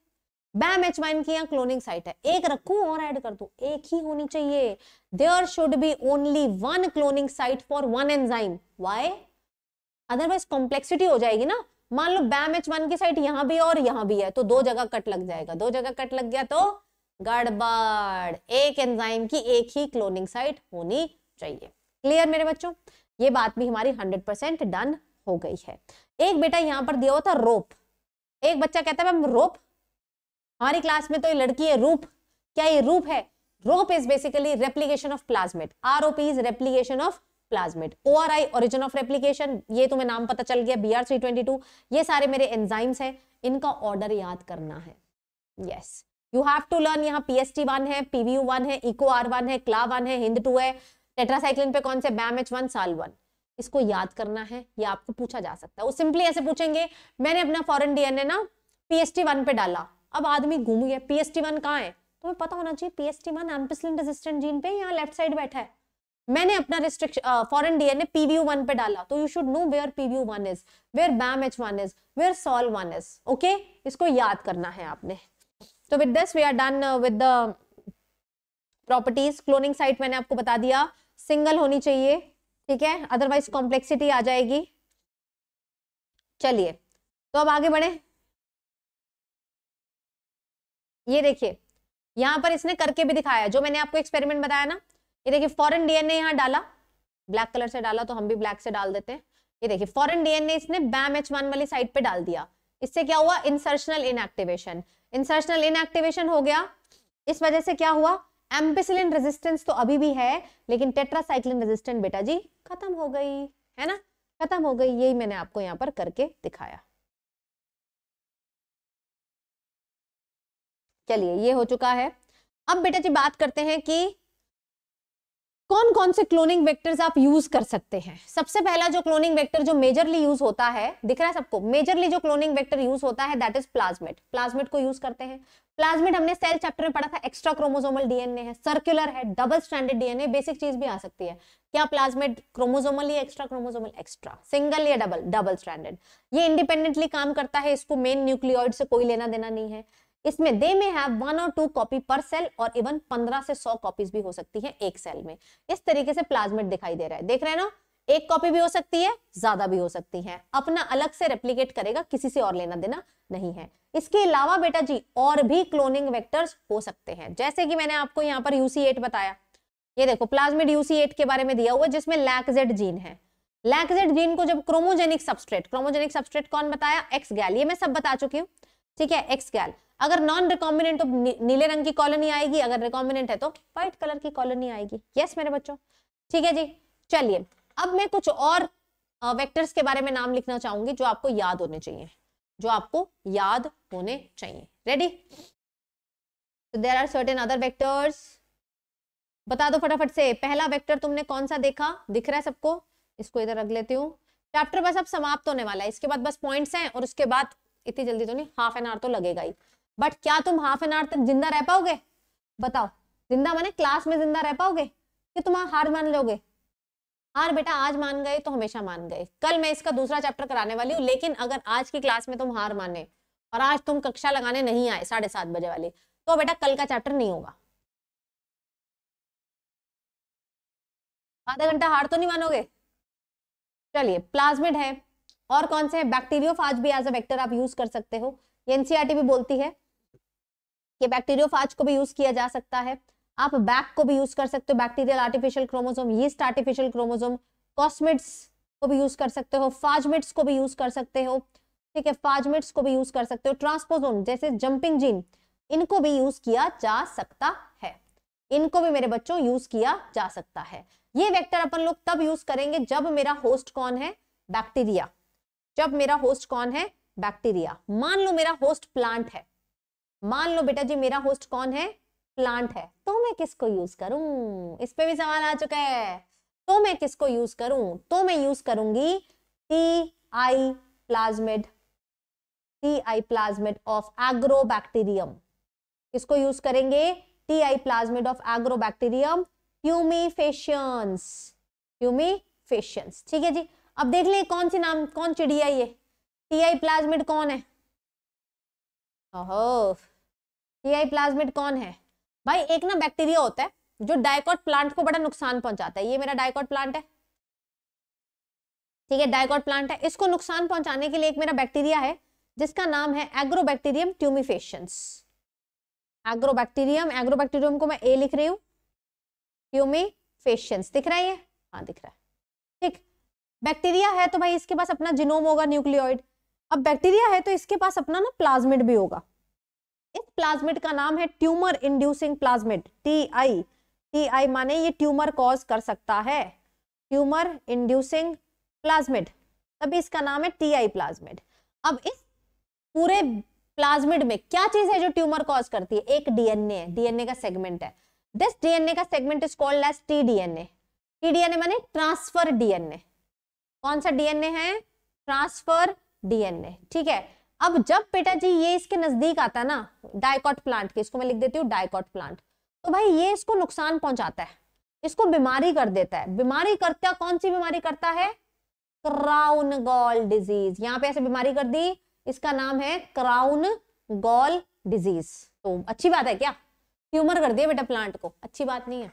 बैम एच वाइन की यहाँ क्लोनिंग साइट है एक रखूं और ऐड कर दूं एक ही होनी चाहिए there should be only one cloning site for one enzyme why otherwise complexity हो जाएगी ना मान लो बैम एच वन की साइड यहां भी और यहां भी है तो दो जगह कट लग जाएगा दो जगह कट लग गया तो गड़बड़ एक एंजाइम की एक ही क्लोनिंग साइट होनी चाहिए क्लियर मेरे बच्चों ये बात भी हमारी हंड्रेड परसेंट डन हो गई है एक बेटा यहाँ पर दिया हुआ था रोप एक बच्चा कहता है मैम रोप हमारी क्लास में तो ये लड़की है रूप क्या ये रूप है rop is basically replication of plasmid R O P is replication of plasmid O R I origin of replication ये तुम्हें नाम पता चल गया B R three twenty two ये सारे मेरे एंजाइम्स हैं इनका ऑर्डर याद करना है yes you have to learn यहाँ पी एस टी वन है पीवीयू वन है इको आर वन है क्ला वन है हिंद टू है टेट्रासाइक्लिन पे कौन से Bam H one Sal one इसको याद करना है ये आपको पूछा जा सकता है वो सिंपली ऐसे पूछेंगे मैंने अपना फॉरन डीएनए ना पी एस टी वन पे डाला अब आदमी घूम गया पी एस टी वन कहाँ है तुम्हें पता होना चाहिए PST one ampicillin resistant gene पे यहाँ लेफ्ट साइड बैठा है मैंने अपना restriction foreign DNA P V U one पे डाला तो you should know where P V U one is where Bam H one is where Sal one is okay इसको याद करना है आपने तो with this we are done with the properties cloning site मैंने आपको बता दिया सिंगल होनी चाहिए ठीक है अदरवाइज कॉम्प्लेक्सिटी आ जाएगी चलिए तो अब आगे बढ़े ये देखिए यहां पर इसने करके भी दिखाया जो मैंने आपको एक्सपेरिमेंट बताया ना ये देखिए फॉरेन डीएनए यहाँ डाला ब्लैक कलर से डाला तो हम भी ब्लैक से डाल देते हैं ये देखिए फॉरेन डीएनए इसने बैम एच वन वाली साइड पे डाल दिया इससे क्या हुआ इंसर्शनल इनएक्टिवेशन इंसर्शनल इनएक्टिवेशन हो गया इस वजह से क्या हुआ एम्पिसिलिन रेजिस्टेंस तो अभी भी है लेकिन टेट्रासाइक्लिन रेजिस्टेंट बेटा जी खत्म हो गई है ना खत्म हो गई यही मैंने आपको यहाँ पर करके दिखाया चलिए ये हो चुका है अब बेटा जी बात करते हैं कि कौन कौन से क्लोनिंग वेक्टर्स आप यूज कर सकते हैं सबसे पहला जो क्लोनिंग वेक्टर जो मेजरली यूज होता है दिख रहा है सबको मेजरली जो क्लोनिंग वेक्टर यूज होता है दैट इज प्लाज्मिड प्लाज्मिड को यूज करते हैं प्लाज्मिड हमने सेल चैप्टर में पढ़ा था एक्स्ट्रा क्रोमोजोमल डीएनए है सर्कुलर है डबल स्टैंडर्ड डीएनए बेसिक चीज भी आ सकती है क्या प्लाज्मिड क्रोमोजोमल या एक्स्ट्रा क्रोमोजोमल एक्स्ट्रा सिंगल या डबल डबल स्टैंडर्ड ये इंडिपेंडेंटली काम करता है इसको मेन न्यूक्लियोइड से कोई लेना देना नहीं है इसमें दे में है वन और टू कॉपी पर सेल और इवन पंद्रह से सौ कॉपीज भी हो सकती है एक सेल में इस तरीके से प्लाज्मेट दिखाई दे रहा है देख रहे हैं ना एक कॉपी भी हो सकती है ज्यादा भी हो सकती है अपना अलग से रेप्लीकेट करेगा किसी से और लेना देना नहीं है इसके अलावा बेटा जी और भी क्लोनिंग वेक्टर्स हो सकते हैं जैसे कि मैंने आपको यहाँ पर यूसी एट बताया ये देखो प्लाज्मिड यूसी एट के बारे में दिया हुआ जिसमें लैकजेड जीन है लैकजेड जीन को जब क्रोमोजेनिक सबस्ट्रेट क्रोमोजेनिक सबस्ट्रेट कौन बताया एक्स गैल ये मैं सब बता चुकी हूँ ठीक है एक्स गैल अगर नॉन रिकॉम्बिनेंट तो नीले रंग की कॉलोनी आएगी अगर रिकॉम्बिनेंट है तो व्हाइट कलर की कॉलोनी आएगी यस मेरे बच्चों ठीक है जी चलिए अब मैं कुछ और वेक्टर्स के बारे में नाम लिखना चाहूंगी जो आपको याद होने चाहिए जो आपको याद होने चाहिए ready there are certain other vectors बता दो फटाफट से पहला वेक्टर तुमने कौन सा देखा दिख रहा है सबको इसको इधर रख लेती हूँ चैप्टर बस अब समाप्त होने वाला है इसके बाद बस पॉइंट्स हैं और उसके बाद इतनी जल्दी तो नहीं हाफ एन आवर तो लगेगा ही बट क्या तुम हाफ एन आवर तक जिंदा रह पाओगे बताओ जिंदा माने क्लास में जिंदा रह पाओगे कि तुम हार मान लोगे हार बेटा आज मान गए तो हमेशा मान गए कल मैं इसका दूसरा चैप्टर कराने वाली हूँ लेकिन अगर आज की क्लास में तुम हार माने और आज तुम कक्षा लगाने नहीं आए साढ़े सात बजे वाली तो बेटा कल का चैप्टर नहीं होगा आधा घंटा हार तो नहीं मानोगे चलिए प्लाज्मिड है और कौन से बैक्टीरियो बैक्टीरियोफाज भी एज अ वेक्टर आप यूज कर सकते हो एनसीआरटी e भी बोलती है ये बैक्टीरियोफाज को भी यूज किया जा सकता है आप बैक को भी यूज कर सकते हो bacterial artificial chromosome yeast artificial chromosome cosmids को भी यूज कर सकते हो फाजमिट्स को भी यूज कर सकते हो ठीक है फाजमिट्स को भी यूज कर सकते हो ट्रांसपोजोम जैसे जंपिंग जीन इनको भी यूज किया जा सकता है इनको भी मेरे बच्चों यूज किया जा सकता है ये वेक्टर अपन लोग तब यूज करेंगे जब मेरा होस्ट कौन है बैक्टीरिया जब मेरा होस्ट कौन है बैक्टीरिया मान लो मेरा होस्ट प्लांट है मान लो बेटा जी मेरा होस्ट कौन है प्लांट है तो मैं किसको यूज करूं इस पे भी सवाल आ चुका है तो मैं किसको यूज करूं तो मैं यूज करूंगी T I plasmid T I plasmid of bacterium किसको यूज करेंगे T I plasmid of agro agrobacterium tumefaciens faciens ठीक है जी अब देख लें कौन सी नाम कौन चिड़िया ये टी आई प्लाज्मेड कौन है ओहो एआई प्लाज्मिड कौन है भाई एक ना बैक्टीरिया होता है जो डायकॉट प्लांट को बड़ा नुकसान पहुंचाता है ये मेरा डायकॉट प्लांट है ठीक है डायकॉट प्लांट है इसको नुकसान पहुंचाने के लिए एक मेरा बैक्टीरिया है जिसका नाम है एग्रोबैक्टीरियम ट्यूमिफेशंस एग्रोबैक्टीरियम एग्रोबैक्टीरियम को मैं ए लिख रही हूँ ट्यूमिफेशंस दिख रहा है ये हाँ दिख रहा है ठीक बैक्टीरिया है तो भाई इसके पास अपना जिनोम होगा न्यूक्लियोइड अब बैक्टीरिया है तो इसके पास अपना ना प्लाज्मिड भी होगा इस प्लाज्मिड का नाम है tumour inducing plasmid T I T I माने ये ट्यूमर कॉज कर सकता है ट्यूमर इंड्यूसिंग प्लाज्मिड तभी इसका नाम है टी आई प्लाज्मिड अब इस पूरे प्लाज्मिड में क्या चीज है जो ट्यूमर कॉज करती है एक डीएनए है डीएनए का सेगमेंट है दिस डीएनए का segment is called as T DNA T DNA माने ट्रांसफर डीएनए कौन सा डीएनए है ट्रांसफर डीएनए ठीक है अब जब बेटा जी ये इसके नजदीक आता है ना डायकॉट प्लांट के इसको मैं लिख देती हूँ डायकॉट प्लांट तो भाई ये इसको नुकसान पहुंचाता है इसको बीमारी कर देता है बीमारी करता कौन सी बीमारी करता है क्राउन गॉल डिजीज यहाँ पे ऐसे बीमारी कर दी इसका नाम है क्राउन गॉल डिजीज तो अच्छी बात है क्या ट्यूमर कर दिया बेटा प्लांट को अच्छी बात नहीं है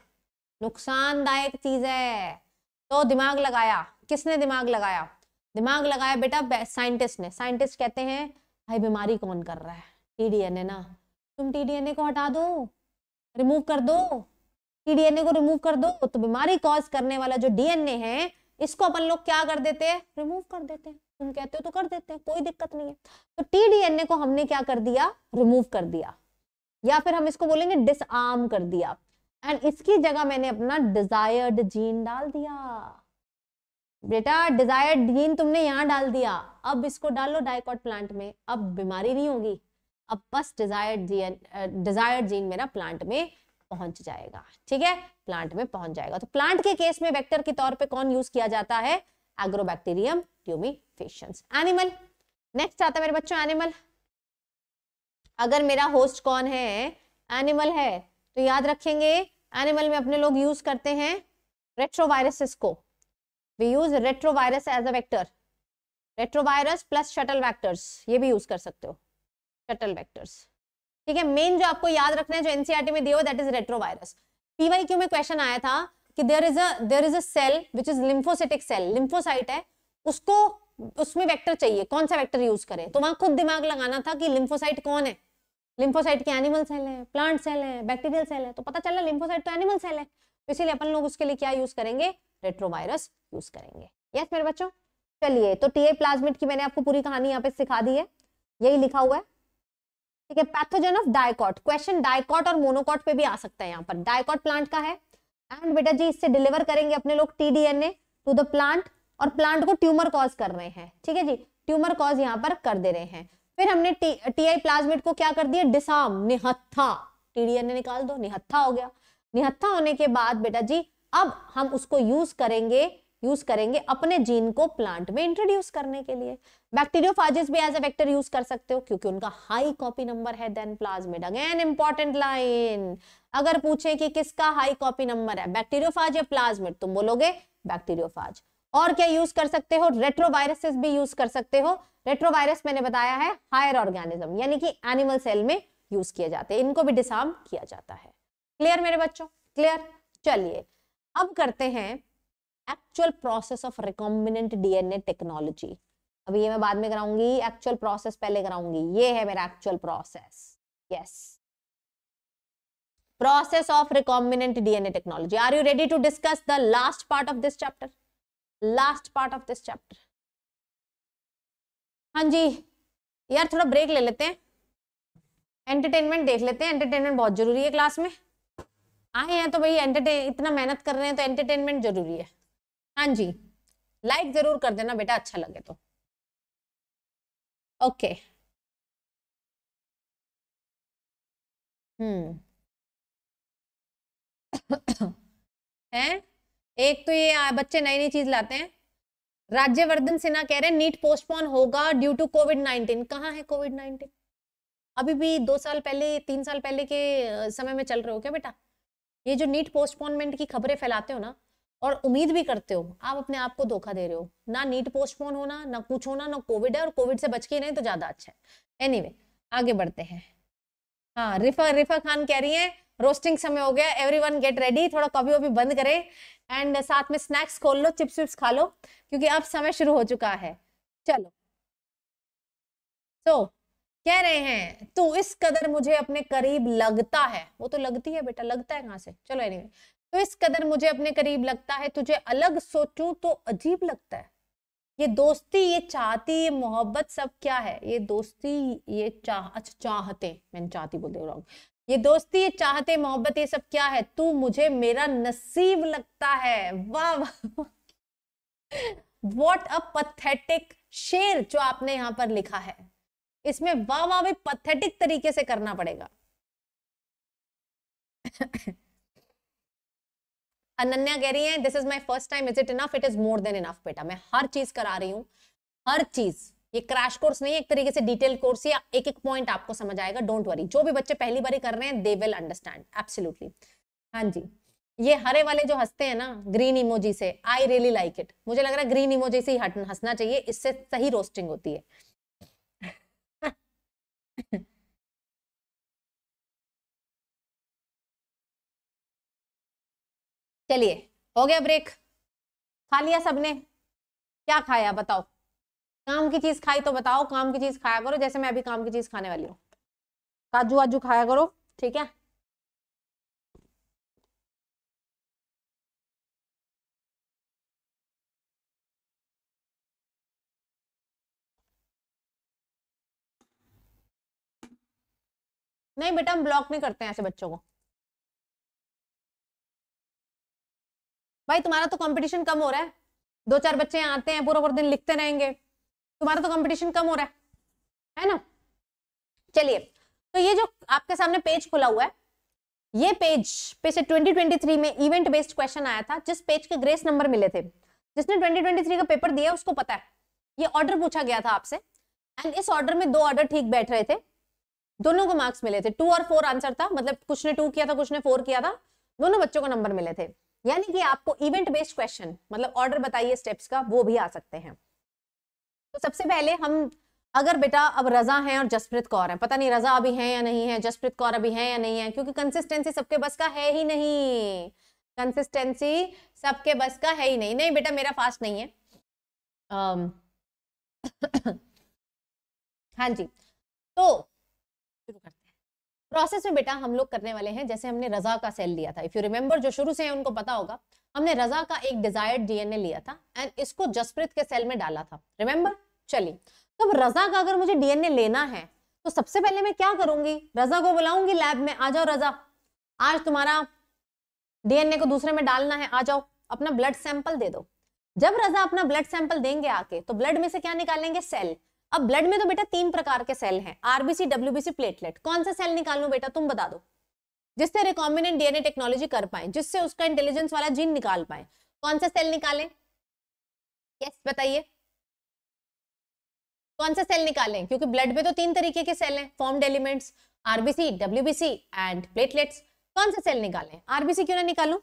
नुकसानदायक चीज है तो दिमाग लगाया किसने दिमाग लगाया दिमाग लगाया बेटा साइंटिस्ट ने साइंटिस्ट कहते हैं भाई बीमारी कौन कर रहा है टीडीएनए ना तुम टीडीएनए को हटा दो रिमूव कर दो टीडीएनए को रिमूव कर दो तो बीमारी कॉज करने वाला जो डीएनए है इसको अपन लोग क्या कर देते हैं रिमूव कर देते हैं तुम कहते हो तो कर देते हैं कोई दिक्कत नहीं है तो टीडीएनए को हमने क्या कर दिया रिमूव कर दिया या फिर हम इसको बोलेंगे डिसआर्म कर दिया एंड इसकी जगह मैंने अपना डिजायर्ड जीन डाल दिया बेटा डिजायर्ड जीन तुमने यहाँ डाल दिया अब इसको डालो डायकॉट प्लांट में अब बीमारी नहीं होगी अब बस डिजायर्ड जीन डिजायर्ड जीन मेरा प्लांट में पहुंच जाएगा ठीक है प्लांट में पहुंच जाएगा तो प्लांट के केस में वेक्टर के तौर पे कौन यूज किया जाता है एग्रोबैक्टीरियम ट्यूमिफेशंस एनिमल नेक्स्ट आता है मेरे बच्चों एनिमल अगर मेरा होस्ट कौन है एनिमल है तो याद रखेंगे एनिमल में अपने लोग यूज करते हैं रेट्रोवायरसेस को we use retrovirus as a vector retrovirus plus shuttle vectors ये भी यूज कर सकते हो शटल वैक्टर्स ठीक है मेन जो आपको याद रखना है जो एनसीआरटी e में दिया दैट इज रेट्रोवायरस क्यू में क्वेश्चन आया था कि there is a there is a cell which is lymphocytic cell lymphocyte है उसको उसमें वैक्टर चाहिए कौन सा वैक्टर यूज करें तो वहां खुद दिमाग लगाना था कि लिम्फोसाइट कौन है लिम्फोसाइट के एनिमल सेल है प्लांट सेल है बैक्टीरियल सेल है तो पता चला लिम्फोसाइट तो एनिमल सेल है तो इसीलिए अपन लोग उसके लिए क्या यूज करेंगे रेट्रोवायरस यूज करेंगे यस मेरे बच्चों चलिए तो टीए प्लाज्मिट की मैंने आपको पूरी कहानी यहाँ पे सिखा दी है यही लिखा हुआ है ठीक है pathogen of dicot question dicot और मोनोकॉट पे भी आ सकता है यहाँ पर डायकॉट प्लांट का है एंड बेटा जी इससे डिलीवर करेंगे अपने लोग टीडीएनए टू द प्लांट और प्लांट को ट्यूमर कॉज कर रहे हैं ठीक है जी ट्यूमर कॉज यहाँ पर कर दे रहे हैं फिर हमने टी, टी आई प्लाज्मिड को क्या कर दिया डिसाम निहत्था टीडीएनए निकाल दो निहत्था हो गया निहत्था होने के बाद बेटा जी अब हम उसको यूज करेंगे यूज करेंगे अपने जीन को प्लांट में इंट्रोड्यूस करने के लिए बैक्टीरियोफाजिस भी एज ए वेक्टर यूज कर सकते हो क्योंकि उनका हाई कॉपी नंबर है then plasmid again important line अगर पूछे कि किसका हाई कॉपी नंबर है बैक्टीरियोफाज या प्लाज्मिड तुम बोलोगे बैक्टीरियोफाज और क्या यूज कर सकते हो रेट्रोवायरसेस भी यूज कर सकते हो रेट्रोवायरस मैंने बताया है हायर ऑर्गेनिज्म यानी कि एनिमल सेल में यूज किए जाते हैं इनको भी डिसार्म किया जाता है क्लियर मेरे बच्चों क्लियर चलिए अब करते हैं actual process of recombinant DNA technology अभी ये मैं बाद में कराऊंगी एक्चुअल प्रोसेस पहले कराऊंगी ये है मेरा actual process yes process of recombinant DNA technology are you ready to discuss the last part of this chapter last part of this chapter हाँ जी यार थोड़ा ब्रेक ले लेते हैं एंटरटेनमेंट देख लेते हैं एंटरटेनमेंट बहुत जरूरी है क्लास में आए हैं तो भाई एंटरटेन इतना मेहनत कर रहे हैं तो एंटरटेनमेंट जरूरी है हाँ जी लाइक जरूर कर देना बेटा अच्छा लगे तो ओके हम्म हैं एक तो ये बच्चे नई नई चीज लाते हैं राज्यवर्धन सिन्हा कह रहे हैं नीट पोस्टपोन होगा ड्यू टू कोविड नाइनटीन कहाँ है कोविड नाइनटीन अभी भी दो साल पहले तीन साल पहले के समय में चल रहे हो क्या बेटा ये जो नीट पोस्टपोनमेंट की खबरें फैलाते हो ना और उम्मीद भी करते हो आप अपने आप को धोखा दे रहे हो ना नीट पोस्टपोन होना ना कुछ होना ना कोविड है और कोविड से बच के नहीं तो ज्यादा अच्छा है एनी anyway, आगे बढ़ते हैं हाँ रिफा रिफा खान कह रही है रोस्टिंग समय हो गया एवरी वन गेट रेडी थोड़ा कॉफी वॉफी बंद करे एंड साथ में स्नैक्स खोल लो चिप्स विप्स खा लो क्योंकि अब समय शुरू हो चुका है चलो तो कह रहे हैं तू इस कदर मुझे अपने करीब लगता है वो तो लगती है बेटा लगता है कहाँ से चलो एनीवे anyway, तो इस कदर मुझे अपने करीब लगता है तुझे अलग सोचूं तो अजीब लगता है ये दोस्ती ये चाहती ये मोहब्बत सब क्या है ये दोस्ती ये चाह अच्छा चाहते मैंने चाहती बोल दे रॉन्ग ये दोस्ती ये चाहते मोहब्बत ये सब क्या है तू मुझे मेरा नसीब लगता है वाह वॉट अ पथेटिक शेर जो आपने यहाँ पर लिखा है इसमें वाह वाह भी पथेटिक तरीके से करना पड़ेगा अनन्या कह रही है this is my first time is it enough it is more than enough बेटा मैं हर चीज करा रही हूँ हर चीज ये क्रैश कोर्स नहीं है एक तरीके से डिटेल कोर्स या एक एक पॉइंट आपको समझ आएगा डोंट वरी जो भी बच्चे पहली बार कर रहे हैं दे विल अंडरस्टैंड एब्सोल्युटली हाँ जी ये हरे वाले जो हंसते हैं ना ग्रीन इमोजी से आई रियली लाइक इट मुझे लग रहा है ग्रीन इमोजी से ही हंसना चाहिए इससे सही रोस्टिंग होती है चलिए हो गया ब्रेक खा लिया सबने क्या खाया बताओ काम की चीज खाई तो बताओ काम की चीज खाया करो जैसे मैं अभी काम की चीज खाने वाली हूँ काजू वाजू खाया करो ठीक है नहीं बेटा हम ब्लॉक नहीं करते हैं ऐसे बच्चों को भाई तुम्हारा तो कंपटीशन कम हो रहा है दो चार बच्चे आते हैं पूरा पूरा दिन लिखते रहेंगे तुम्हारा तो कंपटीशन कम हो रहा है है ना चलिए तो ये जो आपके सामने पेज खुला हुआ है ये पेज पे से 2023 में इवेंट बेस्ड क्वेश्चन आया था जिस पेज के ग्रेस नंबर मिले थे जिसने 2023 का पेपर दिया उसको पता है ये ऑर्डर पूछा गया था आपसे एंड इस ऑर्डर में दो ऑर्डर ठीक बैठ रहे थे दोनों को मार्क्स मिले थे टू और फोर आंसर था मतलब कुछ ने टू किया था कुछ ने फोर किया था दोनों बच्चों को नंबर मिले थे यानी कि आपको इवेंट बेस्ड क्वेश्चन मतलब ऑर्डर बताइए स्टेप्स का वो भी आ सकते हैं तो सबसे पहले हम अगर बेटा अब रजा हैं और जसप्रीत कौर हैं पता नहीं रजा अभी हैं या नहीं है जसप्रीत कौर अभी हैं या नहीं है क्योंकि कंसिस्टेंसी सबके बस का है ही नहीं कंसिस्टेंसी सबके बस का है ही नहीं नहीं बेटा मेरा फास्ट नहीं है um, हाँ जी तो प्रोसेस में बेटा हम लोग करने वाले हैं जैसे हमने रजा का सेल लिया था इफ यू रिमेम्बर जो शुरू से है उनको पता होगा हमने रजा का एक डिजायर्ड डीएनए लिया था एंड इसको जसप्रीत के सेल में डाला था रिमेम्बर चलिए तो रजा का अगर मुझे डीएनए लेना है तो सबसे पहले मैं क्या करूंगी रजा को बुलाऊंगी लैब में आ जाओ रजा आज तुम्हारा डीएनए को दूसरे में डालना है आ जाओ अपना ब्लड सैंपल दे दो जब रजा अपना ब्लड सैंपल देंगे आके तो ब्लड में से क्या निकालेंगे सेल अब ब्लड में तो बेटा तीन प्रकार के सेल हैं आरबीसी डब्ल्यूबीसी प्लेटलेट कौन सा सेल निकाल लू बेटा तुम बता दो जिससे रिकॉम्बिनेंट डीएनए टेक्नोलॉजी कर पाए जिससे उसका इंटेलिजेंस वाला जीन निकाल पाए कौन सा सेल निकालें यस बताइए कौन सा सेल निकालें क्योंकि ब्लड में तो तीन तरीके के सेल हैं form elements RBC WBC and platelets कौन सा सेल निकालें आरबीसी क्यों ना निकालू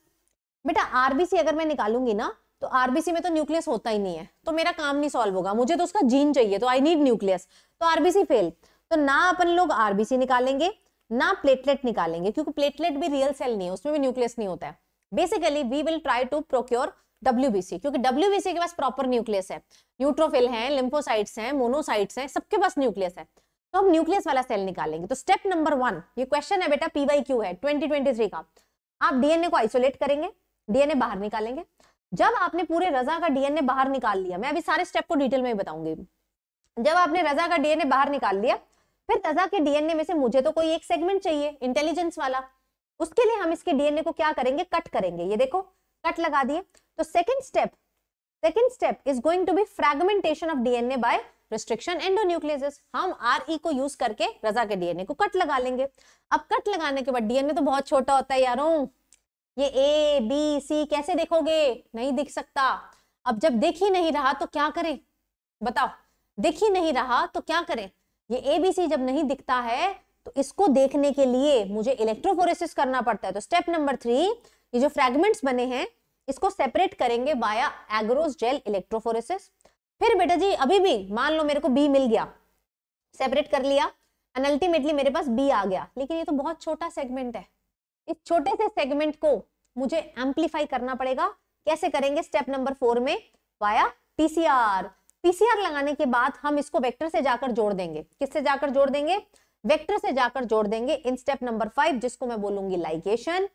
बेटा आरबीसी अगर मैं निकालूंगी ना तो आरबीसी में तो न्यूक्लियस होता ही नहीं है तो मेरा काम नहीं सॉल्व होगा मुझे तो उसका जीन चाहिए तो आई नीड न्यूक्लियस तो आरबीसी फेल तो ना अपन लोग आरबीसी निकालेंगे ना प्लेटलेट निकालेंगे क्योंकि प्लेटलेट भी रियल सेल नहीं है उसमें भी न्यूक्लियस नहीं होता है basically we will try to procure WBC क्योंकि डब्ल्यूबीसी के पास प्रॉपर न्यूक्लियस है न्यूट्रोफिल है लिम्फोसाइट्स हैं मोनोसाइट्स हैं सबके पास न्यूक्लियस है तो हम न्यूक्लियस वाला सेल निकालेंगे तो स्टेप नंबर वन ये क्वेश्चन है बेटा पीवाई क्यू है थ्री का आप डीएनए को आइसोलेट करेंगे डीएनए बाहर निकालेंगे जब आपने पूरे रजा का डीएनए बाहर निकाल लिया मैं अभी सारे स्टेप को डिटेल में बताऊंगी जब आपने रजा का डीएनए बाहर निकाल लिया फिर रजा के डीएनए में से मुझे तो कोई एक सेगमेंट चाहिए इंटेलिजेंस वाला उसके लिए हम इसके डीएनए को क्या करेंगे कट करेंगे ये देखो कट लगा दिए तो second step second step is going to be fragmentation of DNA by restriction endonuclease हम आरई e को यूज करके रजा के डीएनए को कट लगा लेंगे अब कट लगाने के बाद डीएनए तो बहुत छोटा होता है यारों ये ए बी सी कैसे देखोगे नहीं दिख सकता अब जब दिख ही नहीं रहा तो क्या करें बताओ दिख ही नहीं रहा तो क्या करें ये ए बी सी जब नहीं दिखता है तो इसको देखने के लिए मुझे इलेक्ट्रोफोरेसिस करना पड़ता है तो स्टेप नंबर थ्री ये जो फ्रेगमेंट्स बने हैं इसको सेपरेट करेंगे बाया एग्रोस जेल इलेक्ट्रोफोरेसिस फिर बेटा जी अभी भी मान लो मेरे को बी मिल गया सेपरेट कर लिया एंड अल्टीमेटली मेरे पास बी आ गया लेकिन ये तो बहुत छोटा सेगमेंट है इस छोटे से सेगमेंट को मुझे एम्पलीफाई करना पड़ेगा कैसे करेंगे स्टेप नंबर फोर में वाया पीसीआर पीसीआर लगाने के बाद हम इसको वेक्टर से जाकर जोड़ देंगे किससे जाकर जोड़ देंगे वेक्टर से जाकर जोड़ देंगे इन स्टेप नंबर फाइव जिसको मैं बोलूंगी लाइगेशन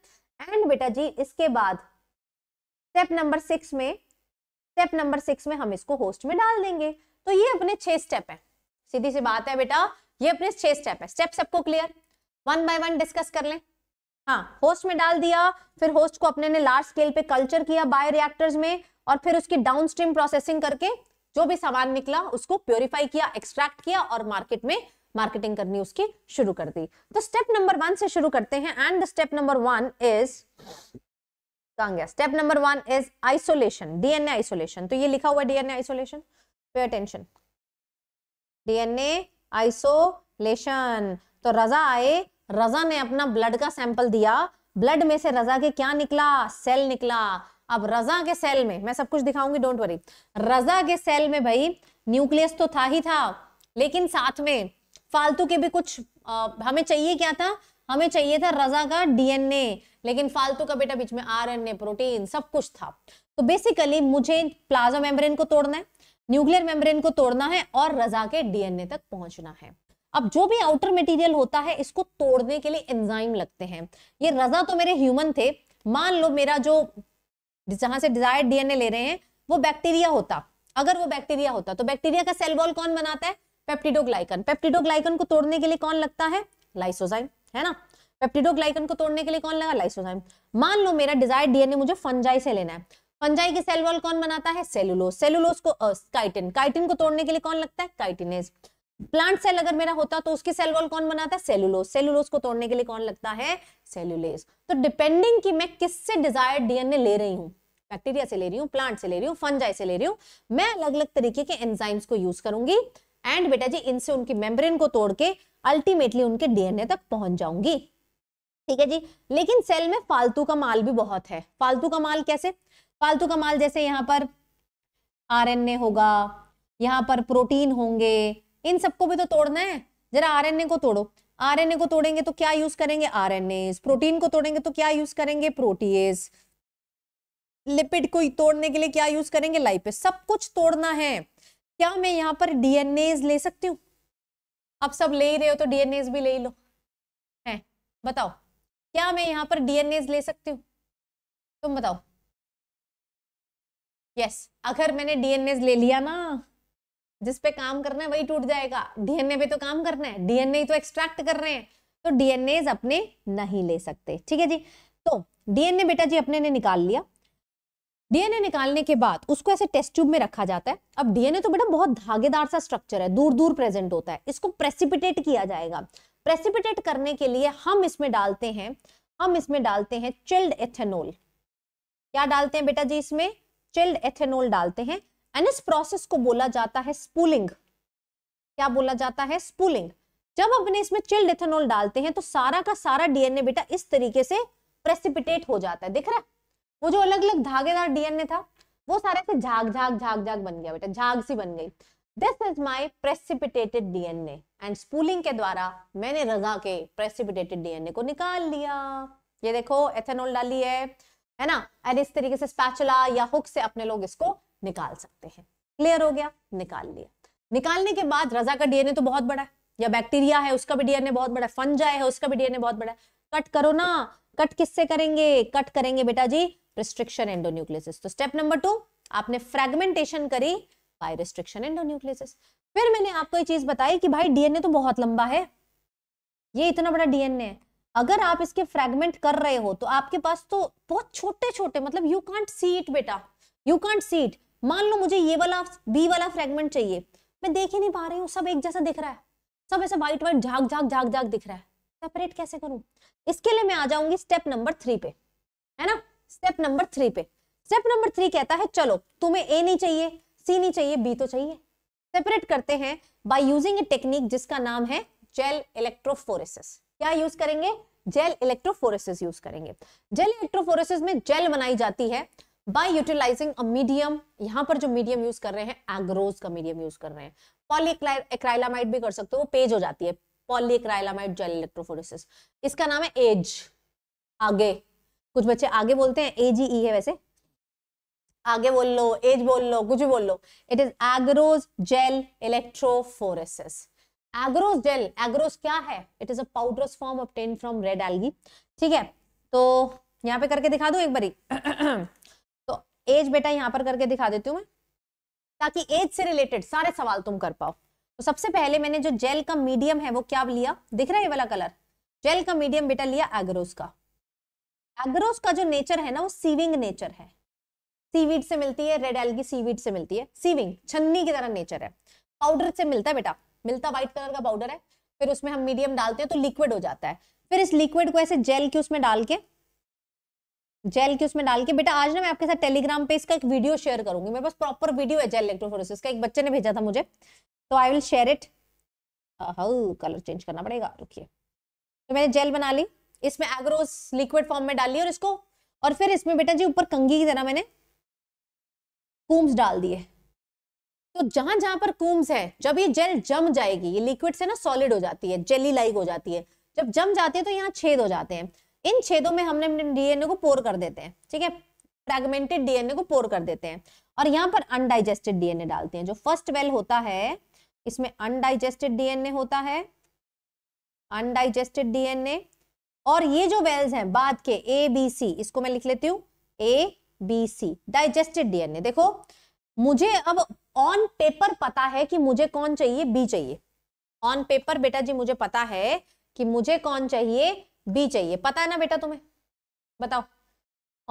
एंड बेटा जी इसके बाद स्टेप नंबर सिक्स में स्टेप नंबर सिक्स में हम इसको होस्ट में डाल देंगे तो ये अपने छह स्टेप है सीधी सी बात है बेटा ये अपने छह स्टेप है स्टेप सबको clear one by one discuss कर लें हाँ होस्ट में डाल दिया फिर होस्ट को अपने ने लार्ज स्केल पे कल्चर किया रिएक्टर्स में और फिर उसकी डाउन स्ट्रीम प्रोसेसिंग करके जो भी सामान निकला उसको प्योरीफाई किया एक्सट्रैक्ट किया और मार्केट में मार्केटिंग करनी उसकी शुरू कर दी तो स्टेप नंबर वन से शुरू करते हैं and step number one is कहाँ गया step number one is isolation DNA isolation तो ये लिखा हुआ डीएनए आइसोलेशन पे अटेंशन डीएनए आइसोलेशन तो रजा आए रजा ने अपना ब्लड का सैंपल दिया ब्लड में से रजा के क्या निकला सेल निकला अब रजा के सेल में मैं सब कुछ दिखाऊंगी डोंट वरी रजा के सेल में भाई न्यूक्लियस तो था ही था लेकिन साथ में फालतू के भी कुछ आ, हमें चाहिए क्या था हमें चाहिए था रजा का डीएनए लेकिन फालतू का बेटा बीच में आरएनए प्रोटीन सब कुछ था तो बेसिकली मुझे प्लाज्मा मेम्ब्रेन को तोड़ना है न्यूक्लियर मेम्ब्रेन को तोड़ना है और रजा के डीएनए तक पहुंचना है अब जो भी आउटर मटेरियल होता है इसको तोड़ने के लिए एंजाइम लगते हैं ये रजा तो मेरे ह्यूमन थे मान लो मेरा जो जहां से डिजायर्ड डीएनए ले रहे हैं वो बैक्टीरिया होता अगर वो बैक्टीरिया होता तो बैक्टीरिया का सेल वॉल कौन बनाता है पेप्टिडोग्लाइकन पेप्टिडोग्लाइकन को तोड़ने के लिए कौन लगता है लाइसोजाइम है ना पेप्टिडोग्लाइकन को तोड़ने के लिए कौन लगा लाइसोजाइम मान लो मेरा डिजायर्ड डीएनए मुझे फंजाई से लेना है फंजाई की सेल वॉल कौन बनाता है सेलुलोज सेलुलोज को काइटिन काइटिन को तोड़ने के लिए कौन लगता है काइटिनेज प्लांट सेल अगर मेरा होता तो उसकी सेल वॉल कौन बनाता है सेलुलोज सेलुलोस को तोड़ने के लिए कौन लगता है सेलुलेस तो डिपेंडिंग कि मैं किससे डिजायर्ड डीएनए ले रही हूं बैक्टीरिया से ले रही हूं प्लांट से ले रही हूँ फंजाई से ले रही हूं मैं अलग अलग तरीके के एंजाइम्स को यूज करूंगी एंड बेटा जी इनसे उनकी मेम्ब्रेन को तोड़ के अल्टीमेटली उनके डीएनए तक पहुंच जाऊंगी ठीक है जी लेकिन सेल में फालतू का माल भी बहुत है फालतू का माल कैसे फालतू का माल जैसे यहाँ पर आरएनए होगा यहाँ पर प्रोटीन होंगे इन सबको भी तो तोड़ना है जरा आर को तोड़ो आर को तोड़ेंगे तो क्या यूज करेंगे आर प्रोटीन को तोड़ेंगे तो क्या यूज करेंगे प्रोटीएस लिपिड को तोड़ने के लिए क्या यूज करेंगे लाइफ सब कुछ तोड़ना है क्या मैं यहाँ पर डीएनए ले सकती हूँ आप सब ले ही रहे हो तो डीएनए भी ले लो है बताओ क्या मैं यहाँ पर डीएनए ले सकती हूँ तुम बताओ यस yes, अगर मैंने डीएनए ले लिया ना जिस पे काम करना है वही टूट जाएगा डीएनए पे तो काम करना है डीएनए ही तो एक्सट्रैक्ट कर रहे हैं तो डीएनए अपने नहीं ले सकते ठीक है जी तो डीएनए बेटा जी अपने ने निकाल लिया डीएनए निकालने के बाद उसको ऐसे टेस्ट ट्यूब में रखा जाता है अब डीएनए तो बेटा बहुत धागेदार सा स्ट्रक्चर है दूर दूर प्रेजेंट होता है इसको प्रेसिपिटेट किया जाएगा प्रेसिपिटेट करने के लिए हम इसमें डालते हैं हम इसमें डालते हैं चिल्ड एथेनोल क्या डालते हैं बेटा जी इसमें चिल्ड एथेनोल डालते हैं एंड इस प्रोसेस को बोला जाता है स्पूलिंग क्या बोला जाता है स्पूलिंग जब अपने इसमें चिल्ड इथेनॉल डालते हैं तो सारा का सारा डीएनए बेटा इस तरीके से प्रेसिपिटेट हो जाता है दिख रहा है वो जो अलग अलग धागेदार डीएनए था वो सारे से झाग झाग झाग झाग बन गया बेटा झाग सी बन गई this is my precipitated DNA and spooling के द्वारा मैंने रगा के प्रेसिपिटेटेड डीएनए को निकाल लिया ये देखो एथेनॉल डाली है है ना एंड इस तरीके से स्पैचुला या हुक से अपने लोग इसको निकाल सकते हैं क्लियर हो गया निकाल लिया निकालने के बाद रजा का डीएनए तो बहुत बड़ा है या बैक्टीरिया है उसका भी डीएनए बहुत बड़ा है फंजा है उसका भी डीएनए बहुत बड़ा है कट करो ना कट किससे करेंगे कट करेंगे बेटा जी रिस्ट्रिक्शन एंडोन्यूक्लियसिस तो स्टेप नंबर टू आपने फ्रेगमेंटेशन करी बाय रिस्ट्रिक्शन एंडोन्यूक्लियसिस फिर मैंने आपको ये चीज बताई कि भाई डीएनए तो बहुत लंबा है ये इतना बड़ा डीएनए है अगर आप इसके फ्रेगमेंट कर रहे हो तो आपके पास तो बहुत छोटे छोटे मतलब यू कांट सी इट बेटा यू कांट सी इट मान लो मुझे ये वाला बी वाला फ्रेगमेंट चाहिए मैं देख ही नहीं पा रही हूँ सब एक जैसा दिख रहा है सब ऐसा व्हाइट व्हाइट झाक झाक झाक झाक दिख रहा है सेपरेट कैसे करूं इसके लिए मैं आ जाऊंगी स्टेप नंबर थ्री पे है ना स्टेप नंबर थ्री पे स्टेप नंबर थ्री कहता है चलो तुम्हें ए नहीं चाहिए सी नहीं चाहिए बी तो चाहिए सेपरेट करते हैं बाय यूजिंग ए टेक्निक जिसका नाम है जेल इलेक्ट्रोफोरेसिस क्या यूज करेंगे जेल इलेक्ट्रोफोरेसिस यूज करेंगे जेल इलेक्ट्रोफोरेसिस में जेल बनाई जाती है बाय यूटिलाइजिंग अ मीडियम यहां पर जो मीडियम यूज कर रहे हैं एग्रोज का मीडियम यूज कर रहे हैं पॉलीक्राइलामाइड भी कर सकते हो वो पेज हो जाती है पॉलीक्राइलामाइड जेल इलेक्ट्रोफोरेसिस इसका नाम है एज आगे कुछ बच्चे आगे बोलते हैं एजी ई e है वैसे आगे बोल लो एज बोल लो कुछ भी बोल लो it is agarose gel electrophoresis agarose gel agarose क्या है it is a powderous form obtained from red algae ठीक है तो यहाँ पे करके दिखा दू एक बारी एज बेटा यहाँ पर करके दिखा देती हूँ मैं ताकि एज से रिलेटेड सारे सवाल तुम कर पाओ तो सबसे पहले मैंने जो जेल का मीडियम है वो क्या लिया दिख रहा है ये वाला कलर जेल का मीडियम बेटा लिया एग्रोस का एग्रोस का जो नेचर है ना वो सीविंग नेचर है सीवीड से मिलती है रेड एल्गी सीवीड से मिलती है सीविंग छन्नी की तरह नेचर है पाउडर से मिलता है बेटा मिलता व्हाइट कलर का पाउडर है फिर उसमें हम मीडियम डालते हैं तो लिक्विड हो जाता है फिर इस लिक्विड को ऐसे जेल के उसमें डाल के जेल के उसमें डाल के बेटा आज ना मैं आपके साथ टेलीग्राम पे इसका एक वीडियो शेयर करूंगी मेरे पास प्रॉपर वीडियो है जेल इलेक्ट्रोफोरेसिस का एक बच्चे ने भेजा था मुझे तो I will share it how colour change करना पड़ेगा रुकिए तो मैंने जेल बना ली इसमें एग्रोस लिक्विड फॉर्म में डाली और इसको और फिर इसमें बेटा जी ऊपर कंगी की तरह मैंने कूम्स डाल दिए तो जहां जहां पर कूम्स है जब ये जेल जम जाएगी ये लिक्विड से ना सॉलिड हो जाती है जेली लाइक हो जाती है जब जम जाती है तो यहाँ छेद हो जाते हैं इन छेदों में हमने डीएनए को पोर कर देते हैं ठीक है फ्रेगमेंटेड डीएनए को पोर कर देते हैं और यहाँ पर अनडाइजेस्टेड डीएनए डालते हैं जो फर्स्ट वेल होता है इसमें अनडाइजेस्टेड डीएनए होता है अनडाइजेस्टेड डीएनए और ये जो वेल्स हैं बाद के ए बी सी इसको मैं लिख लेती हूँ A B C digested DNA देखो मुझे अब ऑन पेपर पता है कि मुझे कौन चाहिए बी चाहिए ऑन पेपर बेटा जी मुझे पता है कि मुझे कौन चाहिए बी चाहिए पता है ना बेटा तुम्हें बताओ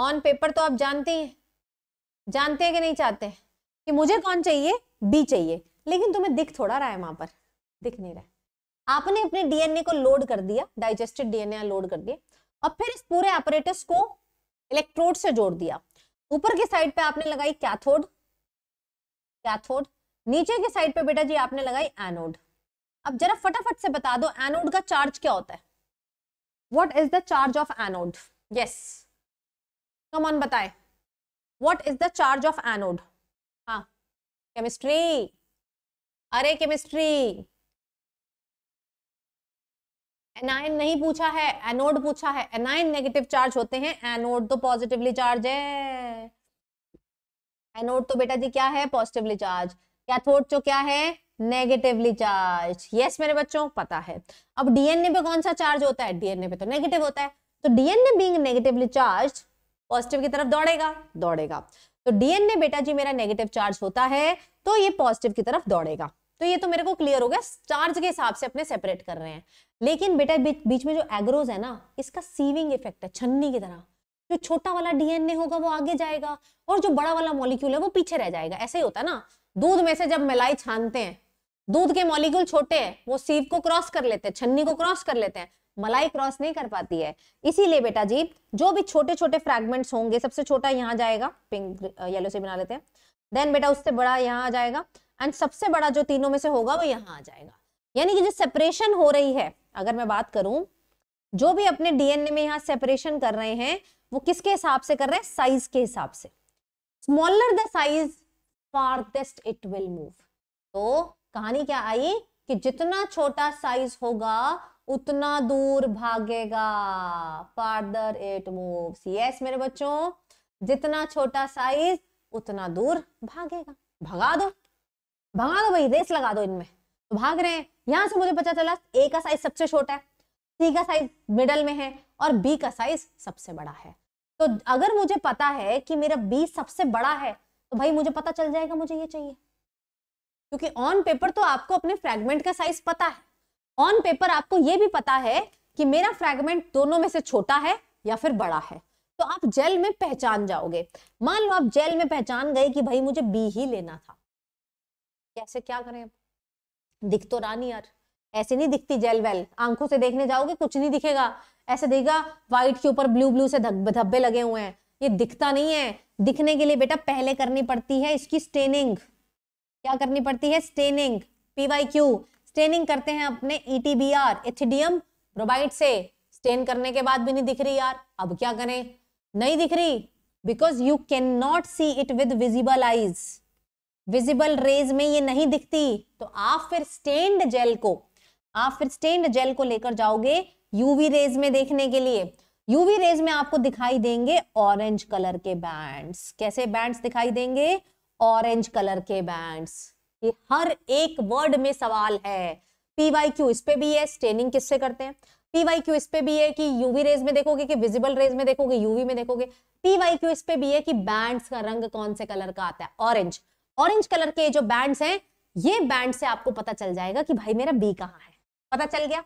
ऑन पेपर तो आप जानते हैं जानते हैं कि नहीं चाहते हैं कि मुझे कौन चाहिए बी चाहिए लेकिन तुम्हें दिख थोड़ा रहा है वहां पर दिख नहीं रहा आपने अपने डीएनए को लोड कर दिया डाइजेस्टेड डीएनए लोड कर दिया और फिर इस पूरे ऑपरेटर्स को इलेक्ट्रोड से जोड़ दिया ऊपर की साइड पे आपने लगाई कैथोड कैथोड नीचे की साइड पे बेटा जी आपने लगाई एनोड अब जरा फटाफट से बता दो एनोड का चार्ज क्या होता है what is the charge of anode yes come on बताए what is the charge of anode हाँ केमिस्ट्री अरे केमिस्ट्री एनाइन नहीं पूछा है एनोड पूछा है एनाइन नेगेटिव चार्ज होते हैं एनोड तो पॉजिटिवली चार्ज है एनोड तो बेटा जी क्या है पॉजिटिवली चार्ज कैथोड जो क्या है नेगेटिवली चार्ज यस मेरे बच्चों पता है अब डीएनए पे कौन सा चार्ज होता है डीएनए पे तो नेगेटिव होता है तो DNA being negatively charge positive की तरफ दौड़ेगा दौड़ेगा तो डीएनए बेटा जी मेरा नेगेटिव चार्ज होता है तो ये पॉजिटिव की तरफ दौड़ेगा तो ये तो मेरे को क्लियर हो गया चार्ज के हिसाब से अपने सेपरेट कर रहे हैं लेकिन बेटा बीच में जो एग्रोज है ना इसका सीविंग इफेक्ट है छन्नी की तरह जो छोटा वाला डीएनए होगा वो आगे जाएगा और जो बड़ा वाला मॉलिक्यूल है वो पीछे रह जाएगा ऐसे ही होता है ना दूध में से जब मलाई छानते हैं दूध के मॉलिक्यूल छोटे हैं वो सीव को क्रॉस कर लेते हैं छन्नी को क्रॉस कर लेते हैं मलाई क्रॉस नहीं कर पाती है इसीलिए बेटा जी जो भी छोटे छोटे फ्रैगमेंट्स होंगे सबसे छोटा यहाँ जाएगा पिंक येलो से बना लेते हैं देन बेटा उससे बड़ा यहाँ आ जाएगा एंड सबसे बड़ा जो तीनों में से होगा वो यहाँ आ जाएगा यानी कि जो सेपरेशन हो रही है अगर मैं बात करूं जो भी अपने डीएनए में यहाँ सेपरेशन कर रहे हैं वो किसके हिसाब से कर रहे हैं साइज के हिसाब से smaller the size farthest it will move तो कहानी क्या आई कि जितना छोटा साइज होगा उतना दूर भागेगा फार्दर इट मूव्स यस मेरे बच्चों जितना छोटा साइज उतना दूर भागेगा भगा दो भगा दो भाई रेस लगा दो इनमें तो भाग रहे हैं यहां से मुझे पता चला ए का साइज सबसे छोटा है सी का साइज मिडल में है और बी का साइज सबसे बड़ा है तो अगर मुझे पता है कि मेरा बी सबसे बड़ा है तो भाई मुझे पता चल जाएगा मुझे ये चाहिए क्योंकि ऑन पेपर तो आपको अपने फ्रेगमेंट का साइज पता है ऑन पेपर आपको ये भी पता है कि मेरा फ्रेगमेंट दोनों में से छोटा है या फिर बड़ा है तो आप जेल में पहचान जाओगे मान लो आप जेल में पहचान गए कि भाई मुझे बी ही लेना था कैसे क्या करें दिख तो रानी यार ऐसे नहीं दिखती जेल वेल आंखों से देखने जाओगे कुछ नहीं दिखेगा ऐसे देगा व्हाइट के ऊपर ब्लू ब्लू से धब्बे लगे हुए हैं ये दिखता नहीं है दिखने के लिए बेटा पहले करनी पड़ती है इसकी स्टेनिंग क्या करनी पड़ती है स्टेनिंग पीवाई क्यू स्टेनिंग करते हैं अपने ईटीबीआर एथिडियम ब्रोबाइड से स्टेन करने के बाद भी नहीं दिख रही यार अब क्या करें नहीं दिख रही because you can not see it with visible eyes visible rays में ये नहीं दिखती तो आप फिर स्टेन्ड जेल को आप फिर स्टेन्ड जेल को लेकर जाओगे यूवी रेज में देखने के लिए यूवी रेज में आपको दिखाई देंगे ऑरेंज कलर के बैंड्स कैसे बैंड्स दिखाई देंगे ऑरेंज कलर के बैंड्स ये हर एक वर्ड में सवाल है पीवाई क्यू इस पे भी है स्टेनिंग किससे करते हैं पीवाई क्यू इस पे भी है कि यूवी रेज में देखोगे कि विजिबल रेज में देखोगे यूवी में देखोगे पीवाई क्यू इस पे भी है कि बैंड्स का रंग कौन से कलर का आता है ऑरेंज ऑरेंज कलर के जो बैंड्स हैं ये बैंड से आपको पता चल जाएगा कि भाई मेरा बी कहाँ है पता चल गया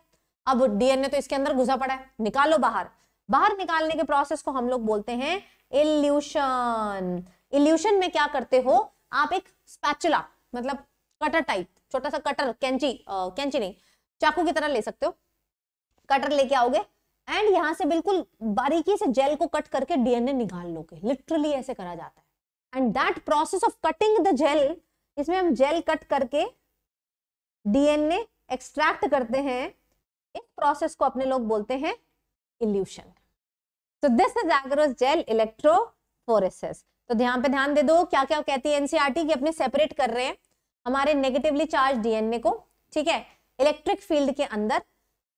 अब डीएनए तो इसके अंदर घुसा पड़ा है निकालो बाहर बाहर निकालने के प्रोसेस को हम लोग बोलते हैं इल्यूशन इल्यूशन में क्या करते हो आप एक स्पैचुला मतलब कटर टाइप छोटा सा कटर कैंची आ, कैंची नहीं चाकू की तरह ले सकते हो कटर लेके आओगे एंड यहाँ से बिल्कुल बारीकी से जेल को कट करके डीएनए निकाल लोगे लिटरली ऐसे करा जाता है and that process of cutting the gel इसमें हम जेल कट करके डीएनए एक्सट्रैक्ट करते हैं इस प्रोसेस को अपने लोग बोलते हैं elution so this is agarose gel electrophoresis तो ध्यान पे ध्यान दे दो क्या क्या कहती है एनसीआरटी e की अपने सेपरेट कर रहे हैं हमारे नेगेटिवली चार्ज डीएनए को ठीक है इलेक्ट्रिक फील्ड के अंदर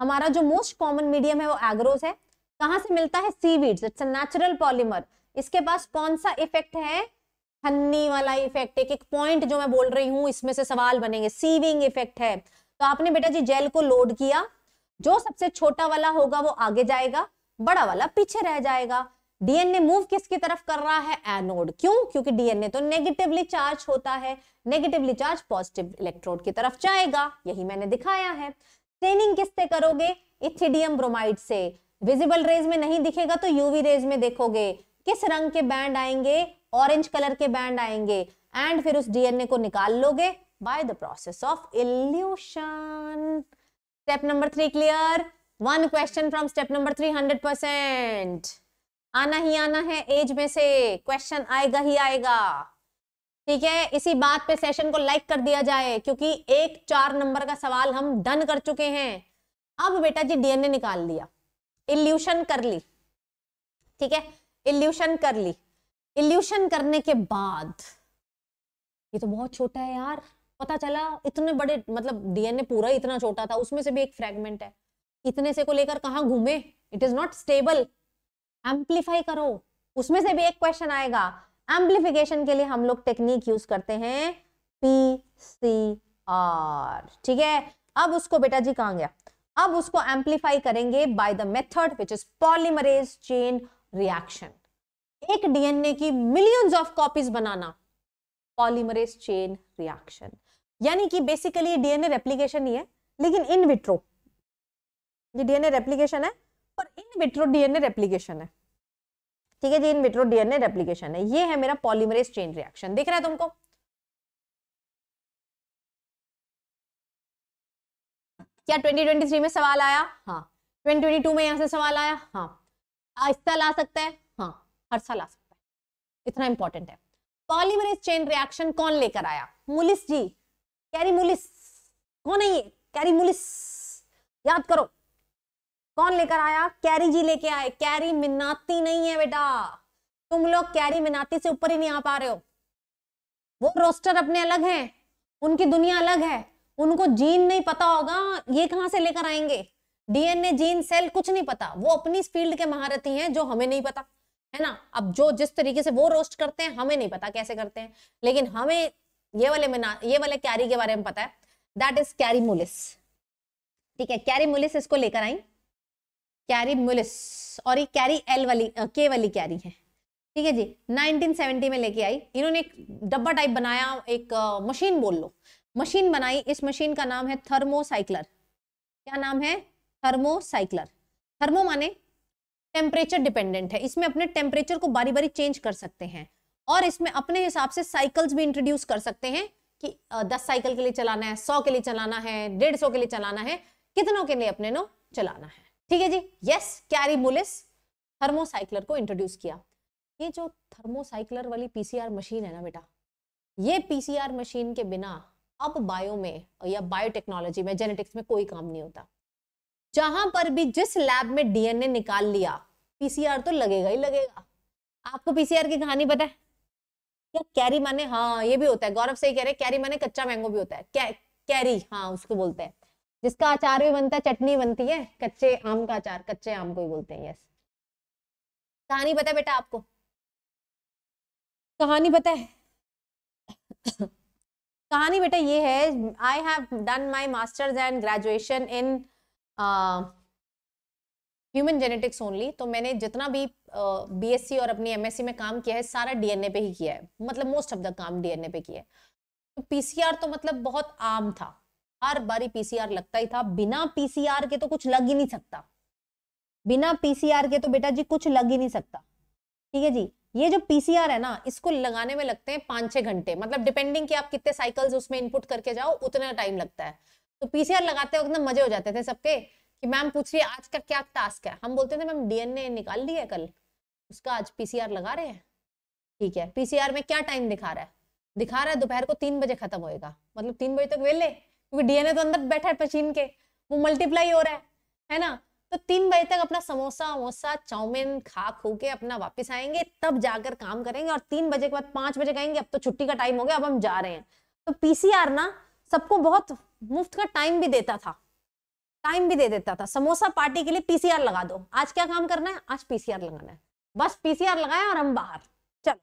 हमारा जो मोस्ट कॉमन मीडियम है वो एग्रोज है कहाँ से मिलता है सीवीड्स इट्स नेचुरल पॉलीमर इसके पास कौन सा इफेक्ट है हन्नी वाला इफेक्ट एक एक पॉइंट जो मैं बोल रही हूँ इसमें से सवाल बनेंगे सीविंग इफेक्ट है तो आपने बेटा जी जेल को लोड किया जो सबसे छोटा वाला होगा वो आगे जाएगा बड़ा वाला पीछे रह जाएगा डीएनए मूव किसकी तरफ कर रहा है एनोड क्यों क्योंकि डीएनए तो नेगेटिवली चार्ज होता है नेगेटिवली चार्ज पॉजिटिव इलेक्ट्रोड की तरफ जाएगा यही मैंने दिखाया है स्टेनिंग किससे करोगे इथिडियम ब्रोमाइड से विजिबल रेज में नहीं दिखेगा तो यूवी रेज में देखोगे किस रंग के बैंड आएंगे ऑरेंज कलर के बैंड आएंगे एंड फिर उस डीएनए को निकाल लोगे by the process of elution step number three clear one question from step number three hundred percent आना ही आना है एज में से क्वेश्चन आएगा ही आएगा ठीक है इसी बात पे सेशन को लाइक कर दिया जाए क्योंकि एक चार नंबर का सवाल हम डन कर चुके हैं अब बेटा जी डीएनए निकाल लिया इल्यूशन कर ली ठीक है इल्यूशन कर ली इल्यूशन करने के बाद ये तो बहुत छोटा है यार पता चला इतने बड़े मतलब डीएनए पूरा इतना छोटा था उसमें से भी एक फ्रेगमेंट है इतने से को लेकर कहा घूमे it is not stable amplify करो उसमें से भी एक क्वेश्चन आएगा एम्पलीफिकेशन के लिए हम लोग टेक्निक यूज करते हैं पी सी आर ठीक है अब उसको बेटा जी कहा गया अब उसको एम्पलीफाई करेंगे by the method which is polymerase chain reaction एक डीएनए की मिलियंस ऑफ कॉपीज बनाना पॉलीमरेज चेन रिएक्शन यानी कि बेसिकली डीएनए रेप्लीकेशन ही है लेकिन इन विट्रो ये डीएनए रेप्लीकेशन है और इन विट्रो डीएनए रेप्लीकेशन है ठीक है जी इन विट्रो डीएनए रेप्लीकेशन है ये है मेरा पॉलीमरेज चेन रिएक्शन दिख रहा है तुमको क्या 2023 में सवाल आया हाँ 2022 में यहां से सवाल आया हाँ इस साल आ सकता है हाँ हर साल आ सकता है इतना इंपॉर्टेंट है पॉलीमरेज चेन रिएक्शन कौन लेकर आया मुलिस जी कैरी मुलिस कौन है ये कैरी मुलिस याद करो कौन लेकर आया कैरी जी लेके आए कैरी मिनाती नहीं है बेटा तुम लोग कैरी मिनाती से ऊपर ही नहीं आ पा रहे हो वो रोस्टर अपने अलग हैं उनकी दुनिया अलग है उनको जीन नहीं पता होगा ये कहां से लेकर आएंगे डीएनए जीन सेल कुछ नहीं पता वो अपनी फील्ड के महारथी हैं जो हमें नहीं पता है ना अब जो जिस तरीके से वो रोस्ट करते हैं हमें नहीं पता कैसे करते हैं लेकिन हमें ये वाले मिना ये वाले कैरी के बारे में पता है दैट इज कैरी मुलिस ठीक है कैरी मुलिस इसको लेकर आई कैरी मुलिस और ये कैरी एल वाली के वाली कैरी है ठीक है जी 1970 में लेके आई इन्होंने एक डब्बा टाइप बनाया एक मशीन बोल लो मशीन बनाई इस मशीन का नाम है थर्मोसाइक्लर क्या नाम है थर्मोसाइक्लर थर्मो माने टेम्परेचर डिपेंडेंट है इसमें अपने टेम्परेचर को बारी बारी चेंज कर सकते हैं और इसमें अपने हिसाब से साइकिल्स भी इंट्रोड्यूस कर सकते हैं कि दस साइकिल के लिए चलाना है सौ के लिए चलाना है डेढ़ सौ के लिए चलाना है कितनों के लिए अपने नो चलाना है ठीक है जी यस मुलिस थर्मोसाइक्लर को इंट्रोड्यूस किया ये जो थर्मोसाइक्लर वाली पीसीआर मशीन है ना बेटा ये पीसीआर मशीन के बिना अब बायो में या बायोटेक्नोलॉजी में जेनेटिक्स में कोई काम नहीं होता जहां पर भी जिस लैब में डीएनए निकाल लिया पीसीआर तो लगेगा ही लगेगा आपको पीसीआर की कहानी पता है क्या कैरी माने हाँ ये भी होता है गौरव सही कह रहे हैं कैरी माने कच्चा मैंगो भी होता है कै, कैरी हाँ उसको बोलते हैं जिसका अचार भी बनता है चटनी बनती है कच्चे आम का अचार कच्चे आम को ही बोलते हैं यस कहानी पता है बेटा आपको कहानी पता है कहानी बेटा ये है I have done my masters and graduation in human genetics only तो मैंने जितना भी बीएससी uh, और अपनी एमएससी में काम किया है सारा डीएनए पे ही किया है मतलब मोस्ट ऑफ द काम डीएनए पे किया है तो पीसीआर तो मतलब बहुत आम था हर बारी पीसीआर लगता ही था बिना पीसीआर के तो कुछ लग ही नहीं सकता बिना पीसीआर के तो बेटा जी कुछ लग ही नहीं सकता ठीक है जी ये जो पीसीआर है ना इसको लगाने में लगते हैं पांच छह घंटे मतलब डिपेंडिंग कि आप कितने साइकिल्स उसमें इनपुट करके जाओ उतना टाइम लगता है तो पीसीआर लगाते वक्त ना मजे हो जाते थे सबके कि मैम पूछ रही है आज का क्या टास्क है हम बोलते थे मैम डीएनए निकाल लिया कल उसका आज पीसीआर लगा रहे हैं ठीक है पीसीआर में क्या टाइम दिखा रहा है दिखा रहा है दोपहर को तीन बजे खत्म होएगा मतलब तीन बजे तक वेले क्योंकि डीएनए तो अंदर बैठा है पचीन के वो मल्टीप्लाई हो रहा है है ना तो तीन बजे तक अपना समोसा वमोसा चाउमिन खा खो के अपना वापस आएंगे तब जाकर काम करेंगे और तीन बजे के बाद पांच बजे कहेंगे अब तो छुट्टी का टाइम हो गया अब हम जा रहे हैं तो पीसीआर ना सबको बहुत मुफ्त का टाइम भी देता था टाइम भी दे देता था समोसा पार्टी के लिए पीसीआर लगा दो आज क्या काम करना है आज पीसीआर लगाना है बस पीसीआर लगाए और हम बाहर चलो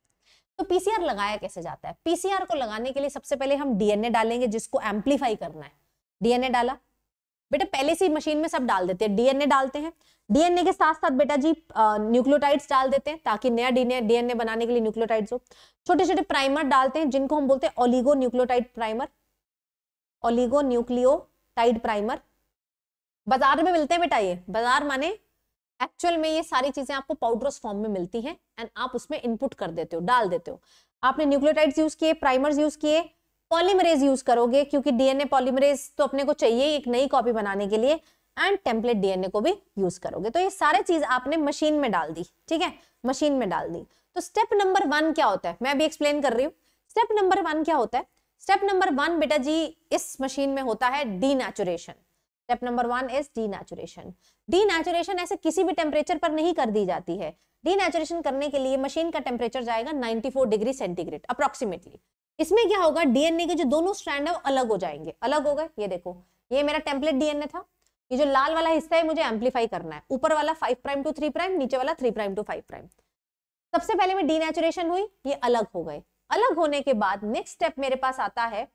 तो पीसीआर लगाया कैसे जाता है पीसीआर को लगाने के लिए सबसे पहले हम डीएनए डालेंगे जिसको एम्पलीफाई करना है डीएनए डाला बेटा पहले से मशीन में सब डाल देते हैं डीएनए डालते हैं डीएनए के साथ साथ बेटा जी न्यूक्लियोटाइड्स डाल देते हैं ताकि नया डीएनए डीएनए बनाने के लिए न्यूक्लियोटाइड्स हो छोटे छोटे प्राइमर डालते हैं जिनको हम बोलते हैं oligo nucleotide primer oligo nucleotide primer बाजार में मिलते हैं बेटा ये बाजार माने एक्चुअल में ये सारी चीजें आपको पाउडरस फॉर्म में मिलती हैं एंड आप उसमें इनपुट कर देते हो डाल देते हो आपने न्यूक्लियोटाइड्स यूज किए प्राइमर्स यूज किए पॉलीमरेज यूज करोगे क्योंकि डीएनए पॉलीमरेज तो अपने को चाहिए एक नई कॉपी बनाने के लिए एंड टेम्पलेट डीएनए को भी यूज करोगे तो ये सारे चीज आपने मशीन में डाल दी ठीक है मशीन में डाल दी तो स्टेप नंबर वन क्या होता है मैं अभी एक्सप्लेन कर रही हूँ स्टेप नंबर वन क्या होता है स्टेप नंबर वन बेटा जी इस मशीन में होता है denaturation step number one is denaturation denaturation ऐसे किसी भी टेम्परेचर पर नहीं कर दी जाती है डी नेचुरेशन करने के लिए मशीन का टेम्परेचर जाएगा 94 डिग्री सेंटीग्रेड अप्रोक्सीमेटली इसमें क्या होगा डीएनए के जो दोनों स्ट्रैंड है वो अलग हो जाएंगे अलग हो गए ये देखो ये मेरा टेम्पलेट डीएनए था ये जो लाल वाला हिस्सा है मुझे एम्पलीफाई करना है ऊपर वाला five prime to three prime नीचे वाला three prime to five prime सबसे पहले में डीनेचुरेशन हुई ये अलग हो गए अलग होने के बाद नेक्स्ट स्टेप मेरे पास आता है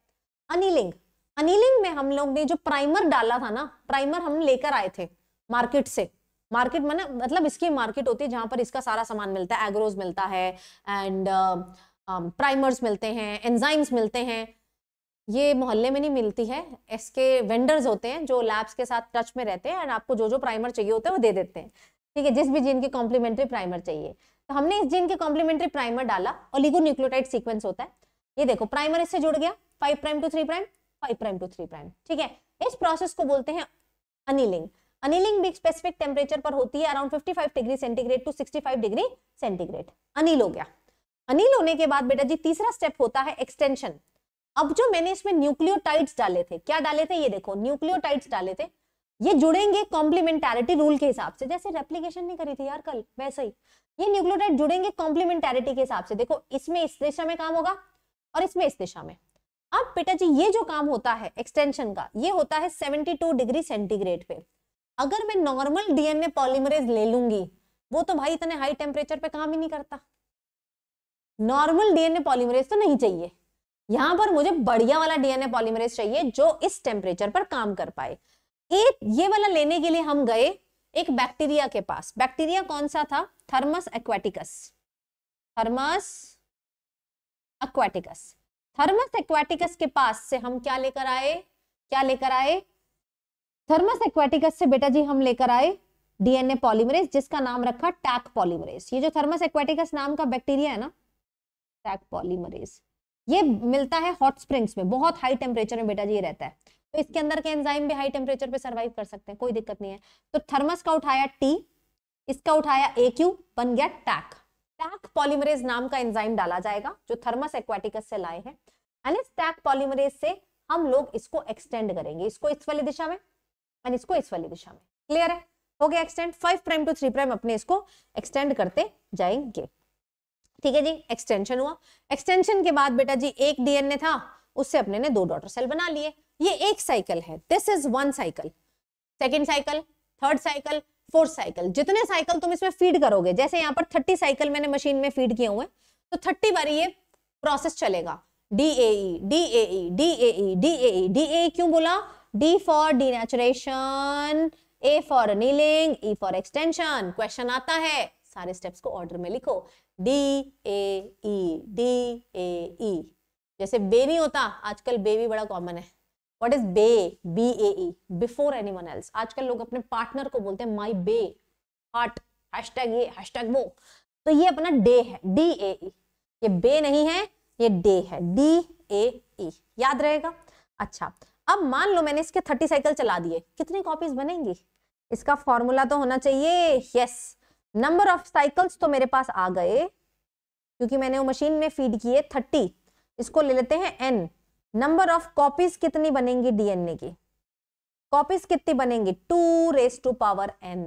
अनिलिंग अनिलिंग में हम लोग ने जो प्राइमर डाला था ना प्राइमर हम लेकर आए थे मार्केट से मार्केट मैंने मतलब इसकी मार्केट होती है जहां पर इसका सारा सामान मिलता है एग्रोज मिलता है एंड प्राइमर्स uh, um, मिलते हैं एंजाइम्स मिलते हैं ये मोहल्ले में नहीं मिलती है इसके वेंडर्स होते हैं जो लैब्स के साथ टच में रहते हैं एंड आपको जो जो प्राइमर चाहिए होते हैं वो दे देते हैं ठीक है जिस भी जीन के कॉम्प्लीमेंट्री प्राइमर चाहिए तो हमने इस जीन के कॉम्प्लीमेंट्री प्राइमर डाला और न्यूक्लियोटाइड सीक्वेंस होता है ये देखो प्राइमर इससे जुड़ गया five prime to three prime five prime to three prime ठीक है इस प्रोसेस को बोलते हैं अनिलिंग अनिलिंग भी स्पेसिफिक टेम्परेचर पर होती है around 55 degree centigrade to 65 degree centigrade anneal हो गया अनिल होने के बाद बेटा जी तीसरा स्टेप होता है एक्सटेंशन अब जो मैंने इसमें न्यूक्लियोटाइड्स डाले थे क्या डाले थे ये देखो न्यूक्लियोटाइड्स डाले थे ये जुड़ेंगे कॉम्प्लीमेंटैरिटी रूल के हिसाब से जैसे रेप्लीकेशन नहीं करी थी यार कल वैसे ही ये न्यूक्लियोटाइड जुड़ेंगे कॉम्प्लीमेंटैरिटी के हिसाब से देखो इसमें इस दिशा में काम होगा और इसमें इस दिशा में अब बेटा जी ये जो काम होता है एक्सटेंशन का ये होता है 72 डिग्री सेंटीग्रेड पे अगर मैं नॉर्मल डीएनए पॉलीमरेज ले लूंगी वो तो भाई इतने हाई टेम्परेचर पे काम ही नहीं करता नॉर्मल डीएनए पॉलीमरेज तो नहीं चाहिए यहां पर मुझे बढ़िया वाला डीएनए पॉलीमरेज चाहिए जो इस टेम्परेचर पर काम कर पाए एक ये वाला लेने के लिए हम गए एक बैक्टीरिया के पास बैक्टीरिया कौन सा था Thermus aquaticus Thermus aquaticus Thermus aquaticus के पास से हम क्या लेकर आए क्या लेकर आए थर्मस एक्वाटिकस से बेटा जी हम लेकर आए डीएनए पॉलीमरेज जिसका नाम रखा टैक पॉलीमरेज ये जो थर्मस एक्वाटिकस नाम का बैक्टीरिया है ना टैक पॉलीमरेज ये मिलता है हॉट स्प्रिंग्स में बहुत हाई टेम्परेचर में बेटा जी ये रहता है तो इसके अंदर के एंजाइम भी हाई टेम्परेचर पे सरवाइव कर सकते हैं कोई दिक्कत नहीं है तो थर्मस का उठाया टी इसका उठाया ए क्यू बन गया टैक टैक पॉलीमरेज नाम का एंजाइम डाला जाएगा जो थर्मस एक्वाटिकस से लाए हैं है ना स्टैक पॉलीमरेज से हम लोग इसको एक्सटेंड करेंगे इसको इस वाली दिशा में एंड इसको इस वाली दिशा में क्लियर है हो गया extend five prime to three prime अपने इसको एक्सटेंड करते जाएंगे ठीक है जी एक्सटेंशन हुआ एक्सटेंशन के बाद बेटा जी एक डीएनए था उससे अपने ने दो डॉटर सेल बना लिए ये एक साइकिल है this is one cycle second cycle third cycle fourth cycle जितने साइकिल तुम इसमें फीड करोगे जैसे यहाँ पर थर्टी साइकिल मैंने मशीन में फीड किए हुए तो थर्टी बार ये प्रोसेस चलेगा D A E D A E D A E D A E D A E क्यों बोला D for denaturation A for annealing E for extension question आता है सारे स्टेप्स को ऑर्डर में लिखो D A E D A ई जैसे बे नहीं होता आजकल बे भी बड़ा कॉमन है what is bae B A E before anyone else आजकल लोग अपने पार्टनर को बोलते हैं माई बे हार्ट टैग ये टैग वो तो ये अपना डे है डी ए ई ये बे नहीं है ये डे है डी ए ई याद रहेगा अच्छा अब मान लो मैंने इसके थर्टी साइकिल चला दिए कितनी कॉपीज बनेंगी इसका फॉर्मूला तो होना चाहिए यस नंबर ऑफ साइकिल्स तो मेरे पास आ गए क्योंकि मैंने वो मशीन में फीड किए थर्टी इसको ले लेते हैं एन नंबर ऑफ कॉपीज कितनी बनेंगी डीएनए की कॉपीज कितनी बनेंगी two raise to power n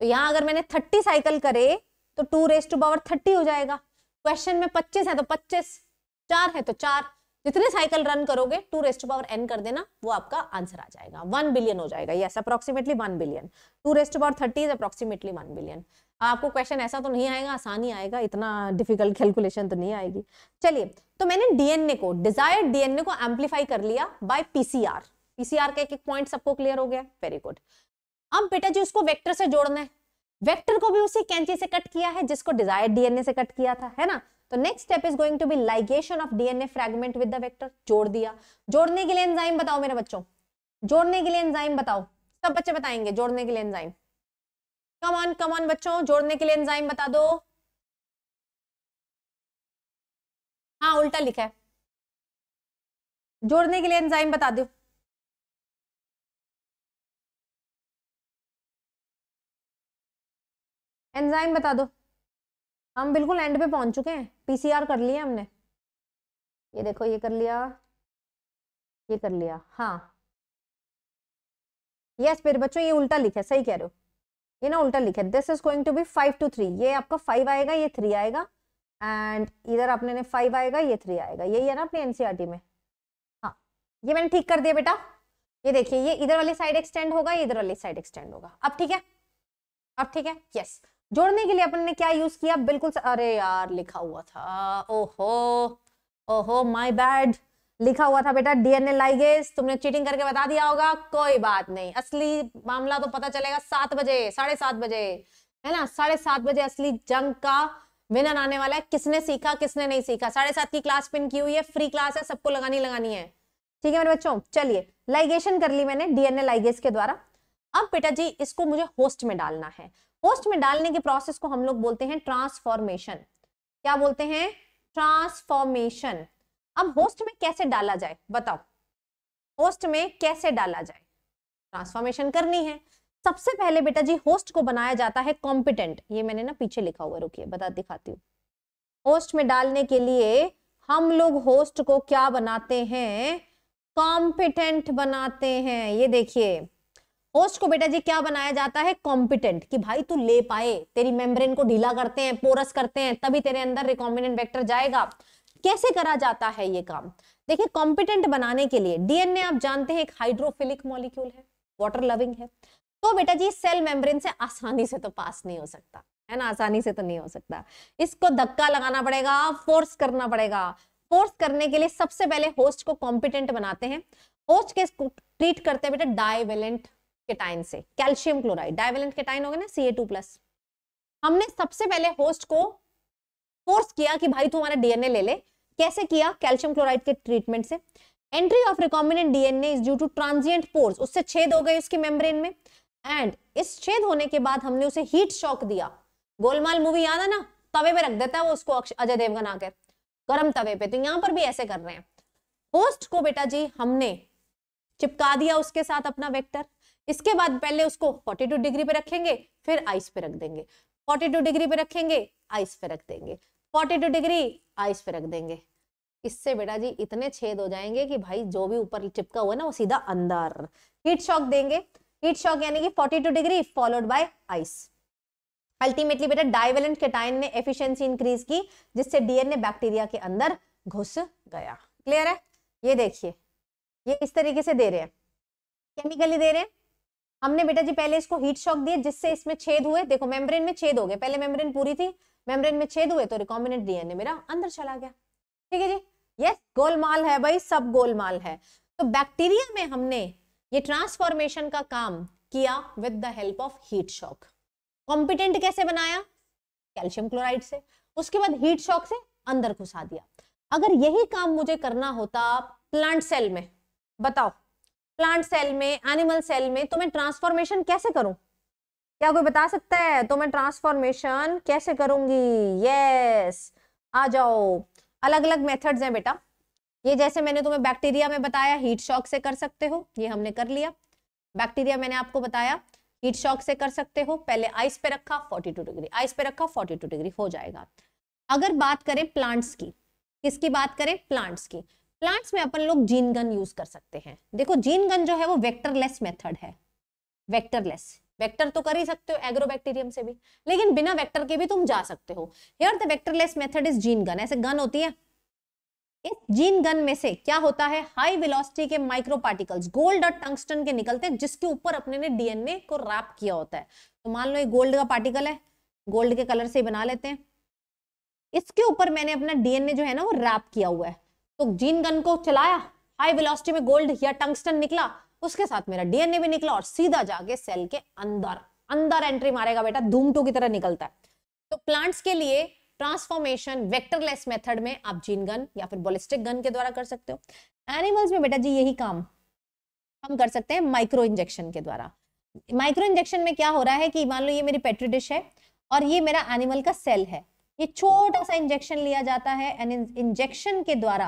तो यहां अगर मैंने थर्टी साइकिल करे तो two raise to power thirty हो जाएगा क्वेश्चन में पच्चीस है तो पच्चीस चार है तो चार जितने साइकिल रन करोगे two raised to power n कर देना वो आपका आंसर आ जाएगा वन बिलियन हो जाएगा yes approximately one billion two raised to power thirty is approximately one billion आपको क्वेश्चन ऐसा तो नहीं आएगा आसानी आएगा इतना डिफिकल्ट कैलकुलेशन तो नहीं आएगी चलिए तो मैंने डीएनए को डिजायर्ड डीएनए को एम्पलीफाई कर लिया बाय पीसीआर पीसीआर का एक एक पॉइंट सबको क्लियर हो गया वेरी गुड अब बेटा जी उसको वेक्टर से जोड़ना है वेक्टर को भी उसी कैंची से कट किया है जिसको डिजायर्ड डीएनए से कट किया था है ना तो next step is going to be ligation of DNA fragment with the vector जोड़ दिया जोड़ने के लिए एंजाइम बताओ मेरे बच्चों जोड़ने के लिए एंजाइम बताओ सब बच्चे बताएंगे जोड़ने के लिए enzyme come on come on बच्चों जोड़ने के लिए एंजाइम बता दो हाँ उल्टा लिखा है जोड़ने के लिए एंजाइम बता दो एंजाइम बता दो हम बिल्कुल एंड पे पहुंच चुके हैं पीसीआर कर लिया हमने ये देखो ये कर लिया ये कर लिया हाँ यस फिर बच्चों ये उल्टा लिखे सही कह रहे हो ये ना उल्टा लिखे this is going to be five to three ये आपका फाइव आएगा ये थ्री आएगा एंड इधर आपने ने फाइव आएगा ये थ्री आएगा यही है ना अपने एनसीआरटी e में हाँ ये मैंने ठीक कर दिया बेटा ये देखिए ये इधर वाली साइड एक्सटेंड होगा इधर वाली साइड एक्सटेंड होगा अब ठीक है अब ठीक है यस जोड़ने के लिए अपन ने क्या यूज किया बिल्कुल अरे यार लिखा हुआ था ओहो ओहो माय बैड लिखा हुआ था बेटा डीएनए लाइगेस तुमने चीटिंग करके बता दिया होगा कोई बात नहीं असली मामला तो पता चलेगा सात बजे साढ़े सात बजे है ना साढ़े सात बजे असली जंग का विनर आने वाला है किसने सीखा किसने नहीं सीखा साढ़े सात की क्लास पिन की हुई है फ्री क्लास है सबको लगानी लगानी है ठीक है मेरे बच्चों चलिए लाइगेशन कर ली मैंने डीएनए लाइगेस के द्वारा अब बेटा जी इसको मुझे होस्ट में डालना है होस्ट में डालने के प्रोसेस को हम लोग बोलते हैं ट्रांसफॉर्मेशन क्या बोलते हैं ट्रांसफॉर्मेशन अब होस्ट में कैसे डाला जाए बताओ होस्ट में कैसे डाला जाए ट्रांसफॉर्मेशन करनी है सबसे पहले बेटा जी होस्ट को बनाया जाता है कॉम्पिटेंट ये मैंने ना पीछे लिखा हुआ रुकिए बता दिखाती हूँ होस्ट में डालने के लिए हम लोग होस्ट को क्या बनाते हैं कॉम्पिटेंट बनाते हैं ये देखिए होस्ट को बेटा जी क्या बनाया जाता है कॉम्पिटेंट कि भाई तू ले पाए तेरी मेम्ब्रेन को ढीला करते हैं पोरस करते हैं तभी तेरे अंदर रिकॉम्बिनेंट वेक्टर जाएगा कैसे करा जाता है ये काम देखिए कॉम्पिटेंट बनाने के लिए डीएनए आप जानते हैं एक हाइड्रोफिलिक मॉलिक्यूल है वाटर लविंग है तो बेटा जी सेल मेम्ब्रेन से आसानी से तो पास नहीं हो सकता है ना आसानी से तो नहीं हो सकता इसको धक्का लगाना पड़ेगा फोर्स करना पड़ेगा फोर्स करने के लिए सबसे पहले होस्ट को कॉम्पिटेंट बनाते हैं होस्ट के ट्रीट करते हैं बेटा डाइवेलेंट केटाइन से कैल्शियम क्लोराइड डाइवेलेंट केटाइन हो गया ना सी ए टू प्लस हमने सबसे पहले होस्ट को फोर्स किया कि भाई तू हमारा डीएनए ले ले कैसे किया कैल्शियम क्लोराइड के ट्रीटमेंट से entry of recombinant DNA is due to transient pores उससे छेद हो गए उसकी मेम्ब्रेन में एंड इस छेद होने के बाद हमने उसे हीट शॉक दिया गोलमाल मूवी याद है ना तवे पे रख देता है वो उसको अजय देवगन आकर गर्म तवे पे तो यहाँ पर भी ऐसे कर रहे हैं होस्ट को बेटा जी हमने चिपका दिया उसके साथ अपना वेक्टर इसके बाद पहले उसको 42 डिग्री पे रखेंगे फिर आइस पे रख देंगे 42 डिग्री पे रखेंगे आइस पे रख देंगे 42 डिग्री आइस पे रख देंगे इससे बेटा जी इतने छेद हो जाएंगे कि भाई जो भी ऊपर चिपका हुआ ना वो सीधा अंदर हीट शॉक देंगे हीट शॉक यानी कि 42 degree followed by ice ultimately बेटा डाइवेलेंट केटाइन ने एफिशिएंसी इंक्रीज की जिससे डीएनए बैक्टीरिया के अंदर घुस गया क्लियर है ये देखिए ये इस तरीके से दे रहे हैं केमिकली दे रहे हैं हमने बेटा जी पहले इसको हीट शॉक दिए जिससे इसमें छेद हुए देखो मेम्ब्रेन में छेद हो गए पहले मेम्ब्रेन पूरी थी मेम्ब्रेन में छेद हुए तो रिकॉम्बिनेंट डीएनए मेरा अंदर चला गया ठीक है जी यस गोलमाल है भाई सब गोलमाल है तो बैक्टीरिया में हमने ये ट्रांसफॉर्मेशन का काम किया with the help of heat shock competent कैसे बनाया कैल्शियम क्लोराइड से उसके बाद हीट शॉक से अंदर घुसा दिया अगर यही काम मुझे करना होता प्लांट सेल में बताओ प्लांट सेल में एनिमल सेल में तो मैं ट्रांसफॉर्मेशन कैसे करूं क्या कोई बता सकता है तो मैं ट्रांसफॉर्मेशन कैसे करूंगी यस आ जाओ अलग अलग मेथड्स हैं बेटा ये जैसे मैंने तुम्हें बैक्टीरिया में बताया हीट शॉक से कर सकते हो ये हमने कर लिया बैक्टीरिया मैंने आपको बताया हीट शॉक से कर सकते हो पहले आइस पे रखा 42 डिग्री आइस पे रखा 42 डिग्री हो जाएगा अगर बात करें प्लांट्स की किसकी बात करें प्लांट्स की प्लांट्स में अपन लोग जीन गन यूज कर सकते हैं देखो जीन गन जो है वो वेक्टरलेस मेथड है वेक्टरलेस वेक्टर तो कर ही सकते हो एग्रोबैक्टीरियम से भी लेकिन बिना वेक्टर के भी तुम जा सकते हो here the vectorless method is gene gun ऐसे गन होती है इस जीन गन में से क्या होता है हाई वेलोसिटी के माइक्रो पार्टिकल्स गोल्ड और टंगस्टन के निकलते हैं जिसके ऊपर अपने ने डीएनए को रैप किया होता है तो मान लो ये गोल्ड का पार्टिकल है गोल्ड के कलर से बना लेते हैं इसके ऊपर मैंने अपना डीएनए जो है ना वो रैप किया हुआ है तो जीन गन को चलाया हाई वेलोसिटी में गोल्ड या टंगस्टन निकला उसके साथ मेरा डीएनए भी निकला और सीधा जाके सेल के अंदर अंदर एंट्री मारेगा बेटा धूम टू की तरह निकलता है तो प्लांट्स के लिए ट्रांसफॉर्मेशन वेक्टरलेस मेथड में आप जीन गन या फिर बोलिस्टिक गन के द्वारा कर सकते हो एनिमल्स में बेटा जी यही काम हम कर सकते हैं माइक्रो इंजेक्शन के द्वारा माइक्रो इंजेक्शन में क्या हो रहा है कि मान लो ये मेरी पेट्री डिश है और ये मेरा एनिमल का सेल है ये छोटा सा इंजेक्शन लिया जाता है एंड इंजेक्शन के द्वारा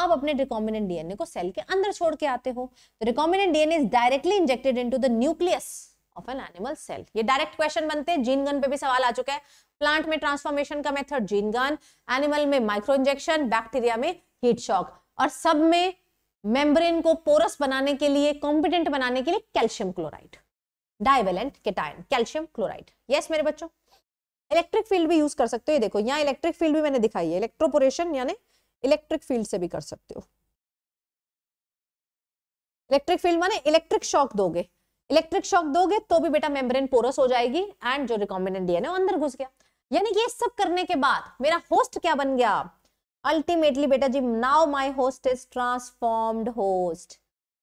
आप अपने रिकॉम्बिनेंट डीएनए को सेल के अंदर छोड़ के आते हो तो recombinant DNA is directly injected into the nucleus of an animal cell ये डायरेक्ट क्वेश्चन बनते हैं जीन गन पे भी सवाल आ चुका है प्लांट में ट्रांसफॉर्मेशन का मेथड जीन गन एनिमल में माइक्रो इंजेक्शन बैक्टीरिया में हीट शॉक और सब में मेम्ब्रेन को पोरस बनाने के लिए कॉम्पिटेंट बनाने के लिए calcium chloride divalent cation calcium chloride yes मेरे बच्चों इलेक्ट्रिक फील्ड भी यूज कर सकते हो ये देखो यहाँ इलेक्ट्रिक फील्ड भी मैंने दिखाई है इलेक्ट्रोपोरेशन यानी इलेक्ट्रिक फील्ड से भी कर सकते हो इलेक्ट्रिक फील्ड माने इलेक्ट्रिक शॉक दोगे इलेक्ट्रिक शॉक दोगे तो भी बेटा मेम्ब्रेन पोरस हो जाएगी एंड जो रिकॉम्बिनेंट डीएनए अंदर घुस गया यानी कि ये सब करने के बाद मेरा होस्ट क्या बन गया अल्टीमेटली बेटा जी now my host is transformed host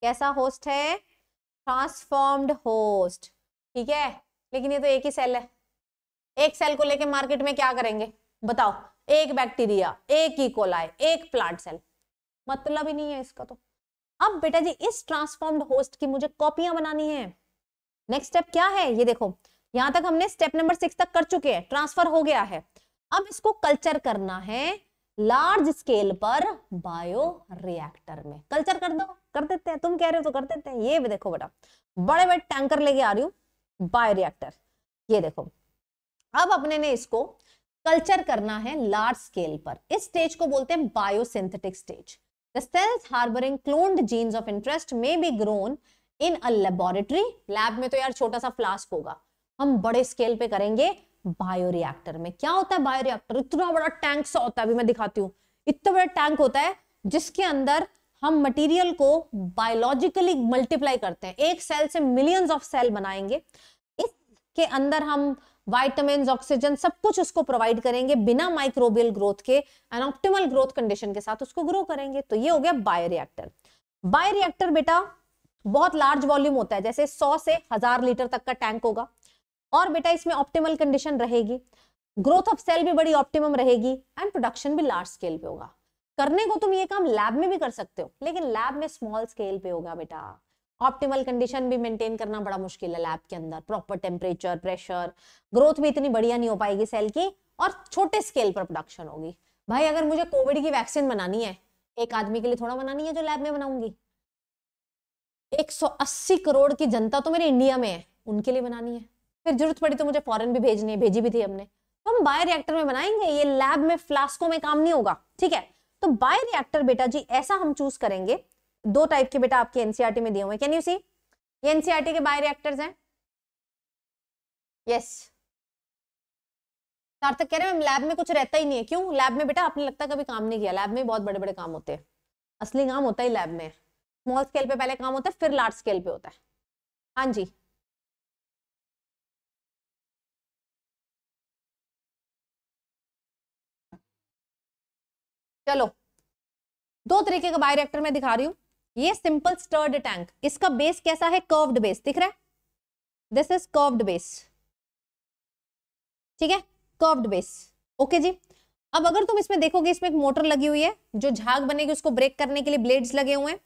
कैसा होस्ट है ट्रांसफॉर्म्ड होस्ट ठीक है लेकिन ये तो एक ही सेल है एक सेल को लेके मार्केट में क्या करेंगे बताओ एक बैक्टीरिया एक इकोलाय e. एक प्लांट सेल मतलब ही नहीं है इसका तो अब बेटा जी इस ट्रांसफॉर्म्ड होस्ट की मुझे कॉपियां बनानी है नेक्स्ट स्टेप क्या है ये देखो यहां तक हमने स्टेप नंबर सिक्स तक कर चुके हैं ट्रांसफर हो गया है अब इसको कल्चर करना है लार्ज स्केल पर बायो रिएक्टर में कल्चर कर दो कर देते हैं तुम कह रहे हो तो कर देते हैं ये भी देखो बेटा बड़े बड़े टैंकर लेके आ रही हूँ बायो रिएक्टर ये देखो अब अपने ने इसको कल्चर करना है लार्ज स्केल पर इस स्टेज को बोलते हैं biosynthetic stage the cells harbouring cloned genes of interest may be grown in a laboratory lab में तो यार छोटा सा फ्लास्क होगा हम बड़े स्केल पे करेंगे बायोरिएक्टर में क्या होता है बायोरिएक्टर इतना बड़ा टैंक सा होता है अभी मैं दिखाती हूँ इतना बड़ा टैंक होता है जिसके अंदर हम मटेरियल को बायोलॉजिकली मल्टीप्लाई करते हैं एक सेल से मिलियंस ऑफ सेल बनाएंगे इसके अंदर हम वाइटामिन ऑक्सीजन सब कुछ उसको प्रोवाइड करेंगे बिना माइक्रोबियल ग्रोथ के एंड ऑप्टिमल ग्रोथ कंडीशन के साथ उसको ग्रो करेंगे तो ये हो गया बायोरिएक्टर बायोरिएक्टर बेटा बहुत लार्ज वॉल्यूम होता है जैसे 100 से हजार लीटर तक का टैंक होगा और बेटा इसमें ऑप्टिमल कंडीशन रहेगी ग्रोथ ऑफ सेल भी बड़ी ऑप्टिमम रहेगी एंड प्रोडक्शन भी लार्ज स्केल पे होगा करने को तुम ये काम लैब में भी कर सकते हो लेकिन लैब में स्मॉल स्केल पे होगा बेटा ऑप्टिमल कंडीशन भी मेंटेन करना बड़ा मुश्किल है लैब के अंदर प्रॉपर टेम्परेचर प्रेशर ग्रोथ भी इतनी बढ़िया नहीं हो पाएगी सेल की और छोटे स्केल पर प्रोडक्शन होगी भाई अगर मुझे कोविड की वैक्सीन बनानी है एक आदमी के लिए थोड़ा बनानी है जो लैब में बनाऊंगी 180 करोड़ की जनता तो मेरे इंडिया में है उनके लिए बनानी है फिर जरूरत पड़ी तो मुझे फॉरन भी भेजनी है भेजी भी थी हमने तो हम बायो रिएक्टर में बनाएंगे ये लैब में फ्लास्को में काम नहीं होगा ठीक है तो बायो रिएक्टर बेटा जी ऐसा हम चूज करेंगे दो टाइप के बेटा आपके एनसीआरटी e में दिए हुए कैन यू सी ये एनसीआरटी e के बाय रिएक्टर्स हैं यस सार्थक कह रहे हैं लैब में कुछ रहता ही नहीं है क्यों लैब में बेटा आपने लगता कभी काम नहीं किया लैब में बहुत बड़े बड़े काम होते हैं असली काम होता है लैब में स्मॉल स्केल पे पहले काम होता है फिर लार्ज स्केल पे होता है हाँ जी चलो दो तरीके का बायोरिएक्टर मैं दिखा रही हूँ ये सिंपल स्टर्ड टैंक इसका बेस कैसा है कर्व्ड बेस दिख रहा है दिस इज कर्व्ड बेस ठीक है कर्व्ड बेस ओके जी अब अगर तुम इसमें देखोगे इसमें एक मोटर लगी हुई है जो झाग बनेगी उसको ब्रेक करने के लिए ब्लेड्स लगे हुए हैं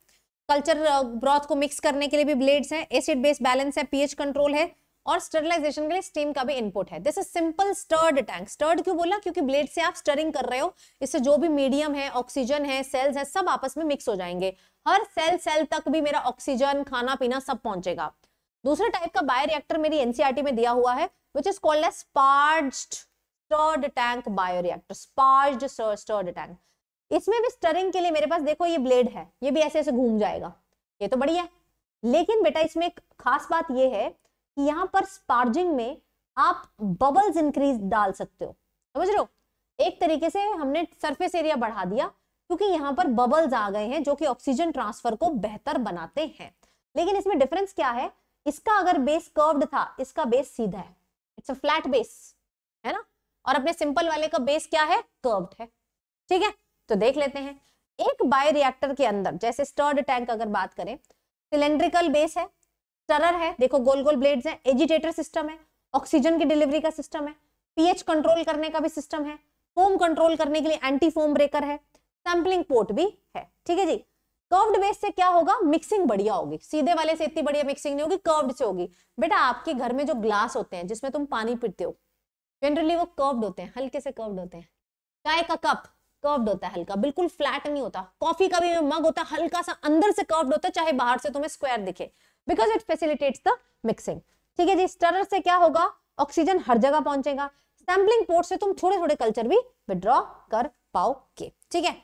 कल्चर ब्रॉथ uh, को मिक्स करने के लिए भी ब्लेड्स हैं एसिड बेस बैलेंस है पीएच कंट्रोल है और स्टरलाइजेशन के लिए स्टीम का भी इनपुट है this is simple stirred tank stirred क्यों बोला क्योंकि ब्लेड से आप स्टरिंग कर रहे हो इससे जो भी मीडियम है ऑक्सीजन है सेल्स है सब आपस में मिक्स हो जाएंगे हर सेल सेल तक भी मेरा ऑक्सीजन खाना पीना सब पहुंचेगा दूसरे टाइप का बायो रिएक्टर मेरी एनसीआरटी e में दिया हुआ है which is called as sparged stirred tank bioreactor sparged stirred tank इसमें भी स्टरिंग के लिए मेरे पास देखो ये ब्लेड है ये भी ऐसे ऐसे घूम जाएगा ये तो बढ़िया है लेकिन बेटा इसमें एक खास बात ये है कि यहाँ पर स्पार्जिंग में आप बबल्स इंक्रीज डाल सकते हो समझ रहे हो एक तरीके से हमने सरफेस एरिया बढ़ा दिया क्योंकि यहाँ पर बबल्स आ गए हैं जो कि ऑक्सीजन ट्रांसफर को बेहतर बनाते हैं लेकिन इसमें डिफरेंस क्या है इसका अगर बेस कर्व्ड था इसका बेस सीधा है इट्स अ फ्लैट बेस है ना और अपने सिंपल वाले का बेस क्या है कर्व्ड है ठीक है तो देख लेते हैं एक बायोरिएक्टर के अंदर जैसे स्टर्ड टैंक अगर बात करें सिलेंड्रिकल बेस है स्टरर है देखो गोल गोल ब्लेड्स हैं एजिटेटर सिस्टम है ऑक्सीजन की डिलीवरी का सिस्टम है पीएच कंट्रोल करने का भी सिस्टम है फोम कंट्रोल करने के लिए एंटी फोम ब्रेकर है सैम्पलिंग पोर्ट भी है ठीक है जी कर्व्ड बेस से क्या होगा मिक्सिंग बढ़िया होगी सीधे वाले से इतनी बढ़िया मिक्सिंग नहीं होगी कर्व्ड से होगी बेटा आपके घर में जो ग्लास होते हैं जिसमें तुम पानी पीते हो जनरली वो कर्व्ड होते हैं हल्के से कर्व्ड होते हैं चाय का कप कर्व्ड होता है हल्का बिल्कुल फ्लैट नहीं होता कॉफी का भी मग होता है हल्का सा अंदर से कर्व्ड होता है चाहे बाहर से तुम्हें स्क्वायर दिखे because it facilitates the mixing ठीक है जी स्टरर से क्या होगा ऑक्सीजन हर जगह पहुंचेगा सैम्पलिंग पोर्ट से तुम थोड़े थोड़े कल्चर भी विड्रॉ कर पाओगे ठीक है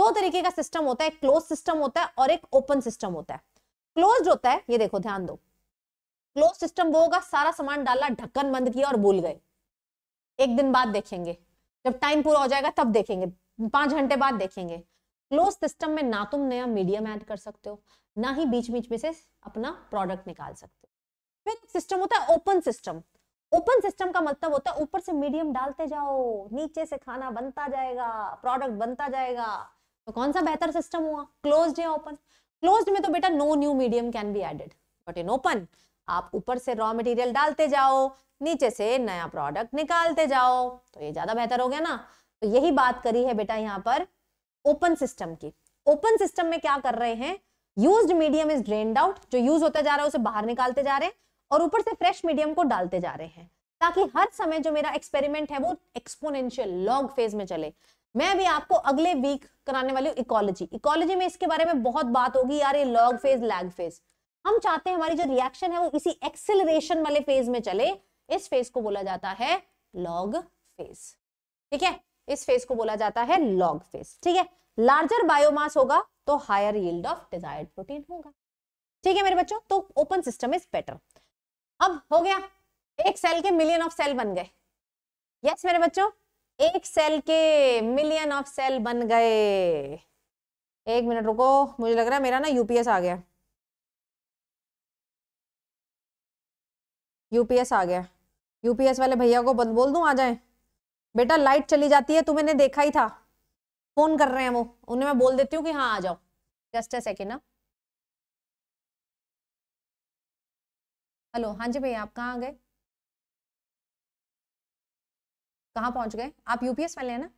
दो तरीके का सिस्टम होता है क्लोज सिस्टम होता है और एक ओपन सिस्टम होता है क्लोज होता है ये देखो ध्यान दो क्लोज सिस्टम वो होगा सारा सामान डाला ढक्कन बंद किया और भूल गए एक दिन बाद देखेंगे जब टाइम पूरा हो जाएगा तब देखेंगे पांच घंटे बाद देखेंगे क्लोज सिस्टम में ना तुम नया मीडियम ऐड कर सकते हो ना ही बीच बीच में से अपना प्रोडक्ट निकाल सकते फिर सिस्टम होता है ओपन सिस्टम ओपन सिस्टम का मतलब होता है ऊपर से मीडियम डालते जाओ नीचे से खाना बनता जाएगा प्रोडक्ट बनता जाएगा तो कौन सा बेहतर सिस्टम हुआ क्लोज या ओपन क्लोज में तो बेटा no new medium can be added but in open आप ऊपर से रॉ मटेरियल डालते जाओ नीचे से नया प्रोडक्ट निकालते जाओ तो ये ज्यादा बेहतर हो गया ना तो यही बात करी है बेटा यहाँ पर ओपन सिस्टम की ओपन सिस्टम में क्या कर रहे हैं used medium is drained out जो यूज होता जा रहा है उसे बाहर निकालते जा रहे हैं और ऊपर से फ्रेश मीडियम को डालते जा रहे हैं ताकि हर समय जो मेरा एक्सपेरिमेंट है वो एक्सपोनेंशियल लॉन्ग फेज में चले मैं भी आपको अगले वीक कराने वाली हूँ इकोलॉजी इकोलॉजी में इसके बारे में बहुत बात होगी यार ये लॉग फेज लैग फेज हम चाहते हैं हमारी जो रिएक्शन है वो इसी एक्सिलेशन वाले फेज में चले इस फेज को बोला जाता है लॉग फेज ठीक है इस फेज को बोला जाता है लॉग फेज ठीक है लार्जर बायोमास होगा तो higher yield of desired protein होगा ठीक है मेरे बच्चों तो ओपन सिस्टम इज बेटर अब हो गया एक सेल के मिलियन ऑफ सेल बन गए यस मेरे बच्चों एक सेल के मिलियन ऑफ सेल बन गए एक मिनट रुको मुझे लग रहा है मेरा ना यूपीएस आ गया यूपीएस आ गया यूपीएस वाले भैया को बोल दूं आ जाए बेटा लाइट चली जाती है तुम्हें तो देखा ही था फोन कर रहे हैं वो उन्हें मैं बोल देती हूँ कि हाँ आ जाओ जस्ट अ सेकेंड ना हेलो हाँ जी भैया आप कहाँ गए कहाँ पहुँच गए आप यूपीएस वाले हैं ना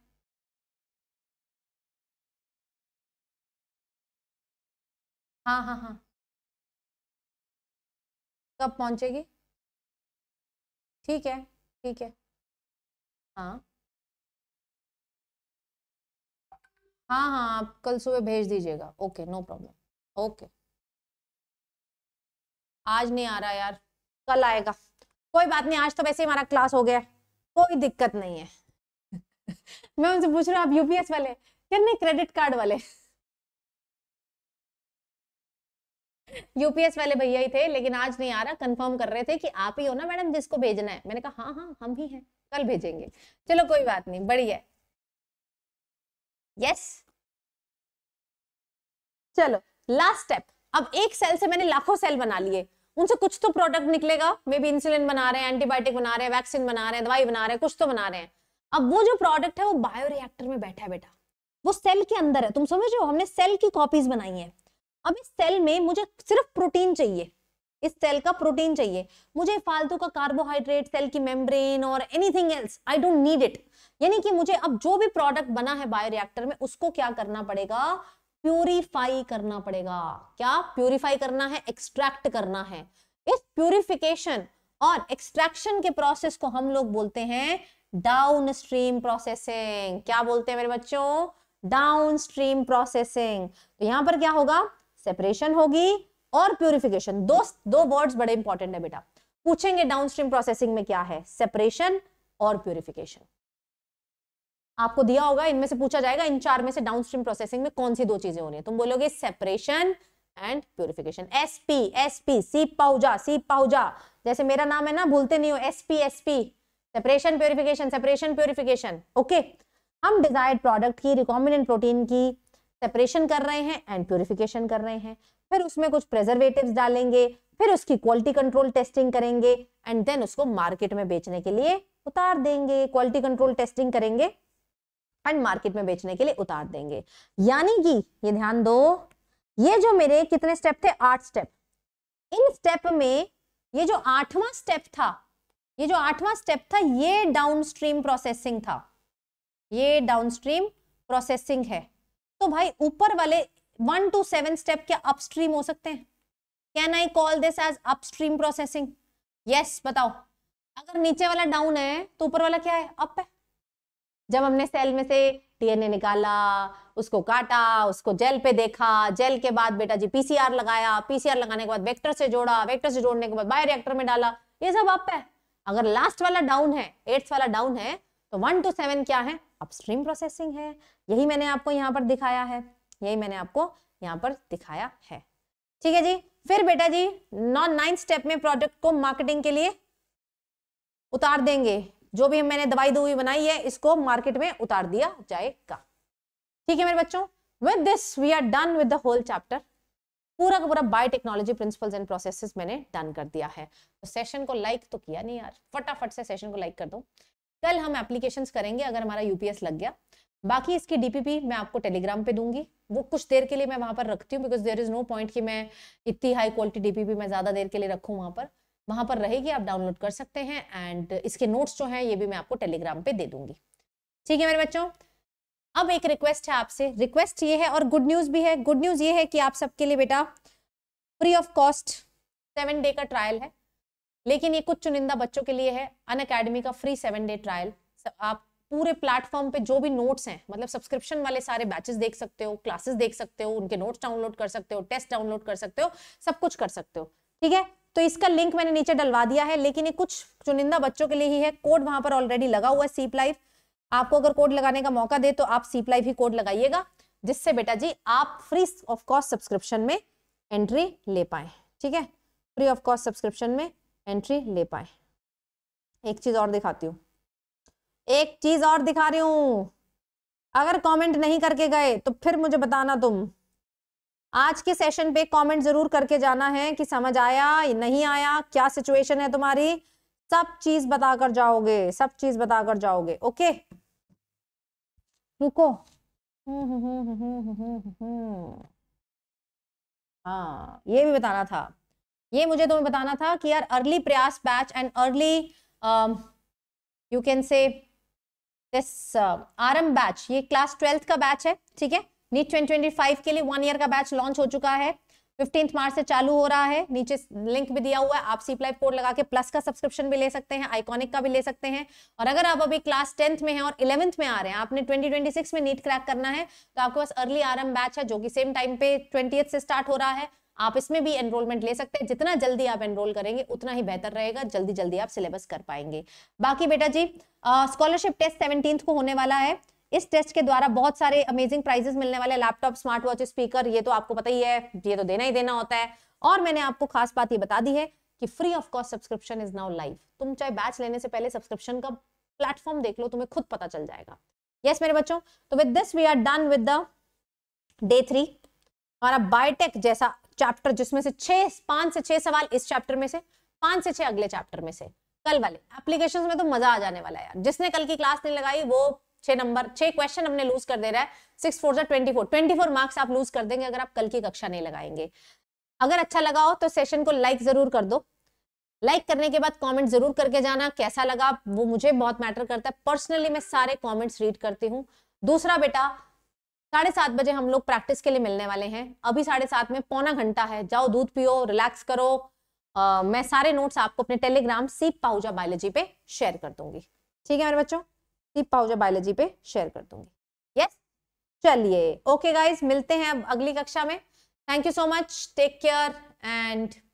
हाँ हाँ हाँ कब पहुँचेगी ठीक है ठीक है हाँ हाँ हाँ आप कल सुबह भेज दीजिएगा ओके नो प्रॉब्लम ओके आज नहीं आ रहा यार कल आएगा कोई बात नहीं आज तो वैसे ही हमारा क्लास हो गया कोई दिक्कत नहीं है मैं उनसे पूछ रहा हूँ आप यूपीएस वाले क्या नहीं क्रेडिट कार्ड वाले यूपीएस वाले भैया ही थे लेकिन आज नहीं आ रहा कंफर्म कर रहे थे कि आप ही हो ना मैडम जिसको भेजना है मैंने कहा हाँ हाँ हम ही हैं कल भेजेंगे चलो कोई बात नहीं बढ़िया यस चलो लास्ट स्टेप अब एक सेल से मैंने लाखों सेल बना लिए उनसे कुछ तो प्रोडक्ट निकलेगा मे बी इंसुलिन बना रहे हैं एंटीबायोटिक बना रहे हैं वैक्सीन बना रहे हैं दवाई बना रहे हैं कुछ तो बना रहे हैं अब वो जो प्रोडक्ट है वो बायो रिएक्टर में बैठा है बेटा वो सेल के अंदर है तुम समझो हमने सेल की कॉपीज बनाई है अब इस सेल में मुझे सिर्फ प्रोटीन चाहिए इस सेल का प्रोटीन चाहिए मुझे फालतू का कार्बोहाइड्रेट सेल की मेम्ब्रेन और anything else I don't need it यानी कि मुझे अब जो भी प्रोडक्ट बना है बायोरिएक्टर में उसको क्या करना पड़ेगा प्यूरिफाई करना पड़ेगा क्या प्यूरिफाई करना है एक्सट्रैक्ट करना है इस प्यूरिफिकेशन और एक्सट्रैक्शन के प्रोसेस को हम लोग बोलते हैं डाउन स्ट्रीम प्रोसेसिंग क्या बोलते हैं मेरे बच्चों डाउन स्ट्रीम प्रोसेसिंग तो यहां पर क्या होगा सेपरेशन होगी और प्यूरिफिकेशन दो दो वर्ड्स बड़े इंपॉर्टेंट है बेटा पूछेंगे डाउन स्ट्रीम प्रोसेसिंग में क्या है सेपरेशन और प्यूरिफिकेशन आपको दिया होगा इनमें से पूछा जाएगा इन चार में से डाउन स्ट्रीम प्रोसेसिंग में कौन सी दो चीजें हो रही है तुम बोलोगे separation and purification S P S P C पाउजा सी पाउजा जैसे मेरा नाम है ना भूलते नहीं हो S P S P separation purification separation purification okay हम डिजायर्ड प्रोडक्ट की रिकॉम्बिनेंट प्रोटीन की सेपरेशन कर रहे हैं एंड प्योरिफिकेशन कर रहे हैं फिर उसमें कुछ प्रेजर्वेटिव डालेंगे फिर उसकी क्वालिटी कंट्रोल टेस्टिंग करेंगे एंड देन उसको मार्केट में बेचने के लिए उतार देंगे क्वालिटी कंट्रोल टेस्टिंग करेंगे एंड मार्केट में बेचने के लिए उतार देंगे यानी कि ये ध्यान दो ये जो मेरे कितने स्टेप थे आठ स्टेप इन स्टेप में ये जो आठवां स्टेप था ये जो आठवां स्टेप था ये डाउनस्ट्रीम प्रोसेसिंग था ये डाउनस्ट्रीम प्रोसेसिंग है तो भाई ऊपर वाले वन टू सेवन स्टेप क्या अपस्ट्रीम हो सकते हैं can I call this as upstream processing yes बताओ अगर नीचे वाला डाउन है तो ऊपर वाला क्या है अप है जब हमने सेल में से डीएनए निकाला उसको काटा उसको जेल पे देखा जेल के बाद बेटा जी पीसीआर लगाया पीसीआर लगाने के बाद वेक्टर से जोड़ा वेक्टर से जोड़ने के बाद बायो रिएक्टर में डाला ये सब अप है अगर लास्ट वाला डाउन है एट्थ वाला डाउन है तो वन टू सेवन क्या है अपस्ट्रीम प्रोसेसिंग है यही मैंने आपको यहाँ पर दिखाया है यही मैंने आपको यहाँ पर दिखाया है ठीक है जी फिर बेटा जी नॉन नाइन्थ स्टेप में प्रोडक्ट को मार्केटिंग के लिए उतार देंगे जो भी मैंने दवाई दवाई बनाई है इसको मार्केट में उतार दिया जाएगा ठीक है मेरे बच्चों with this we are done with the whole chapter पूरा का पूरा बायोटेक्नोलॉजी प्रिंसिपल्स एंड प्रोसेसेस मैंने डन कर दिया है तो सेशन को लाइक तो किया नहीं यार फटाफट से सेशन को लाइक कर दो कल हम एप्लीकेशंस करेंगे अगर हमारा यूपीएस लग गया बाकी इसकी डीपीपी मैं आपको टेलीग्राम पे दूंगी वो कुछ देर के लिए मैं वहां पर रखती हूँ because there is no point कि मैं इतनी हाई क्वालिटी डीपीपी मैं ज्यादा देर के लिए रखू वहां पर वहां पर रहेगी आप डाउनलोड कर सकते हैं एंड इसके नोट्स जो हैं ये भी मैं आपको टेलीग्राम पे दे दूंगी ठीक है मेरे बच्चों अब एक रिक्वेस्ट है आपसे रिक्वेस्ट ये है और गुड न्यूज़ भी है गुड न्यूज़ ये है कि आप सबके लिए बेटा free of cost seven day का ट्रायल है लेकिन ये कुछ चुनिंदा बच्चों के लिए है अन अकेडमी का फ्री सेवन डे ट्रायल आप पूरे प्लेटफॉर्म पे जो भी नोट्स हैं मतलब सब्सक्रिप्शन वाले सारे बैचेस देख सकते हो क्लासेस देख सकते हो उनके नोट्स डाउनलोड कर सकते हो टेस्ट डाउनलोड कर सकते हो सब कुछ कर सकते हो ठीक है तो इसका लिंक मैंने नीचे डलवा दिया है लेकिन ये कुछ चुनिंदा बच्चों के लिए ही है कोड वहां पर ऑलरेडी लगा हुआ है सीप लाइफ आपको अगर कोड लगाने का मौका दे तो आप सीप लाइफ ही कोड लगाइएगा जिससे बेटा जी आप फ्री ऑफ कॉस्ट सब्सक्रिप्शन में एंट्री ले पाए ठीक है फ्री ऑफ कॉस्ट सब्सक्रिप्शन में एंट्री ले पाए एक चीज और दिखाती हूँ एक चीज और दिखा रही हूं अगर कमेंट नहीं करके गए तो फिर मुझे बताना तुम आज के सेशन पे कमेंट जरूर करके जाना है कि समझ आया नहीं आया क्या सिचुएशन है तुम्हारी सब चीज बताकर जाओगे सब चीज बताकर जाओगे ओके रुको हाँ ये भी बताना था ये मुझे तुम्हें बताना था कि यार early Prayas batch and early you can say this आरम बैच ये क्लास ट्वेल्थ का बैच है ठीक है नीट 2025 के लिए वन ईयर का बैच लॉन्च हो चुका है फिफ्टींथ मार्च से चालू हो रहा है नीचे लिंक भी दिया हुआ है आप सीप्लाई कोड लगा के प्लस का सब्सक्रिप्शन भी ले सकते हैं आइकॉनिक का भी ले सकते हैं और अगर आप अभी क्लास टेंथ में हैं और इलेवंथ में आ रहे हैं आपने 2026 में नीट क्रैक करना है तो आपके पास अर्ली आरम बैच है जो कि सेम टाइम पे ट्वेंटी से स्टार्ट हो रहा है आप इसमें भी एनरोलमेंट ले सकते हैं जितना जल्दी आप एनरोल करेंगे उतना ही बेहतर रहेगा जल्दी जल्दी आप सिलेबस कर पाएंगे बाकी बेटा जी स्कॉलरशिप टेस्ट सेवनटीन को होने वाला है इस टेस्ट के द्वारा बहुत सारे अमेजिंग प्राइजेस मिलने वाले लैपटॉप स्मार्ट वॉच स्पीकर ये तो आपको पता ही है ये तो देना ही देना होता है और मैंने आपको खास बात ये बता दी है कि free of cost subscription is now live तुम चाहे बैच लेने से पहले सब्सक्रिप्शन का प्लेटफॉर्म देख लो तुम्हें खुद पता चल जाएगा यस yes, मेरे बच्चों तो with this we are done with the day three हमारा बायोटेक जैसा चैप्टर जिसमें से छह पांच से छह सवाल इस चैप्टर में से पांच से छह अगले चैप्टर में से कल वाले एप्लीकेशन में तो मजा आ जाने वाला है यार जिसने कल की क्लास नहीं लगाई वो छह नंबर छह क्वेश्चन हमने लूज कर दे रहा है six four twenty four twenty four marks आप लूज कर देंगे अगर आप कल की कक्षा नहीं लगाएंगे अगर अच्छा लगा हो तो सेशन को लाइक जरूर कर दो लाइक करने के बाद कमेंट जरूर करके जाना कैसा लगा वो मुझे बहुत मैटर करता है पर्सनली मैं सारे कमेंट्स रीड करती हूँ दूसरा बेटा साढ़े सात बजे हम लोग प्रैक्टिस के लिए मिलने वाले हैं अभी साढ़े सात में पौना घंटा है जाओ दूध पियो रिलैक्स करो आ, मैं सारे नोट्स आपको अपने टेलीग्राम सीप पाउजा बायोलॉजी पे शेयर कर दूंगी ठीक है मेरे बच्चों दीप पाउजा बायोलॉजी पे शेयर कर दूंगी यस चलिए ओके गाइज मिलते हैं अब अगली कक्षा में thank you so much take care and